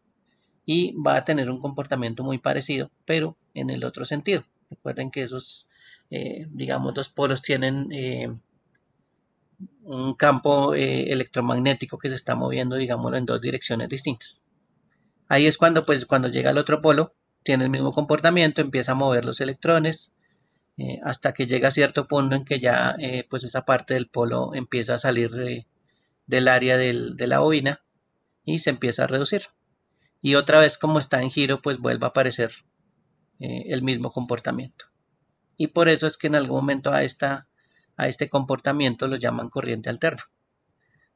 y va a tener un comportamiento muy parecido, pero en el otro sentido. Recuerden que esos, eh, digamos, dos polos tienen eh, un campo electromagnético que se está moviendo, digámoslo, en dos direcciones distintas. Ahí es cuando, pues, cuando llega el otro polo, tiene el mismo comportamiento, empieza a mover los electrones eh, hasta que llega a cierto punto en que ya eh, pues esa parte del polo empieza a salir del área de la bobina y se empieza a reducir. Y otra vez como está en giro pues vuelve a aparecer eh, el mismo comportamiento. Y por eso es que en algún momento a, esta, a este comportamiento lo llaman corriente alterna.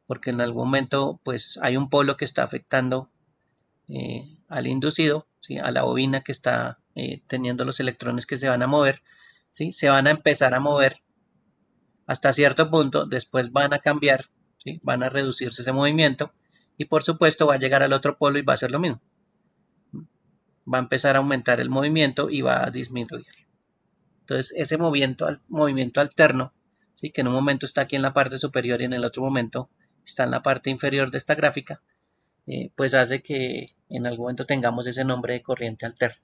Porque en algún momento pues hay un polo que está afectando al inducido, ¿sí? a la bobina que está eh, teniendo los electrones que se van a mover, ¿sí? se van a empezar a mover hasta cierto punto, después van a cambiar, ¿sí? van a reducirse ese movimiento y por supuesto va a llegar al otro polo y va a hacer lo mismo. Va a empezar a aumentar el movimiento y va a disminuir. Entonces ese movimiento, movimiento alterno, ¿sí? que en un momento está aquí en la parte superior y en el otro momento está en la parte inferior de esta gráfica, eh, pues hace que en algún momento tengamos ese nombre de corriente alterna.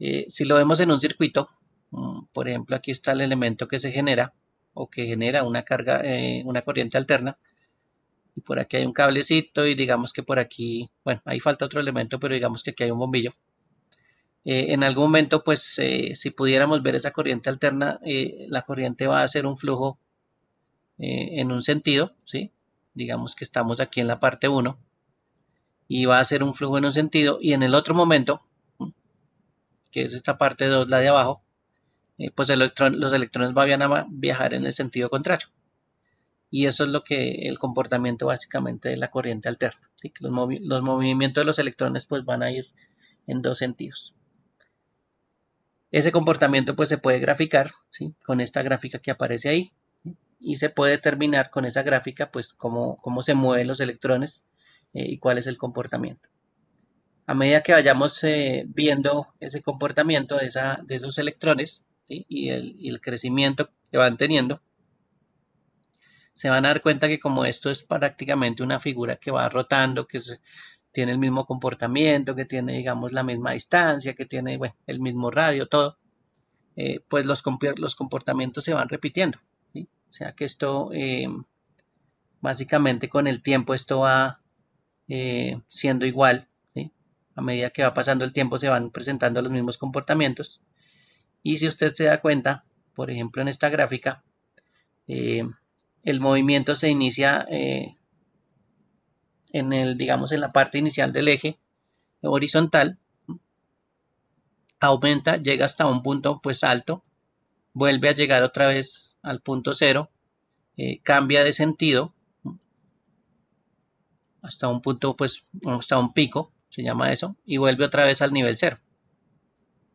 Eh, si lo vemos en un circuito, mm, por ejemplo, aquí está el elemento que se genera o que genera una carga, eh, una corriente alterna. Y por aquí hay un cablecito y digamos que por aquí, bueno, ahí falta otro elemento, pero digamos que aquí hay un bombillo. en algún momento, pues, si pudiéramos ver esa corriente alterna, la corriente va a hacer un flujo en un sentido, ¿sí? digamos que estamos aquí en la parte 1, y va a ser un flujo en un sentido, y en el otro momento, que es esta parte 2, la de abajo, eh, pues los electrones van a viajar en el sentido contrario. Y eso es lo que el comportamiento básicamente de la corriente alterna. los, movimientos de los electrones pues van a ir en dos sentidos. Ese comportamiento pues se puede graficar con esta gráfica que aparece ahí y se puede determinar con esa gráfica pues cómo, cómo se mueven los electrones eh, y cuál es el comportamiento. A medida que vayamos eh, viendo ese comportamiento de, esa, de esos electrones y, el, crecimiento que van teniendo, se van a dar cuenta que como esto es prácticamente una figura que va rotando, que tiene el mismo comportamiento, que tiene, digamos, la misma distancia, que tiene, el mismo radio, todo, eh, pues los, los comportamientos se van repitiendo. O sea que esto, eh, básicamente con el tiempo, esto va eh, siendo igual. A medida que va pasando el tiempo se van presentando los mismos comportamientos. Y si usted se da cuenta, por ejemplo en esta gráfica, eh, el movimiento se inicia en el, digamos, en la parte inicial del eje horizontal, aumenta, llega hasta un punto pues alto, vuelve a llegar otra vez al punto cero, eh, cambia de sentido hasta un punto, pues hasta un pico, se llama eso, y vuelve otra vez al nivel cero.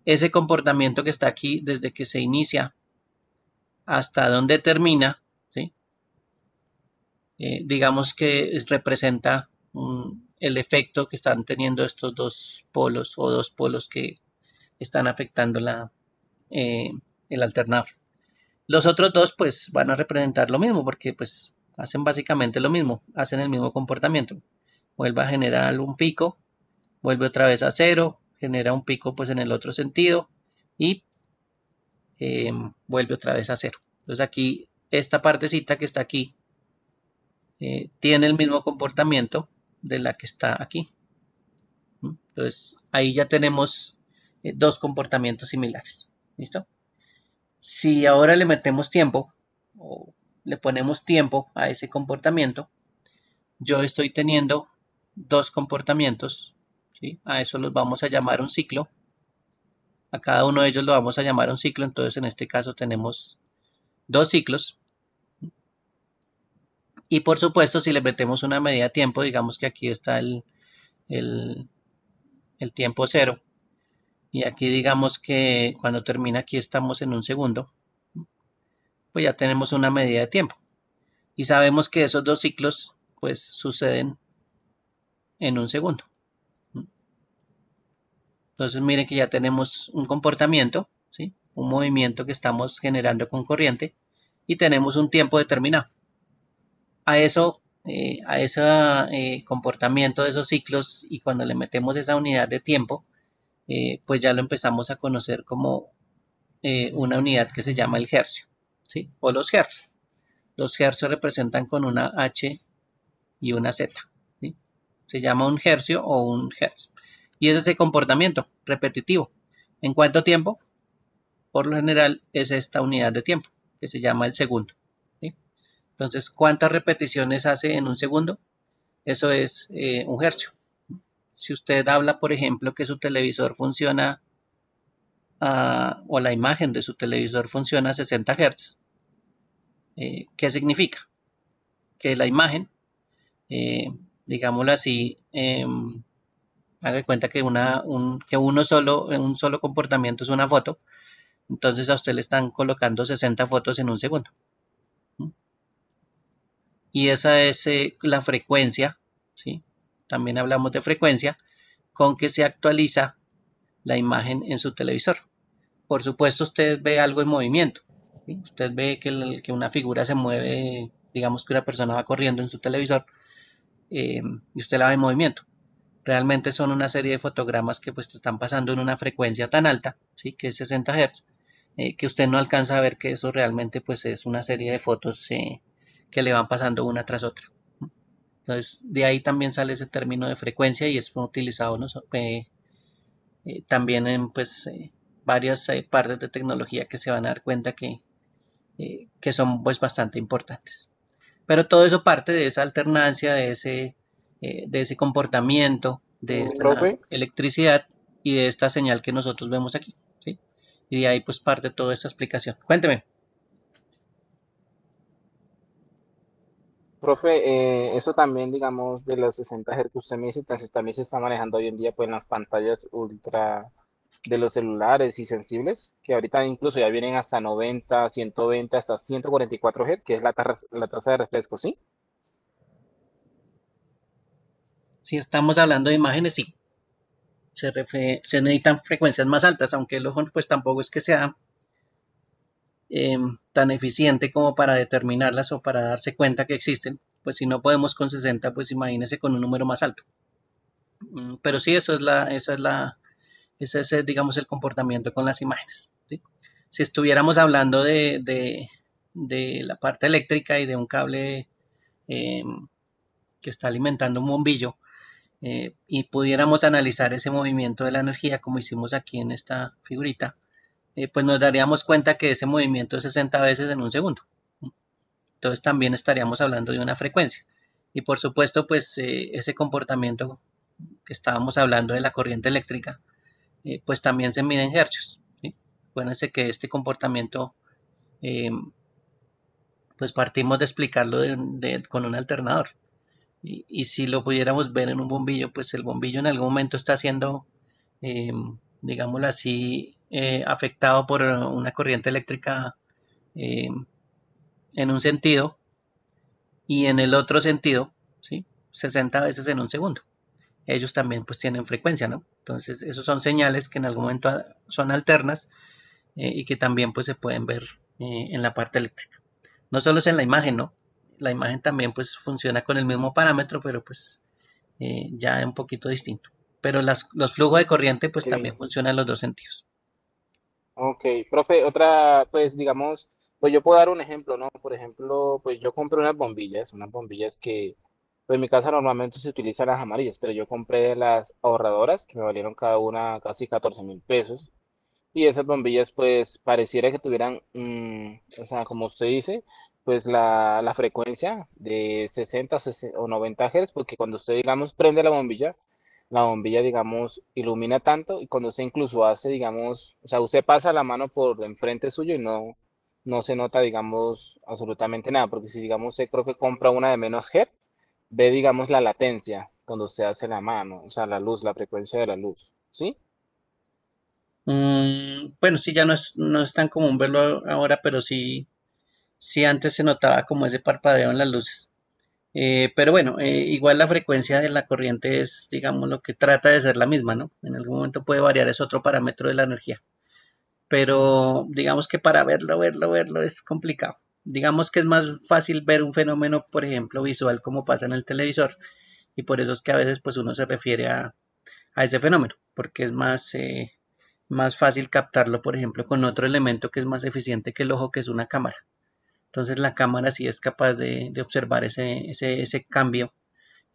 Ese comportamiento que está aquí desde que se inicia hasta donde termina, ¿sí? Eh, digamos que representa el efecto que están teniendo estos dos polos o dos polos que están afectando la, eh, el alternador. Los otros dos pues van a representar lo mismo porque pues hacen básicamente lo mismo, hacen el mismo comportamiento. Vuelve a generar un pico, vuelve otra vez a cero, genera un pico pues en el otro sentido y em, vuelve otra vez a cero. Entonces aquí esta partecita que está aquí eh, tiene el mismo comportamiento de la que está aquí. ¿Mm? Entonces ahí ya tenemos eh, dos comportamientos similares. ¿Listo? Si ahora le metemos tiempo o le ponemos tiempo a ese comportamiento, yo estoy teniendo dos comportamientos. A eso los vamos a llamar un ciclo. A cada uno de ellos lo vamos a llamar un ciclo. Entonces en este caso tenemos dos ciclos. Y por supuesto, si le metemos una medida de tiempo, digamos que aquí está el, el tiempo cero, y aquí digamos que cuando termina aquí estamos en un segundo, pues ya tenemos una medida de tiempo. Y sabemos que esos dos ciclos pues suceden en un segundo. Entonces miren que ya tenemos un comportamiento, ¿sí? un movimiento que estamos generando con corriente y tenemos un tiempo determinado. A eso, eh, a ese eh, comportamiento de esos ciclos y cuando le metemos esa unidad de tiempo, eh, pues ya lo empezamos a conocer como eh, una unidad que se llama el hercio, ¿sí? O los hertz. Los hertz se representan con una H y una Z, Se llama un hercio o un hertz. Y ese es el comportamiento repetitivo. ¿En cuánto tiempo? Por lo general es esta unidad de tiempo, que se llama el segundo. Entonces, ¿cuántas repeticiones hace en un segundo? Eso es eh, un hercio si usted habla, por ejemplo, que su televisor funciona ah, o la imagen de su televisor funciona a 60 Hz, eh, ¿qué significa? Que la imagen, eh, digámoslo así, em, haga cuenta que, un, uno solo, un solo comportamiento es una foto, entonces a usted le están colocando 60 fotos en un segundo. Y esa es eh, la frecuencia, ¿sí? también hablamos de frecuencia, con que se actualiza la imagen en su televisor. Por supuesto, usted ve algo en movimiento. Usted ve que, una figura se mueve, digamos que una persona va corriendo en su televisor eh, y usted la ve en movimiento. Realmente son una serie de fotogramas que pues están pasando en una frecuencia tan alta, ¿sí? que es 60 Hz, eh, que usted no alcanza a ver que eso realmente pues es una serie de fotos eh, que le van pasando una tras otra. Entonces, de ahí también sale ese término de frecuencia y es utilizado eh, eh, también en pues, eh, varias partes de tecnología que se van a dar cuenta que, que son pues, bastante importantes. Pero todo eso parte de esa alternancia, de ese, de ese comportamiento, de electricidad y de esta señal que nosotros vemos aquí. Y de ahí pues parte toda esta explicación. Cuénteme. Profe, eh, eso también, digamos, de los 60 Hz también se está manejando hoy en día pues, en las pantallas ultra de los celulares y sensibles, que ahorita incluso ya vienen hasta 90, 120, hasta 144 Hz, que es la, tasa de refresco, ¿sí? Si estamos hablando de imágenes, sí. Se, se necesitan frecuencias más altas, aunque el ojo pues tampoco es que sea Em, tan eficiente como para determinarlas o para darse cuenta que existen, pues si no podemos con 60, pues imagínese con un número más alto. Mm, pero sí, eso es la, esa es la, ese es, eh, digamos, el comportamiento con las imágenes. Si estuviéramos hablando de, de, la parte eléctrica y de un cable em, que está alimentando un bombillo, eh, y pudiéramos analizar ese movimiento de la energía como hicimos aquí en esta figurita, eh, pues nos daríamos cuenta que ese movimiento es 60 veces en un segundo. Entonces también estaríamos hablando de una frecuencia. Y por supuesto, pues eh, ese comportamiento que estábamos hablando de la corriente eléctrica, eh, pues también se mide en hercios. Acuérdense que este comportamiento, em, pues partimos de explicarlo con un alternador. Y, y, si lo pudiéramos ver en un bombillo, pues el bombillo en algún momento está haciendo, em, digámoslo así, eh, afectado por una corriente eléctrica eh, en un sentido y en el otro sentido, ¿sí? 60 veces en un segundo. Ellos también pues tienen frecuencia, ¿no? Entonces, esos son señales que en algún momento ah, son alternas eh, y que también pues se pueden ver en la parte eléctrica. No solo es en la imagen, ¿no? La imagen también pues funciona con el mismo parámetro, pero pues ya un poquito distinto. Pero los flujos de corriente pues también funcionan en los dos sentidos. Ok, profe, otra, pues digamos, pues yo puedo dar un ejemplo, ¿no? Por ejemplo, pues yo compré unas bombillas, unas bombillas que, pues, en mi casa normalmente se utilizan las amarillas, pero yo compré las ahorradoras que me valieron cada una casi 14 mil pesos. Y esas bombillas, pues pareciera que tuvieran, mm, o sea, como usted dice, pues la, la frecuencia de 60 o 90 Hz, porque cuando usted, digamos, prende la bombilla, la bombilla, digamos, ilumina tanto y cuando se incluso hace, digamos, o sea, usted pasa la mano por enfrente suyo y no, no se nota, digamos, absolutamente nada, porque si, digamos, se creo que compra una de menos hertz, ve, digamos, la latencia cuando usted hace la mano, o sea, la luz, la frecuencia de la luz, ¿sí? Mm, bueno, sí, ya no es, no es tan común verlo ahora, pero sí, sí antes se notaba como ese parpadeo en las luces. Eh, pero bueno, eh, igual la frecuencia de la corriente es, digamos, lo que trata de ser la misma, ¿no? En algún momento puede variar, es otro parámetro de la energía. Pero digamos que para verlo, verlo, verlo es complicado. Digamos que es más fácil ver un fenómeno, por ejemplo, visual como pasa en el televisor. Y por eso es que a veces pues uno se refiere a, ese fenómeno, porque es más, eh, más fácil captarlo, por ejemplo, con otro elemento que es más eficiente que el ojo, que es una cámara. Entonces la cámara sí es capaz de, observar ese, cambio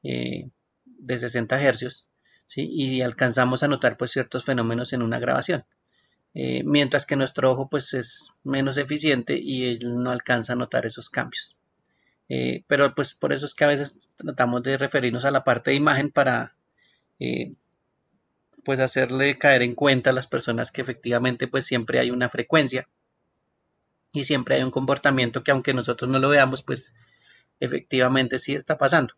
eh, de 60 Hz ¿sí? y alcanzamos a notar pues, ciertos fenómenos en una grabación. Eh, mientras que nuestro ojo pues, es menos eficiente y él no alcanza a notar esos cambios. Eh, pero pues por eso es que a veces tratamos de referirnos a la parte de imagen para pues hacerle caer en cuenta a las personas que efectivamente pues siempre hay una frecuencia y siempre hay un comportamiento que aunque nosotros no lo veamos, pues efectivamente sí está pasando.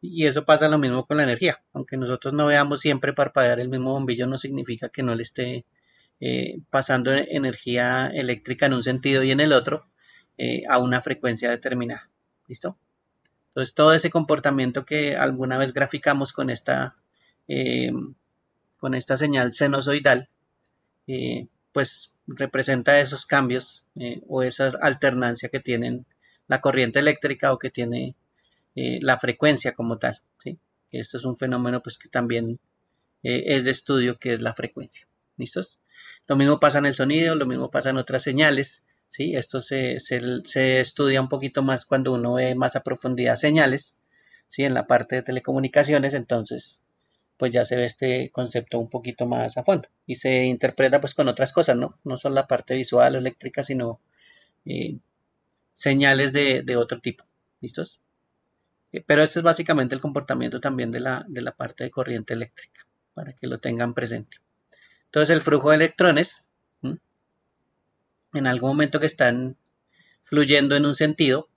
Y eso pasa lo mismo con la energía. Aunque nosotros no veamos siempre parpadear el mismo bombillo, no significa que no le esté eh, pasando energía eléctrica en un sentido y en el otro eh, a una frecuencia determinada. ¿Listo? Entonces todo ese comportamiento que alguna vez graficamos con esta, eh, con esta señal senosoidal, pues representa esos cambios eh, o esa alternancia que tienen la corriente eléctrica o que tiene eh, la frecuencia como tal. ¿sí? Esto es un fenómeno pues que también eh, es de estudio que es la frecuencia. ¿Listos? Lo mismo pasa en el sonido, lo mismo pasa en otras señales. ¿sí? Esto se, se estudia un poquito más cuando uno ve más a profundidad señales. ¿sí? En la parte de telecomunicaciones, entonces pues ya se ve este concepto un poquito más a fondo y se interpreta pues con otras cosas, ¿no? No solo la parte visual o eléctrica, sino eh, señales de, otro tipo, ¿listos? Eh, pero este es básicamente el comportamiento también de la, parte de corriente eléctrica, para que lo tengan presente. Entonces el flujo de electrones, en algún momento que están fluyendo en un sentido,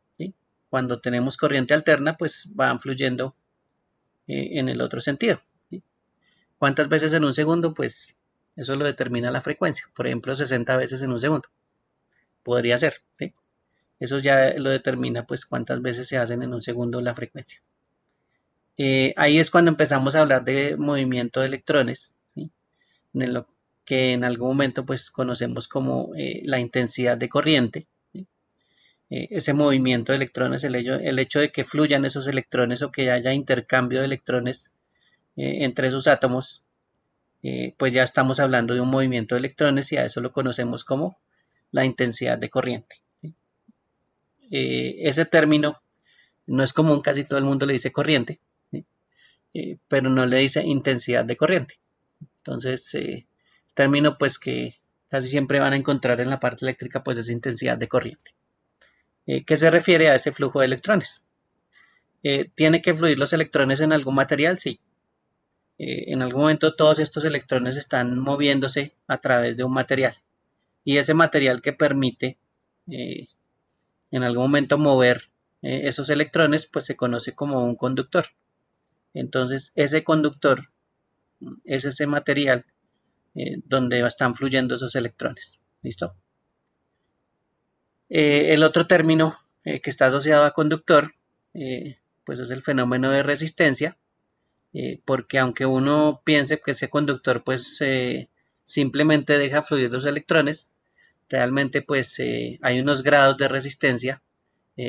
cuando tenemos corriente alterna, pues van fluyendo eh, en el otro sentido. ¿Cuántas veces en un segundo? Pues eso lo determina la frecuencia. Por ejemplo, 60 veces en un segundo. Podría ser. Eso ya lo determina pues cuántas veces se hacen en un segundo la frecuencia. Eh, ahí es cuando empezamos a hablar de movimiento de electrones, de lo que en algún momento pues conocemos como eh, la intensidad de corriente. Eh, ese movimiento de electrones, el hecho de que fluyan esos electrones o que haya intercambio de electrones eh, entre sus átomos, eh, pues ya estamos hablando de un movimiento de electrones y a eso lo conocemos como la intensidad de corriente. Eh, ese término no es común, casi todo el mundo le dice corriente, pero no le dice intensidad de corriente. Entonces, término pues que casi siempre van a encontrar en la parte eléctrica pues es intensidad de corriente. ¿Qué se refiere a ese flujo de electrones? ¿Tiene que fluir los electrones en algún material? Sí. Eh, en algún momento todos estos electrones están moviéndose a través de un material. Y ese material que permite eh, en algún momento mover eh, esos electrones, pues se conoce como un conductor. Entonces ese conductor es ese material donde están fluyendo esos electrones. ¿Listo? el otro término que está asociado a conductor, pues es el fenómeno de resistencia eh, porque aunque uno piense que ese conductor pues eh, simplemente deja fluir los electrones, realmente pues eh, hay unos grados de resistencia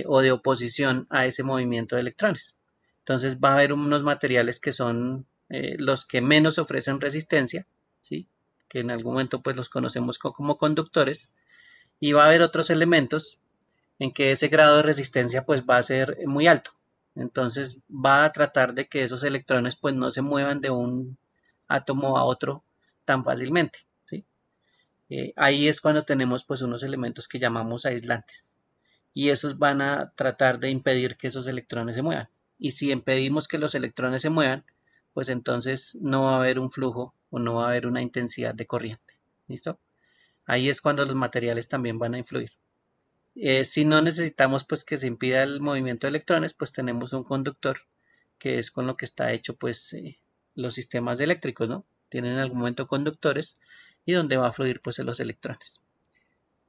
o de oposición a ese movimiento de electrones. Entonces va a haber unos materiales que son los que menos ofrecen resistencia, que en algún momento pues los conocemos como conductores, y va a haber otros elementos en que ese grado de resistencia pues va a ser muy alto. Entonces va a tratar de que esos electrones pues no se muevan de un átomo a otro tan fácilmente. Eh, ahí es cuando tenemos pues unos elementos que llamamos aislantes. Y esos van a tratar de impedir que esos electrones se muevan. Y si impedimos que los electrones se muevan, pues entonces no va a haber un flujo o no va a haber una intensidad de corriente. ¿Listo? Ahí es cuando los materiales también van a influir. Eh, si no necesitamos pues que se impida el movimiento de electrones, pues tenemos un conductor, que es con lo que está hecho pues eh, los sistemas eléctricos, ¿no? Tienen en algún momento conductores y donde va a fluir pues los electrones.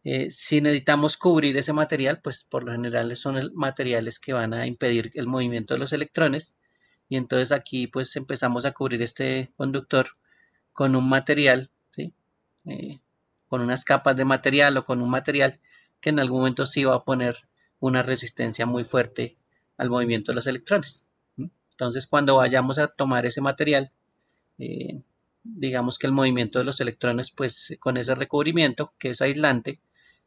Eh, si necesitamos cubrir ese material, pues por lo general son materiales que van a impedir el movimiento de los electrones. Y entonces aquí pues empezamos a cubrir este conductor con un material, con unas capas de material o con un material que en algún momento sí va a poner una resistencia muy fuerte al movimiento de los electrones. Entonces, cuando vayamos a tomar ese material, eh, digamos que el movimiento de los electrones, pues con ese recubrimiento, que es aislante,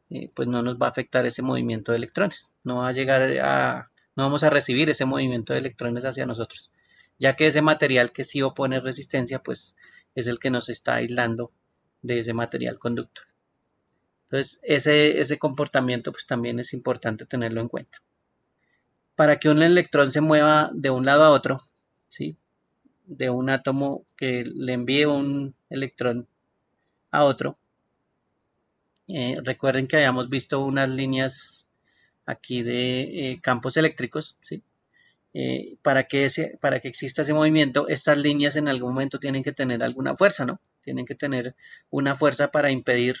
eh, pues no nos va a afectar ese movimiento de electrones. No va a llegar a, no vamos a recibir ese movimiento de electrones hacia nosotros, ya que ese material que sí opone resistencia, pues es el que nos está aislando de ese material conductor. Entonces, ese, ese comportamiento pues, también es importante tenerlo en cuenta. Para que un electrón se mueva de un lado a otro, ¿sí? de un átomo que le envíe un electrón a otro, eh, recuerden que habíamos visto unas líneas aquí de eh, campos eléctricos, ¿sí? Eh, para, que ese, para que exista ese movimiento, estas líneas en algún momento tienen que tener alguna fuerza, ¿no? Tienen que tener una fuerza para impedir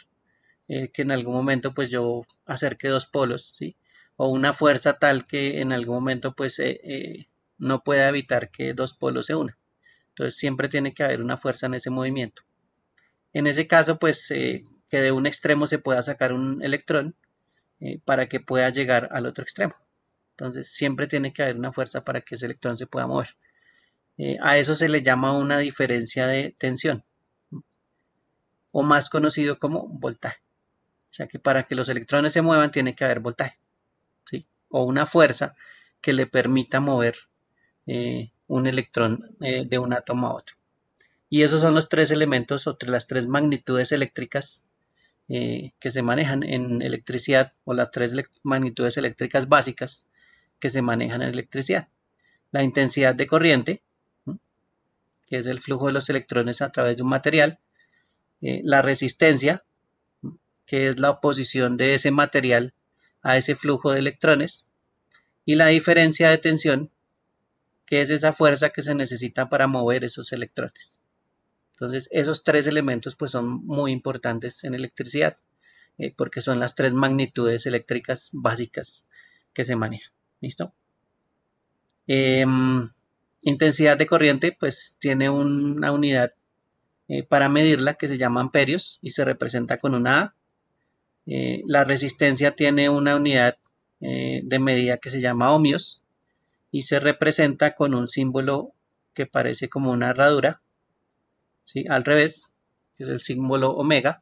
eh, que en algún momento pues yo acerque dos polos, ¿sí? O una fuerza tal que en algún momento pues eh, eh, no pueda evitar que dos polos se unan. Entonces siempre tiene que haber una fuerza en ese movimiento. En ese caso pues que de un extremo se pueda sacar un electrón para que pueda llegar al otro extremo. Entonces siempre tiene que haber una fuerza para que ese electrón se pueda mover. a eso se le llama una diferencia de tensión, o más conocido como voltaje. O sea que para que los electrones se muevan tiene que haber voltaje, ¿sí? O una fuerza que le permita mover eh, un electrón eh, de un átomo a otro. Y esos son los tres elementos o las tres magnitudes eléctricas eh, que se manejan en electricidad o las tres magnitudes eléctricas básicas que se manejan en electricidad. La intensidad de corriente, que es el flujo de los electrones a través de un material. la resistencia, que es la oposición de ese material a ese flujo de electrones, y la diferencia de tensión, que es esa fuerza que se necesita para mover esos electrones. Entonces, esos tres elementos pues, son muy importantes en electricidad, eh, porque son las tres magnitudes eléctricas básicas que se manejan. ¿Listo? Em, intensidad de corriente, pues tiene una unidad eh, para medirla que se llama amperios y se representa con una A. Eh, la resistencia tiene una unidad eh, de medida que se llama ohmios y se representa con un símbolo que parece como una herradura, ¿sí? al revés, que es el símbolo omega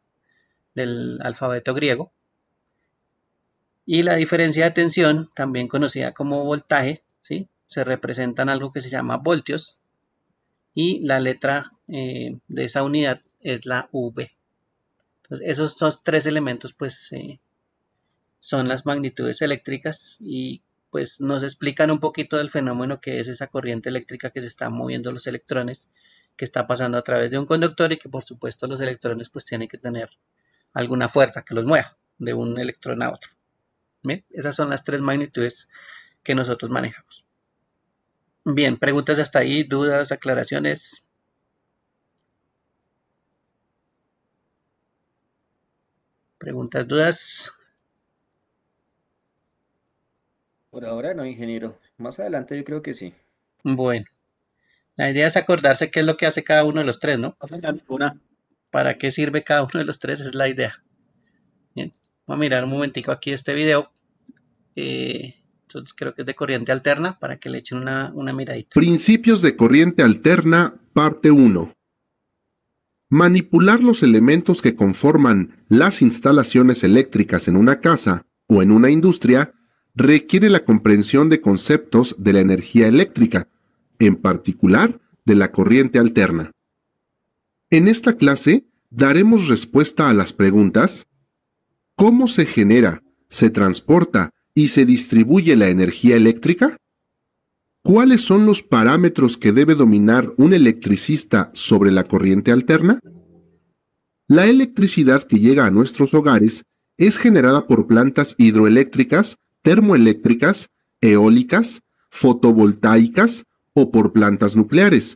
del alfabeto griego. Y la diferencia de tensión, también conocida como voltaje, ¿sí? se representa en algo que se llama voltios y la letra eh, de esa unidad es la V esos, tres elementos pues eh, son las magnitudes eléctricas y pues nos explican un poquito del fenómeno que es esa corriente eléctrica que se está moviendo los electrones, que está pasando a través de un conductor y que por supuesto los electrones pues tienen que tener alguna fuerza que los mueva de un electrón a otro. Esas son las tres magnitudes que nosotros manejamos. Bien, preguntas hasta ahí, dudas, aclaraciones. ¿Preguntas, dudas? Por ahora no, ingeniero. Más adelante yo creo que sí. Bueno. La idea es acordarse qué es lo que hace cada uno de los tres, ¿no? Una. ¿Para qué sirve cada uno de los tres? Es la idea. Bien. Voy a mirar un momentico aquí este video. Eh, entonces creo que es de corriente alterna para que le echen una, una miradita. Principios de corriente alterna, parte 1. Manipular los elementos que conforman las instalaciones eléctricas en una casa o en una industria requiere la comprensión de conceptos de la energía eléctrica, en particular de la corriente alterna. En esta clase daremos respuesta a las preguntas ¿Cómo se genera, se transporta y se distribuye la energía eléctrica? ¿Cuáles son los parámetros que debe dominar un electricista sobre la corriente alterna? La electricidad que llega a nuestros hogares es generada por plantas hidroeléctricas, termoeléctricas, eólicas, fotovoltaicas o por plantas nucleares.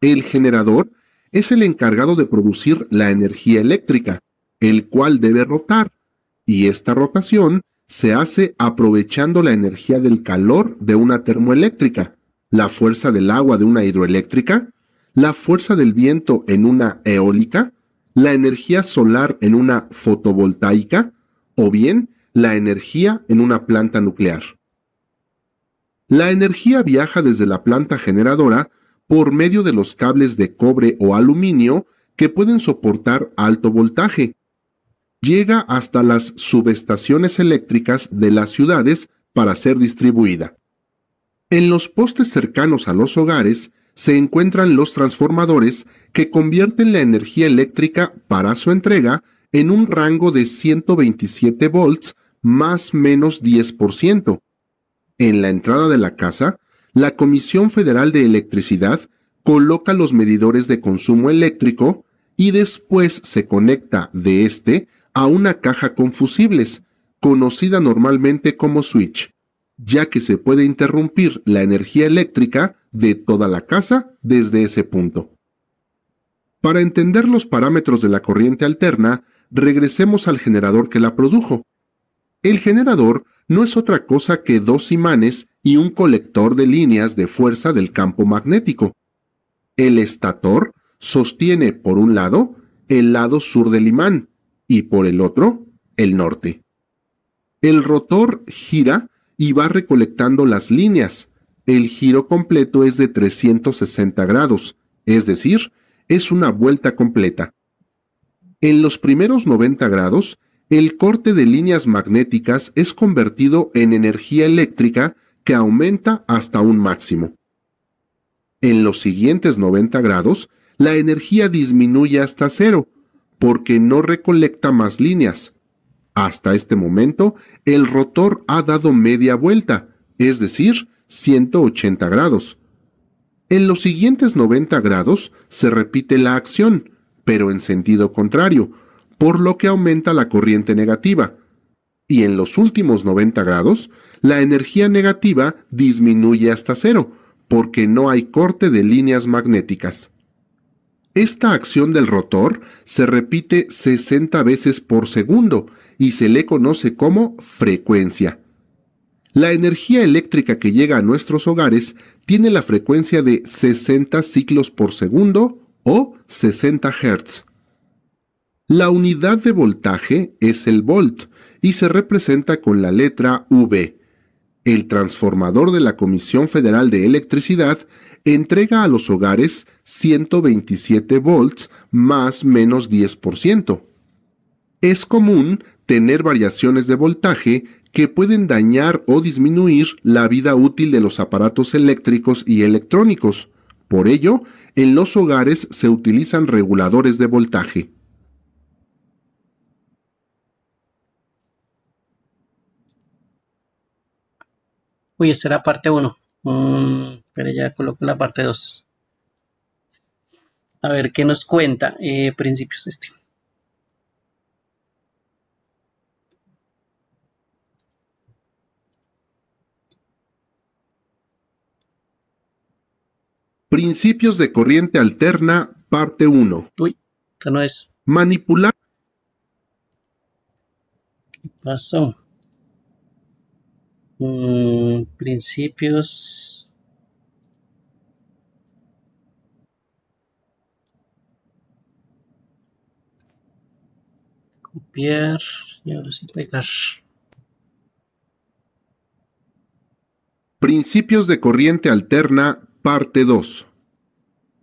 El generador es el encargado de producir la energía eléctrica, el cual debe rotar, y esta rotación se hace aprovechando la energía del calor de una termoeléctrica, la fuerza del agua de una hidroeléctrica, la fuerza del viento en una eólica, la energía solar en una fotovoltaica o bien la energía en una planta nuclear. La energía viaja desde la planta generadora por medio de los cables de cobre o aluminio que pueden soportar alto voltaje, llega hasta las subestaciones eléctricas de las ciudades para ser distribuida. En los postes cercanos a los hogares se encuentran los transformadores que convierten la energía eléctrica para su entrega en un rango de 127 volts más menos 10%. En la entrada de la casa, la Comisión Federal de Electricidad coloca los medidores de consumo eléctrico y después se conecta de este a una caja con fusibles, conocida normalmente como switch, ya que se puede interrumpir la energía eléctrica de toda la casa desde ese punto. Para entender los parámetros de la corriente alterna, regresemos al generador que la produjo. El generador no es otra cosa que dos imanes y un colector de líneas de fuerza del campo magnético. El estator sostiene, por un lado, el lado sur del imán, y por el otro, el norte. El rotor gira y va recolectando las líneas. El giro completo es de 360 grados, es decir, es una vuelta completa. En los primeros 90 grados, el corte de líneas magnéticas es convertido en energía eléctrica que aumenta hasta un máximo. En los siguientes 90 grados, la energía disminuye hasta cero, porque no recolecta más líneas. Hasta este momento, el rotor ha dado media vuelta, es decir, 180 grados. En los siguientes 90 grados se repite la acción, pero en sentido contrario, por lo que aumenta la corriente negativa. Y en los últimos 90 grados, la energía negativa disminuye hasta cero, porque no hay corte de líneas magnéticas. Esta acción del rotor se repite 60 veces por segundo y se le conoce como frecuencia. La energía eléctrica que llega a nuestros hogares tiene la frecuencia de 60 ciclos por segundo o 60 Hz. La unidad de voltaje es el volt y se representa con la letra V. El transformador de la Comisión Federal de Electricidad entrega a los hogares 127 volts más menos 10%. Es común tener variaciones de voltaje que pueden dañar o disminuir la vida útil de los aparatos eléctricos y electrónicos. Por ello, en los hogares se utilizan reguladores de voltaje. Oye, será parte 1 ya coloco la parte 2. A ver qué nos cuenta. Eh, principios este. Principios de corriente alterna, parte 1. Uy, esto no es. Manipular. ¿Qué pasó? Mm, principios y Principios de corriente alterna, parte 2.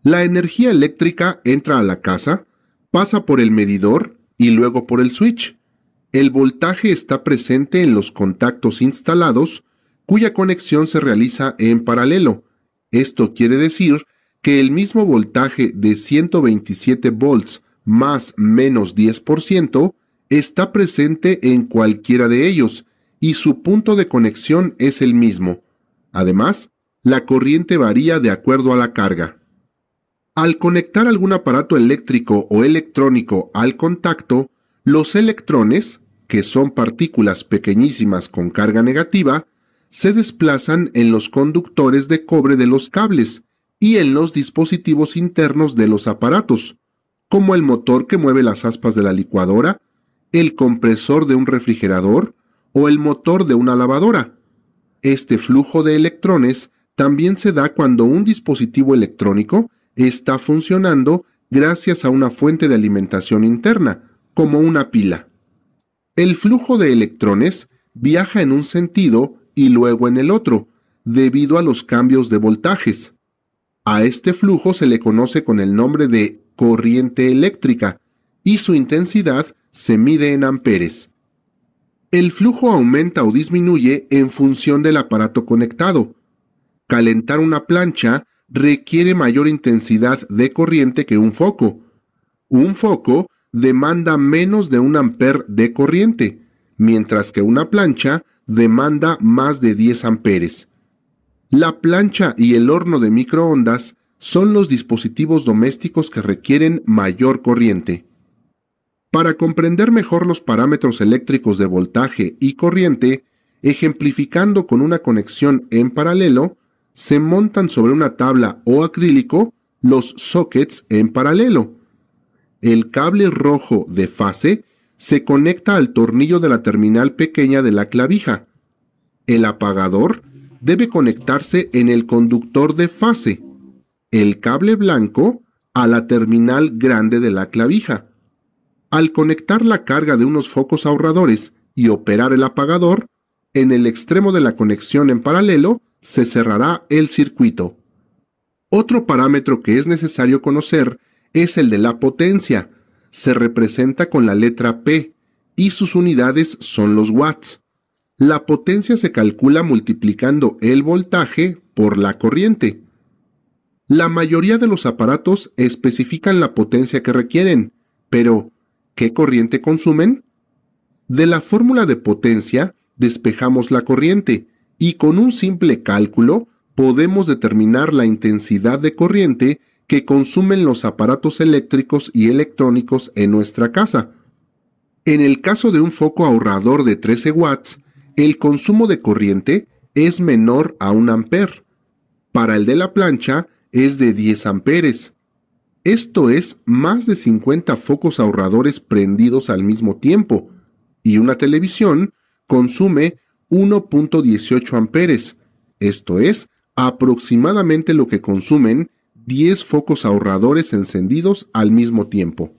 La energía eléctrica entra a la casa, pasa por el medidor y luego por el switch. El voltaje está presente en los contactos instalados cuya conexión se realiza en paralelo. Esto quiere decir que el mismo voltaje de 127 volts más menos 10% está presente en cualquiera de ellos y su punto de conexión es el mismo. Además, la corriente varía de acuerdo a la carga. Al conectar algún aparato eléctrico o electrónico al contacto, los electrones, que son partículas pequeñísimas con carga negativa, se desplazan en los conductores de cobre de los cables y en los dispositivos internos de los aparatos, como el motor que mueve las aspas de la licuadora el compresor de un refrigerador o el motor de una lavadora. Este flujo de electrones también se da cuando un dispositivo electrónico está funcionando gracias a una fuente de alimentación interna, como una pila. El flujo de electrones viaja en un sentido y luego en el otro, debido a los cambios de voltajes. A este flujo se le conoce con el nombre de corriente eléctrica, y su intensidad se mide en amperes. El flujo aumenta o disminuye en función del aparato conectado. Calentar una plancha requiere mayor intensidad de corriente que un foco. Un foco demanda menos de un amper de corriente, mientras que una plancha demanda más de 10 amperes. La plancha y el horno de microondas son los dispositivos domésticos que requieren mayor corriente. Para comprender mejor los parámetros eléctricos de voltaje y corriente, ejemplificando con una conexión en paralelo, se montan sobre una tabla o acrílico los sockets en paralelo. El cable rojo de fase se conecta al tornillo de la terminal pequeña de la clavija. El apagador debe conectarse en el conductor de fase. El cable blanco a la terminal grande de la clavija al conectar la carga de unos focos ahorradores y operar el apagador, en el extremo de la conexión en paralelo se cerrará el circuito. Otro parámetro que es necesario conocer es el de la potencia. Se representa con la letra P y sus unidades son los watts. La potencia se calcula multiplicando el voltaje por la corriente. La mayoría de los aparatos especifican la potencia que requieren, pero qué corriente consumen? De la fórmula de potencia despejamos la corriente y con un simple cálculo podemos determinar la intensidad de corriente que consumen los aparatos eléctricos y electrónicos en nuestra casa. En el caso de un foco ahorrador de 13 watts, el consumo de corriente es menor a 1 amper. Para el de la plancha es de 10 amperes. Esto es más de 50 focos ahorradores prendidos al mismo tiempo, y una televisión consume 1.18 amperes, esto es aproximadamente lo que consumen 10 focos ahorradores encendidos al mismo tiempo.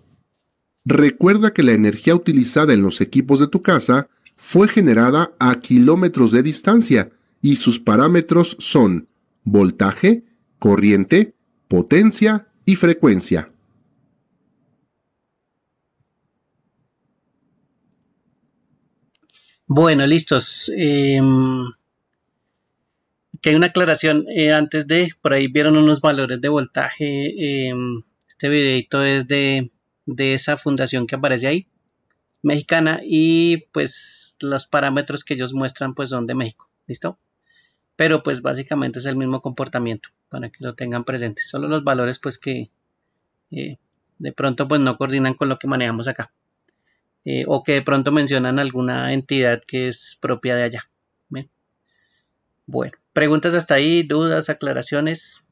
Recuerda que la energía utilizada en los equipos de tu casa fue generada a kilómetros de distancia y sus parámetros son voltaje, corriente, potencia y frecuencia. Bueno, listos. Em, que hay una aclaración eh, antes de, por ahí vieron unos valores de voltaje. Em, este videito es de, de esa fundación que aparece ahí, mexicana, y pues los parámetros que ellos muestran pues son de México. ¿Listo? pero pues básicamente es el mismo comportamiento para que lo tengan presente solo los valores pues que eh, de pronto pues no coordinan con lo que manejamos acá eh, o que de pronto mencionan alguna entidad que es propia de allá bueno preguntas hasta ahí dudas aclaraciones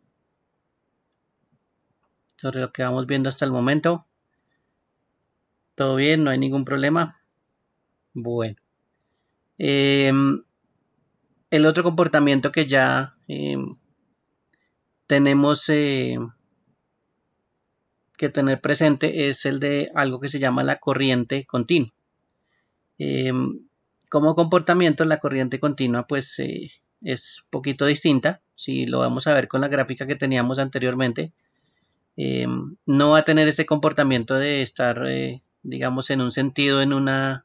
sobre lo que vamos viendo hasta el momento todo bien no hay ningún problema bueno eh, el otro comportamiento que ya em, tenemos eh, que tener presente es el de algo que se llama la corriente continua. Em, como comportamiento, la corriente continua pues eh, es un poquito distinta. Si lo vamos a ver con la gráfica que teníamos anteriormente, em, no va a tener ese comportamiento de estar, eh, digamos, en un sentido, en una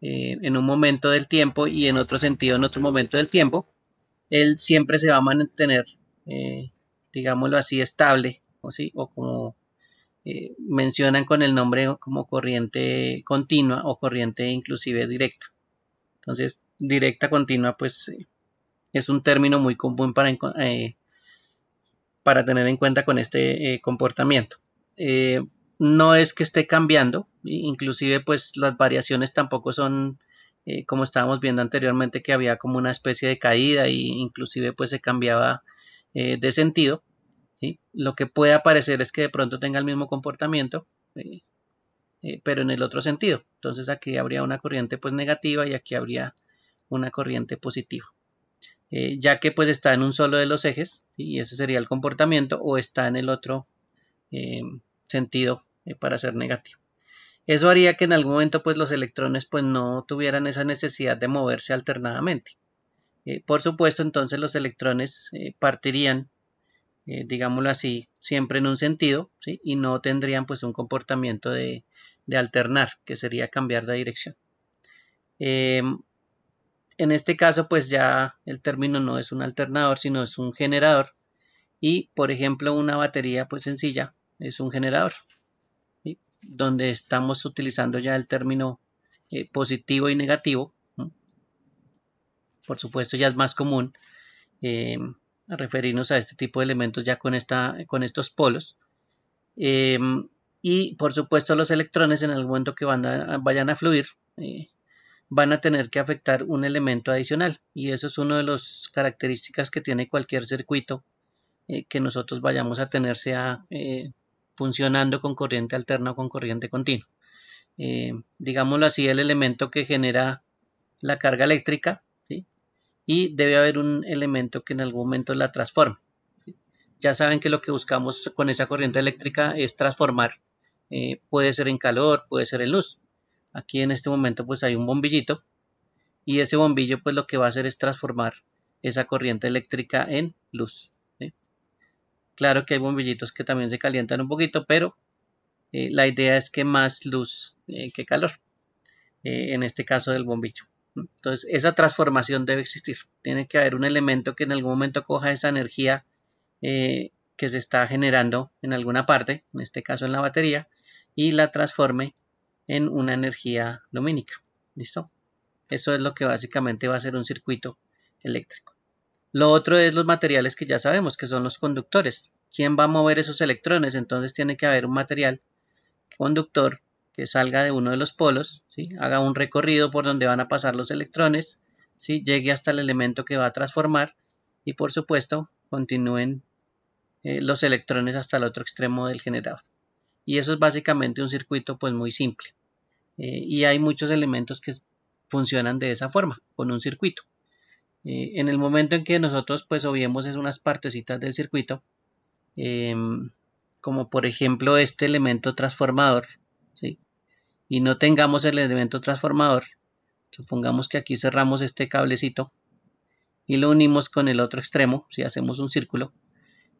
eh, en un momento del tiempo y en otro sentido en otro momento del tiempo, él siempre se va a mantener, eh, digámoslo así, estable, o, sí, o como eh, mencionan con el nombre como corriente continua o corriente inclusive directa. Entonces, directa continua, pues es un término muy común para, para tener en cuenta con este comportamiento no es que esté cambiando, inclusive pues las variaciones tampoco son eh, como estábamos viendo anteriormente que había como una especie de caída e inclusive pues se cambiaba eh, de sentido. Lo que puede aparecer es que de pronto tenga el mismo comportamiento, eh, pero en el otro sentido. Entonces aquí habría una corriente pues negativa y aquí habría una corriente positiva. ya que pues está en un solo de los ejes y ese sería el comportamiento o está en el otro sentido eh, para ser negativo. Eso haría que en algún momento pues, los electrones pues, no tuvieran esa necesidad de moverse alternadamente. Eh, por supuesto, entonces los electrones eh, partirían, digámoslo así, siempre en un sentido ¿sí? y no tendrían pues, un comportamiento de, de alternar, que sería cambiar de dirección. Em, en este caso, pues ya el término no es un alternador, sino es un generador. Y, por ejemplo, una batería pues sencilla es un generador, donde estamos utilizando ya el término eh, positivo y negativo. Por supuesto, ya es más común em, referirnos a este tipo de elementos ya con, esta, con estos polos. Em, y por supuesto los electrones en el momento que van vayan a fluir eh, van a tener que afectar un elemento adicional y eso es una de las características que tiene cualquier circuito eh, que nosotros vayamos a tener sea funcionando con corriente alterna o con corriente continua. Eh, digámoslo así, el elemento que genera la carga eléctrica y debe haber un elemento que en algún momento la transforme. Ya saben que lo que buscamos con esa corriente eléctrica es transformar. Eh, puede ser en calor, puede ser en luz. Aquí en este momento pues hay un bombillito y ese bombillo pues lo que va a hacer es transformar esa corriente eléctrica en luz. Claro que hay bombillitos que también se calientan un poquito, pero eh, la idea es que más luz eh, que calor, eh, en este caso del bombillo. Entonces, esa transformación debe existir. Tiene que haber un elemento que en algún momento coja esa energía que se está generando en alguna parte, en este caso en la batería, y la transforme en una energía lumínica. ¿Listo? Eso es lo que básicamente va a ser un circuito eléctrico. Lo otro es los materiales que ya sabemos, que son los conductores. ¿Quién va a mover esos electrones? Entonces tiene que haber un material conductor que salga de uno de los polos, ¿sí? haga un recorrido por donde van a pasar los electrones, ¿sí? llegue hasta el elemento que va a transformar y por supuesto continúen eh, los electrones hasta el otro extremo del generador. Y eso es básicamente un circuito pues muy simple. Eh, y hay muchos elementos que funcionan de esa forma, con un circuito. Eh, en el momento en que nosotros pues obviemos es unas partecitas del circuito, em, como por ejemplo este elemento transformador, y no tengamos el elemento transformador, supongamos que aquí cerramos este cablecito y lo unimos con el otro extremo, si hacemos un círculo,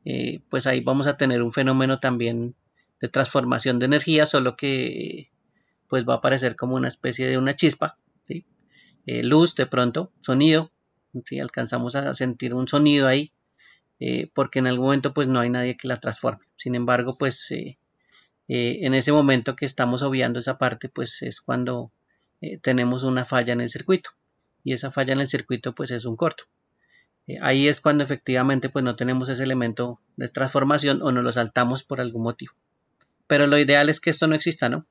eh, pues ahí vamos a tener un fenómeno también de transformación de energía, solo que pues va a aparecer como una especie de una chispa, eh, luz de pronto, sonido, si alcanzamos a sentir un sonido ahí, eh, porque en algún momento pues no hay nadie que la transforme. Sin embargo, pues eh, eh, en ese momento que estamos obviando esa parte, pues es cuando tenemos una falla en el circuito. Y esa falla en el circuito pues es un corto. ahí es cuando efectivamente pues no tenemos ese elemento de transformación o nos lo saltamos por algún motivo. Pero lo ideal es que esto no exista, ¿no?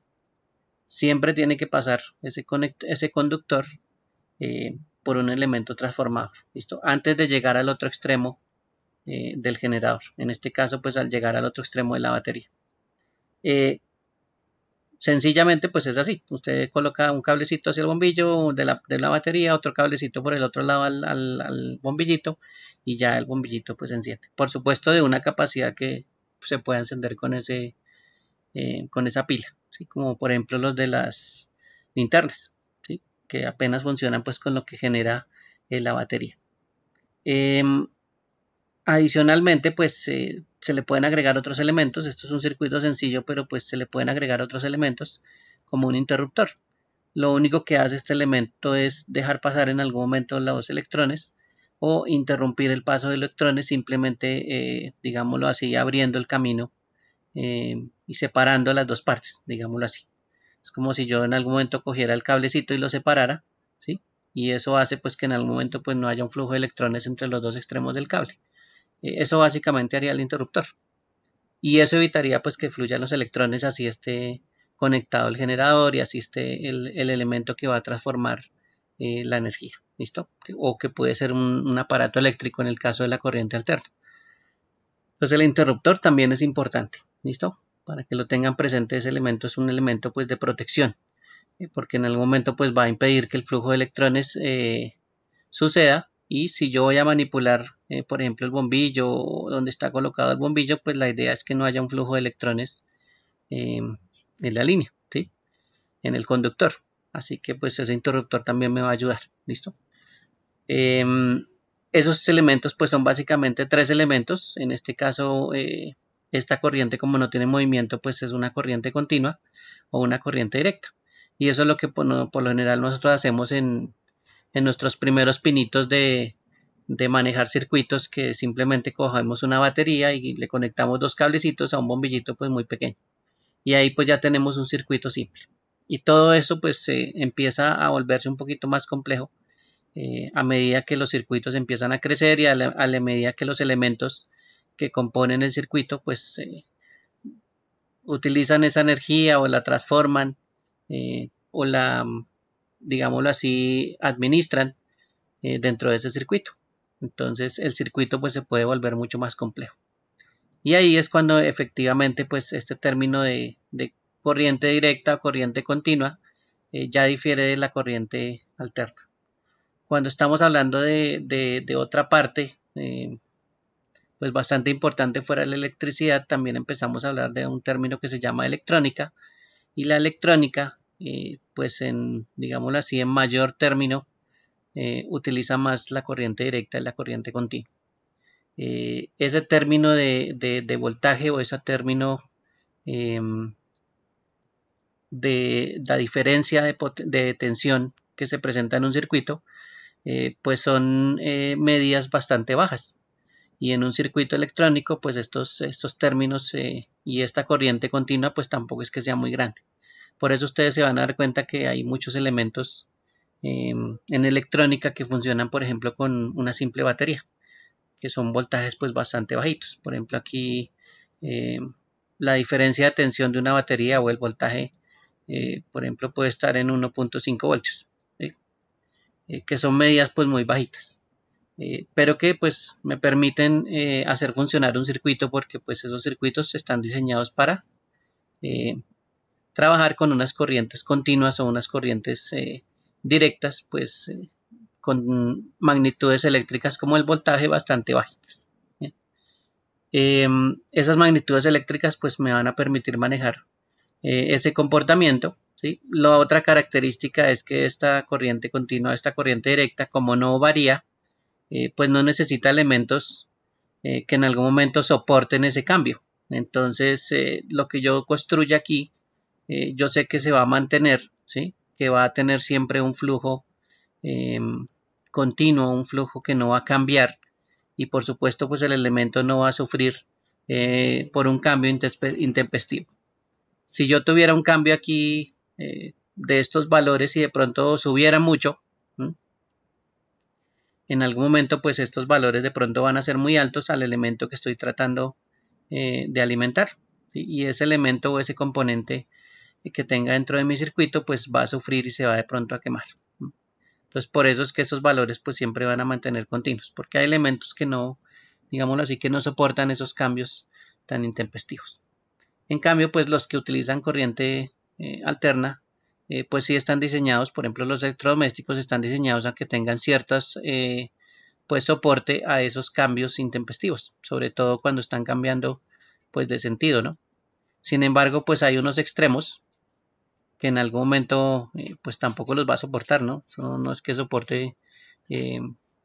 Siempre tiene que pasar ese, ese conductor por un elemento transformado, ¿listo? Antes de llegar al otro extremo eh, del generador, en este caso pues al llegar al otro extremo de la batería. Eh, sencillamente pues es así, usted coloca un cablecito hacia el bombillo de la, batería, otro cablecito por el otro lado al, bombillito y ya el bombillito pues enciende. Por supuesto de una capacidad que se pueda encender con, ese, eh, con esa pila, como por ejemplo los de las linternas que apenas funcionan pues con lo que genera eh, la batería. Em, adicionalmente pues se le pueden agregar otros elementos, esto es un circuito sencillo pero pues se le pueden agregar otros elementos como un interruptor. Lo único que hace este elemento es dejar pasar en algún momento los electrones o interrumpir el paso de electrones simplemente, eh, digámoslo así, abriendo el camino eh, y separando las dos partes, digámoslo así. Es como si yo en algún momento cogiera el cablecito y lo separara, ¿sí? Y eso hace pues que en algún momento pues no haya un flujo de electrones entre los dos extremos del cable. Eh, eso básicamente haría el interruptor. Y eso evitaría pues que fluyan los electrones así esté conectado el generador y así esté el, elemento que va a transformar eh, la energía. ¿Listo? O que puede ser un, un aparato eléctrico en el caso de la corriente alterna. Entonces el interruptor también es importante. ¿Listo? para que lo tengan presente, ese elemento es un elemento pues de protección, eh, porque en algún momento pues va a impedir que el flujo de electrones eh, suceda y si yo voy a manipular, eh, por ejemplo, el bombillo donde está colocado el bombillo, pues la idea es que no haya un flujo de electrones em, en la línea, en el conductor. Así que pues ese interruptor también me va a ayudar, ¿listo? Em, esos elementos pues son básicamente tres elementos, en este caso esta corriente, como no tiene movimiento, pues es una corriente continua o una corriente directa. Y eso es lo que por, lo general nosotros hacemos en, nuestros primeros pinitos de, manejar circuitos que simplemente cogemos una batería y le conectamos dos cablecitos a un bombillito pues muy pequeño y ahí pues ya tenemos un circuito simple y todo eso pues se empieza a volverse un poquito más complejo eh, a medida que los circuitos empiezan a crecer y a a la medida que los elementos que componen el circuito, pues eh, utilizan esa energía o la transforman eh, o la, digámoslo así, administran eh, dentro de ese circuito. Entonces el circuito pues se puede volver mucho más complejo. Y ahí es cuando efectivamente pues este término de, corriente directa o corriente continua ya difiere de la corriente alterna. Cuando estamos hablando de, otra parte, pues bastante importante fuera la electricidad, también empezamos a hablar de un término que se llama electrónica y la electrónica, eh, pues en, digámoslo así, en mayor término, eh, utiliza más la corriente directa y la corriente continua. Eh, ese término de, voltaje o ese término em, de la diferencia de, de, tensión que se presenta en un circuito, pues son medidas bastante bajas y en un circuito electrónico pues estos, estos términos eh, y esta corriente continua pues tampoco es que sea muy grande. Por eso ustedes se van a dar cuenta que hay muchos elementos eh, en electrónica que funcionan por ejemplo con una simple batería que son voltajes pues bastante bajitos. Por ejemplo aquí eh, la diferencia de tensión de una batería o el voltaje por ejemplo puede estar en 1.5 voltios que son medidas pues muy bajitas. Eh, pero que pues me permiten eh, hacer funcionar un circuito porque pues esos circuitos están diseñados para eh, trabajar con unas corrientes continuas o unas corrientes directas pues con magnitudes eléctricas como el voltaje bastante bajitas. Em, esas magnitudes eléctricas pues me van a permitir manejar ese comportamiento. La otra característica es que esta corriente continua, esta corriente directa, como no varía, eh, pues no necesita elementos eh, que en algún momento soporten ese cambio. Entonces, eh, lo que yo construya aquí, yo sé que se va a mantener, ¿sí? que va a tener siempre un flujo em, continuo, un flujo que no va a cambiar y por supuesto pues el elemento no va a sufrir por un cambio intempestivo. Si yo tuviera un cambio aquí de estos valores y de pronto subiera mucho, en algún momento pues estos valores de pronto van a ser muy altos al elemento que estoy tratando eh, de alimentar y ese elemento o ese componente que tenga dentro de mi circuito pues va a sufrir y se va de pronto a quemar entonces por eso es que esos valores pues siempre van a mantener continuos porque hay elementos que no digámoslo así que no soportan esos cambios tan intempestivos en cambio pues los que utilizan corriente eh, alterna eh, pues sí están diseñados, por ejemplo, los electrodomésticos están diseñados a que tengan ciertas, eh, pues soporte a esos cambios intempestivos, sobre todo cuando están cambiando, pues de sentido, ¿no? Sin embargo, pues hay unos extremos que en algún momento, eh, pues tampoco los va a soportar, ¿no? no es que soporte,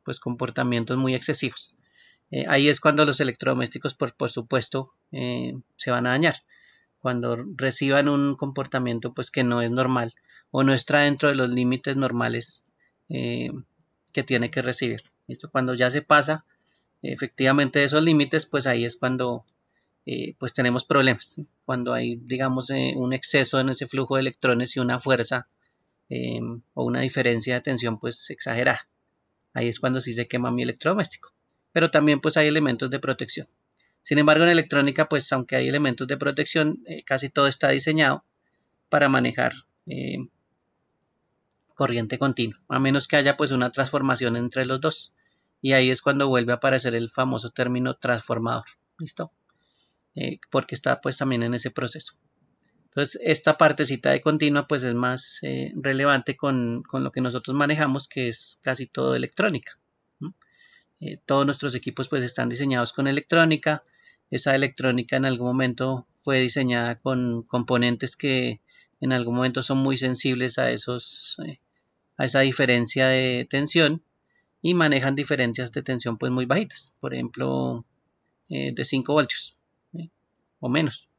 pues comportamientos muy excesivos. ahí es cuando los electrodomésticos, por, por supuesto, se van a dañar cuando reciban un comportamiento pues que no es normal o no está dentro de los límites normales eh, que tiene que recibir. esto Cuando ya se pasa efectivamente esos límites, pues ahí es cuando eh, pues tenemos problemas. Cuando hay, digamos, eh, un exceso en ese flujo de electrones y una fuerza o una diferencia de tensión pues exagerada. Ahí es cuando sí se quema mi electrodoméstico. Pero también pues hay elementos de protección. Sin embargo, en electrónica, pues aunque hay elementos de protección, eh, casi todo está diseñado para manejar eh, corriente continua, a menos que haya pues una transformación entre los dos. Y ahí es cuando vuelve a aparecer el famoso término transformador, ¿listo? Eh, porque está pues también en ese proceso. Entonces, esta partecita de continua pues es más relevante con lo que nosotros manejamos, que es casi todo electrónica. Eh, todos nuestros equipos pues están diseñados con electrónica. Esa electrónica en algún momento fue diseñada con componentes que en algún momento son muy sensibles a, esos, eh, a esa diferencia de tensión y manejan diferencias de tensión pues muy bajitas. Por ejemplo, eh, de 5 voltios o menos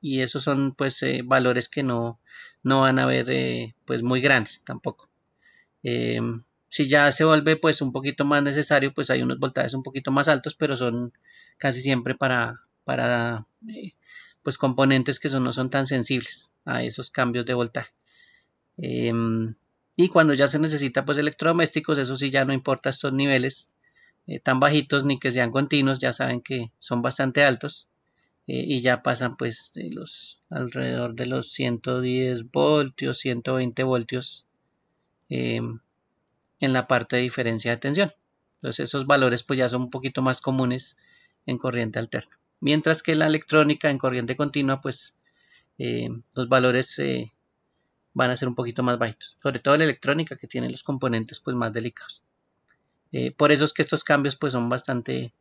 y esos son pues valores que no, no, van a ver pues muy grandes tampoco. Em, si ya se vuelve pues un poquito más necesario, pues hay unos voltajes un poquito más altos, pero son casi siempre para, para eh, pues componentes que son, no son tan sensibles a esos cambios de voltaje. Em, y cuando ya se necesita pues electrodomésticos, eso sí ya no importa estos niveles eh, tan bajitos ni que sean continuos, ya saben que son bastante altos eh, y ya pasan pues los alrededor de los 110 voltios, 120 voltios. Em, en la parte de diferencia de tensión. Entonces esos valores pues ya son un poquito más comunes en corriente alterna. Mientras que la electrónica en corriente continua pues eh, los valores eh, van a ser un poquito más bajitos. Sobre todo la electrónica que tiene los componentes pues más delicados. Eh, por eso es que estos cambios pues son bastante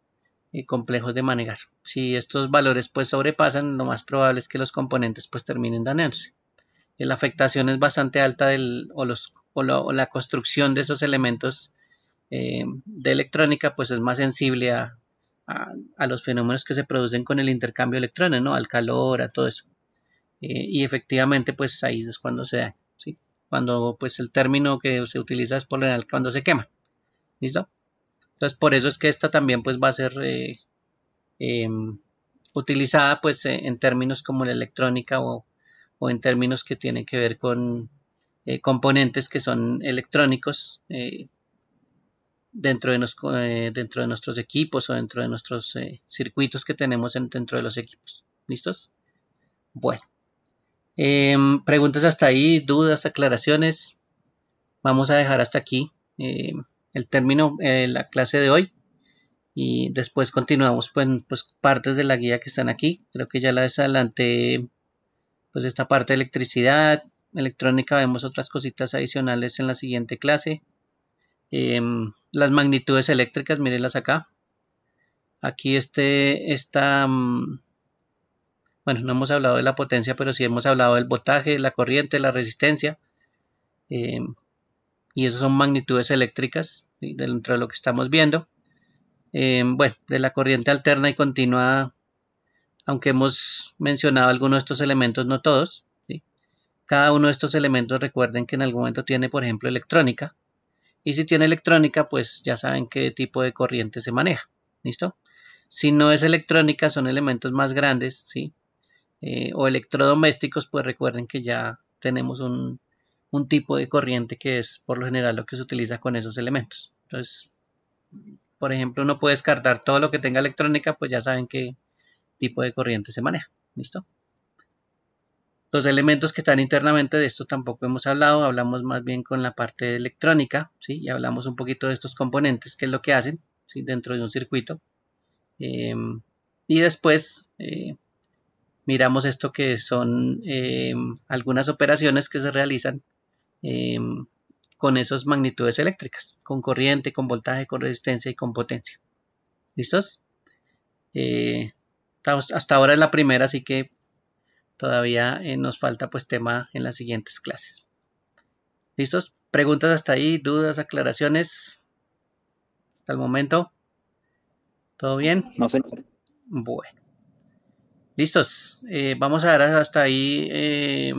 complejos de manejar. Si estos valores pues sobrepasan lo más probable es que los componentes pues terminen dañándose. Eh, la afectación es bastante alta del, o, la construcción de esos elementos eh, de electrónica pues es más sensible a, los fenómenos que se producen con el intercambio de electrones, ¿no? al calor, a todo eso. Eh, y efectivamente pues ahí es cuando se da, ¿sí? cuando pues el término que se utiliza es por cuando se quema. ¿Listo? Entonces por eso es que esta también pues va a ser em, utilizada pues en términos como la electrónica o o en términos que tienen que ver con eh, componentes que son electrónicos eh, dentro, de eh, dentro de nuestros equipos o dentro de nuestros circuitos que tenemos dentro de los equipos. ¿Listos? Bueno. Em, preguntas hasta ahí, dudas, aclaraciones. Vamos a dejar hasta aquí em, el término, la clase de hoy y después continuamos pues, pues, partes de la guía que están aquí. Creo que ya la adelanté pues esta parte de electricidad, electrónica, vemos otras cositas adicionales en la siguiente clase. Em, las magnitudes eléctricas, mírenlas acá. Aquí este, esta, mm, bueno, no hemos hablado de la potencia, pero sí hemos hablado del voltaje, la corriente, la resistencia. Em, y eso son magnitudes eléctricas dentro de lo que estamos viendo. Em, bueno, de la corriente alterna y continua aunque hemos mencionado algunos de estos elementos, no todos. Cada uno de estos elementos recuerden que en algún momento tiene, por ejemplo, electrónica. Y si tiene electrónica, pues ya saben qué tipo de corriente se maneja. ¿Listo? Si no es electrónica, son elementos más grandes, ¿sí? Eh, o electrodomésticos, pues recuerden que ya tenemos un, un tipo de corriente que es por lo general lo que se utiliza con esos elementos. Entonces, por ejemplo, uno puede descartar todo lo que tenga electrónica, pues ya saben que tipo de corriente se maneja. ¿Listo? Los elementos que están internamente de esto tampoco hemos hablado, hablamos más bien con la parte electrónica, ¿sí? Y hablamos un poquito de estos componentes, que es lo que hacen, ¿sí? Dentro de un circuito. Em, y después eh, miramos esto que son em, algunas operaciones que se realizan em, con esas magnitudes eléctricas, con corriente, con voltaje, con resistencia y con potencia. ¿Listos? Eh, hasta ahora es la primera, así que todavía eh, nos falta pues tema en las siguientes clases. ¿Listos? ¿Preguntas hasta ahí? ¿Dudas? ¿Aclaraciones? Hasta el momento. ¿Todo bien? No, sé. Bueno. Listos. Eh, vamos a dar hasta ahí eh,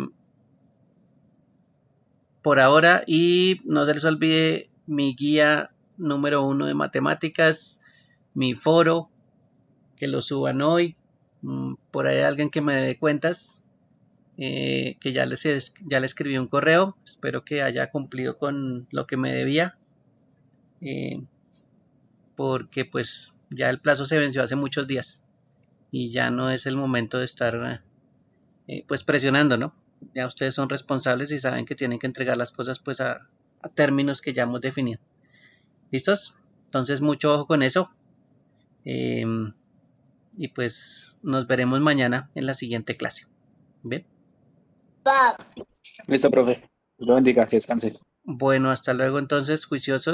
por ahora y no se les olvide mi guía número uno de matemáticas, mi foro, que lo suban hoy. Mm, por ahí alguien que me dé cuentas, eh, que ya les, ya le escribí un correo. Espero que haya cumplido con lo que me debía. Eh, porque pues ya el plazo se venció hace muchos días. Y ya no es el momento de estar eh, pues presionando, ¿no? Ya ustedes son responsables y saben que tienen que entregar las cosas pues a, términos que ya hemos definido. ¿Listos? Entonces mucho ojo con eso. Em, y pues nos veremos mañana en la siguiente clase. ¿Bien? Listo, profe. Lo bendiga, que descanse. Bueno, hasta luego entonces, juiciosos.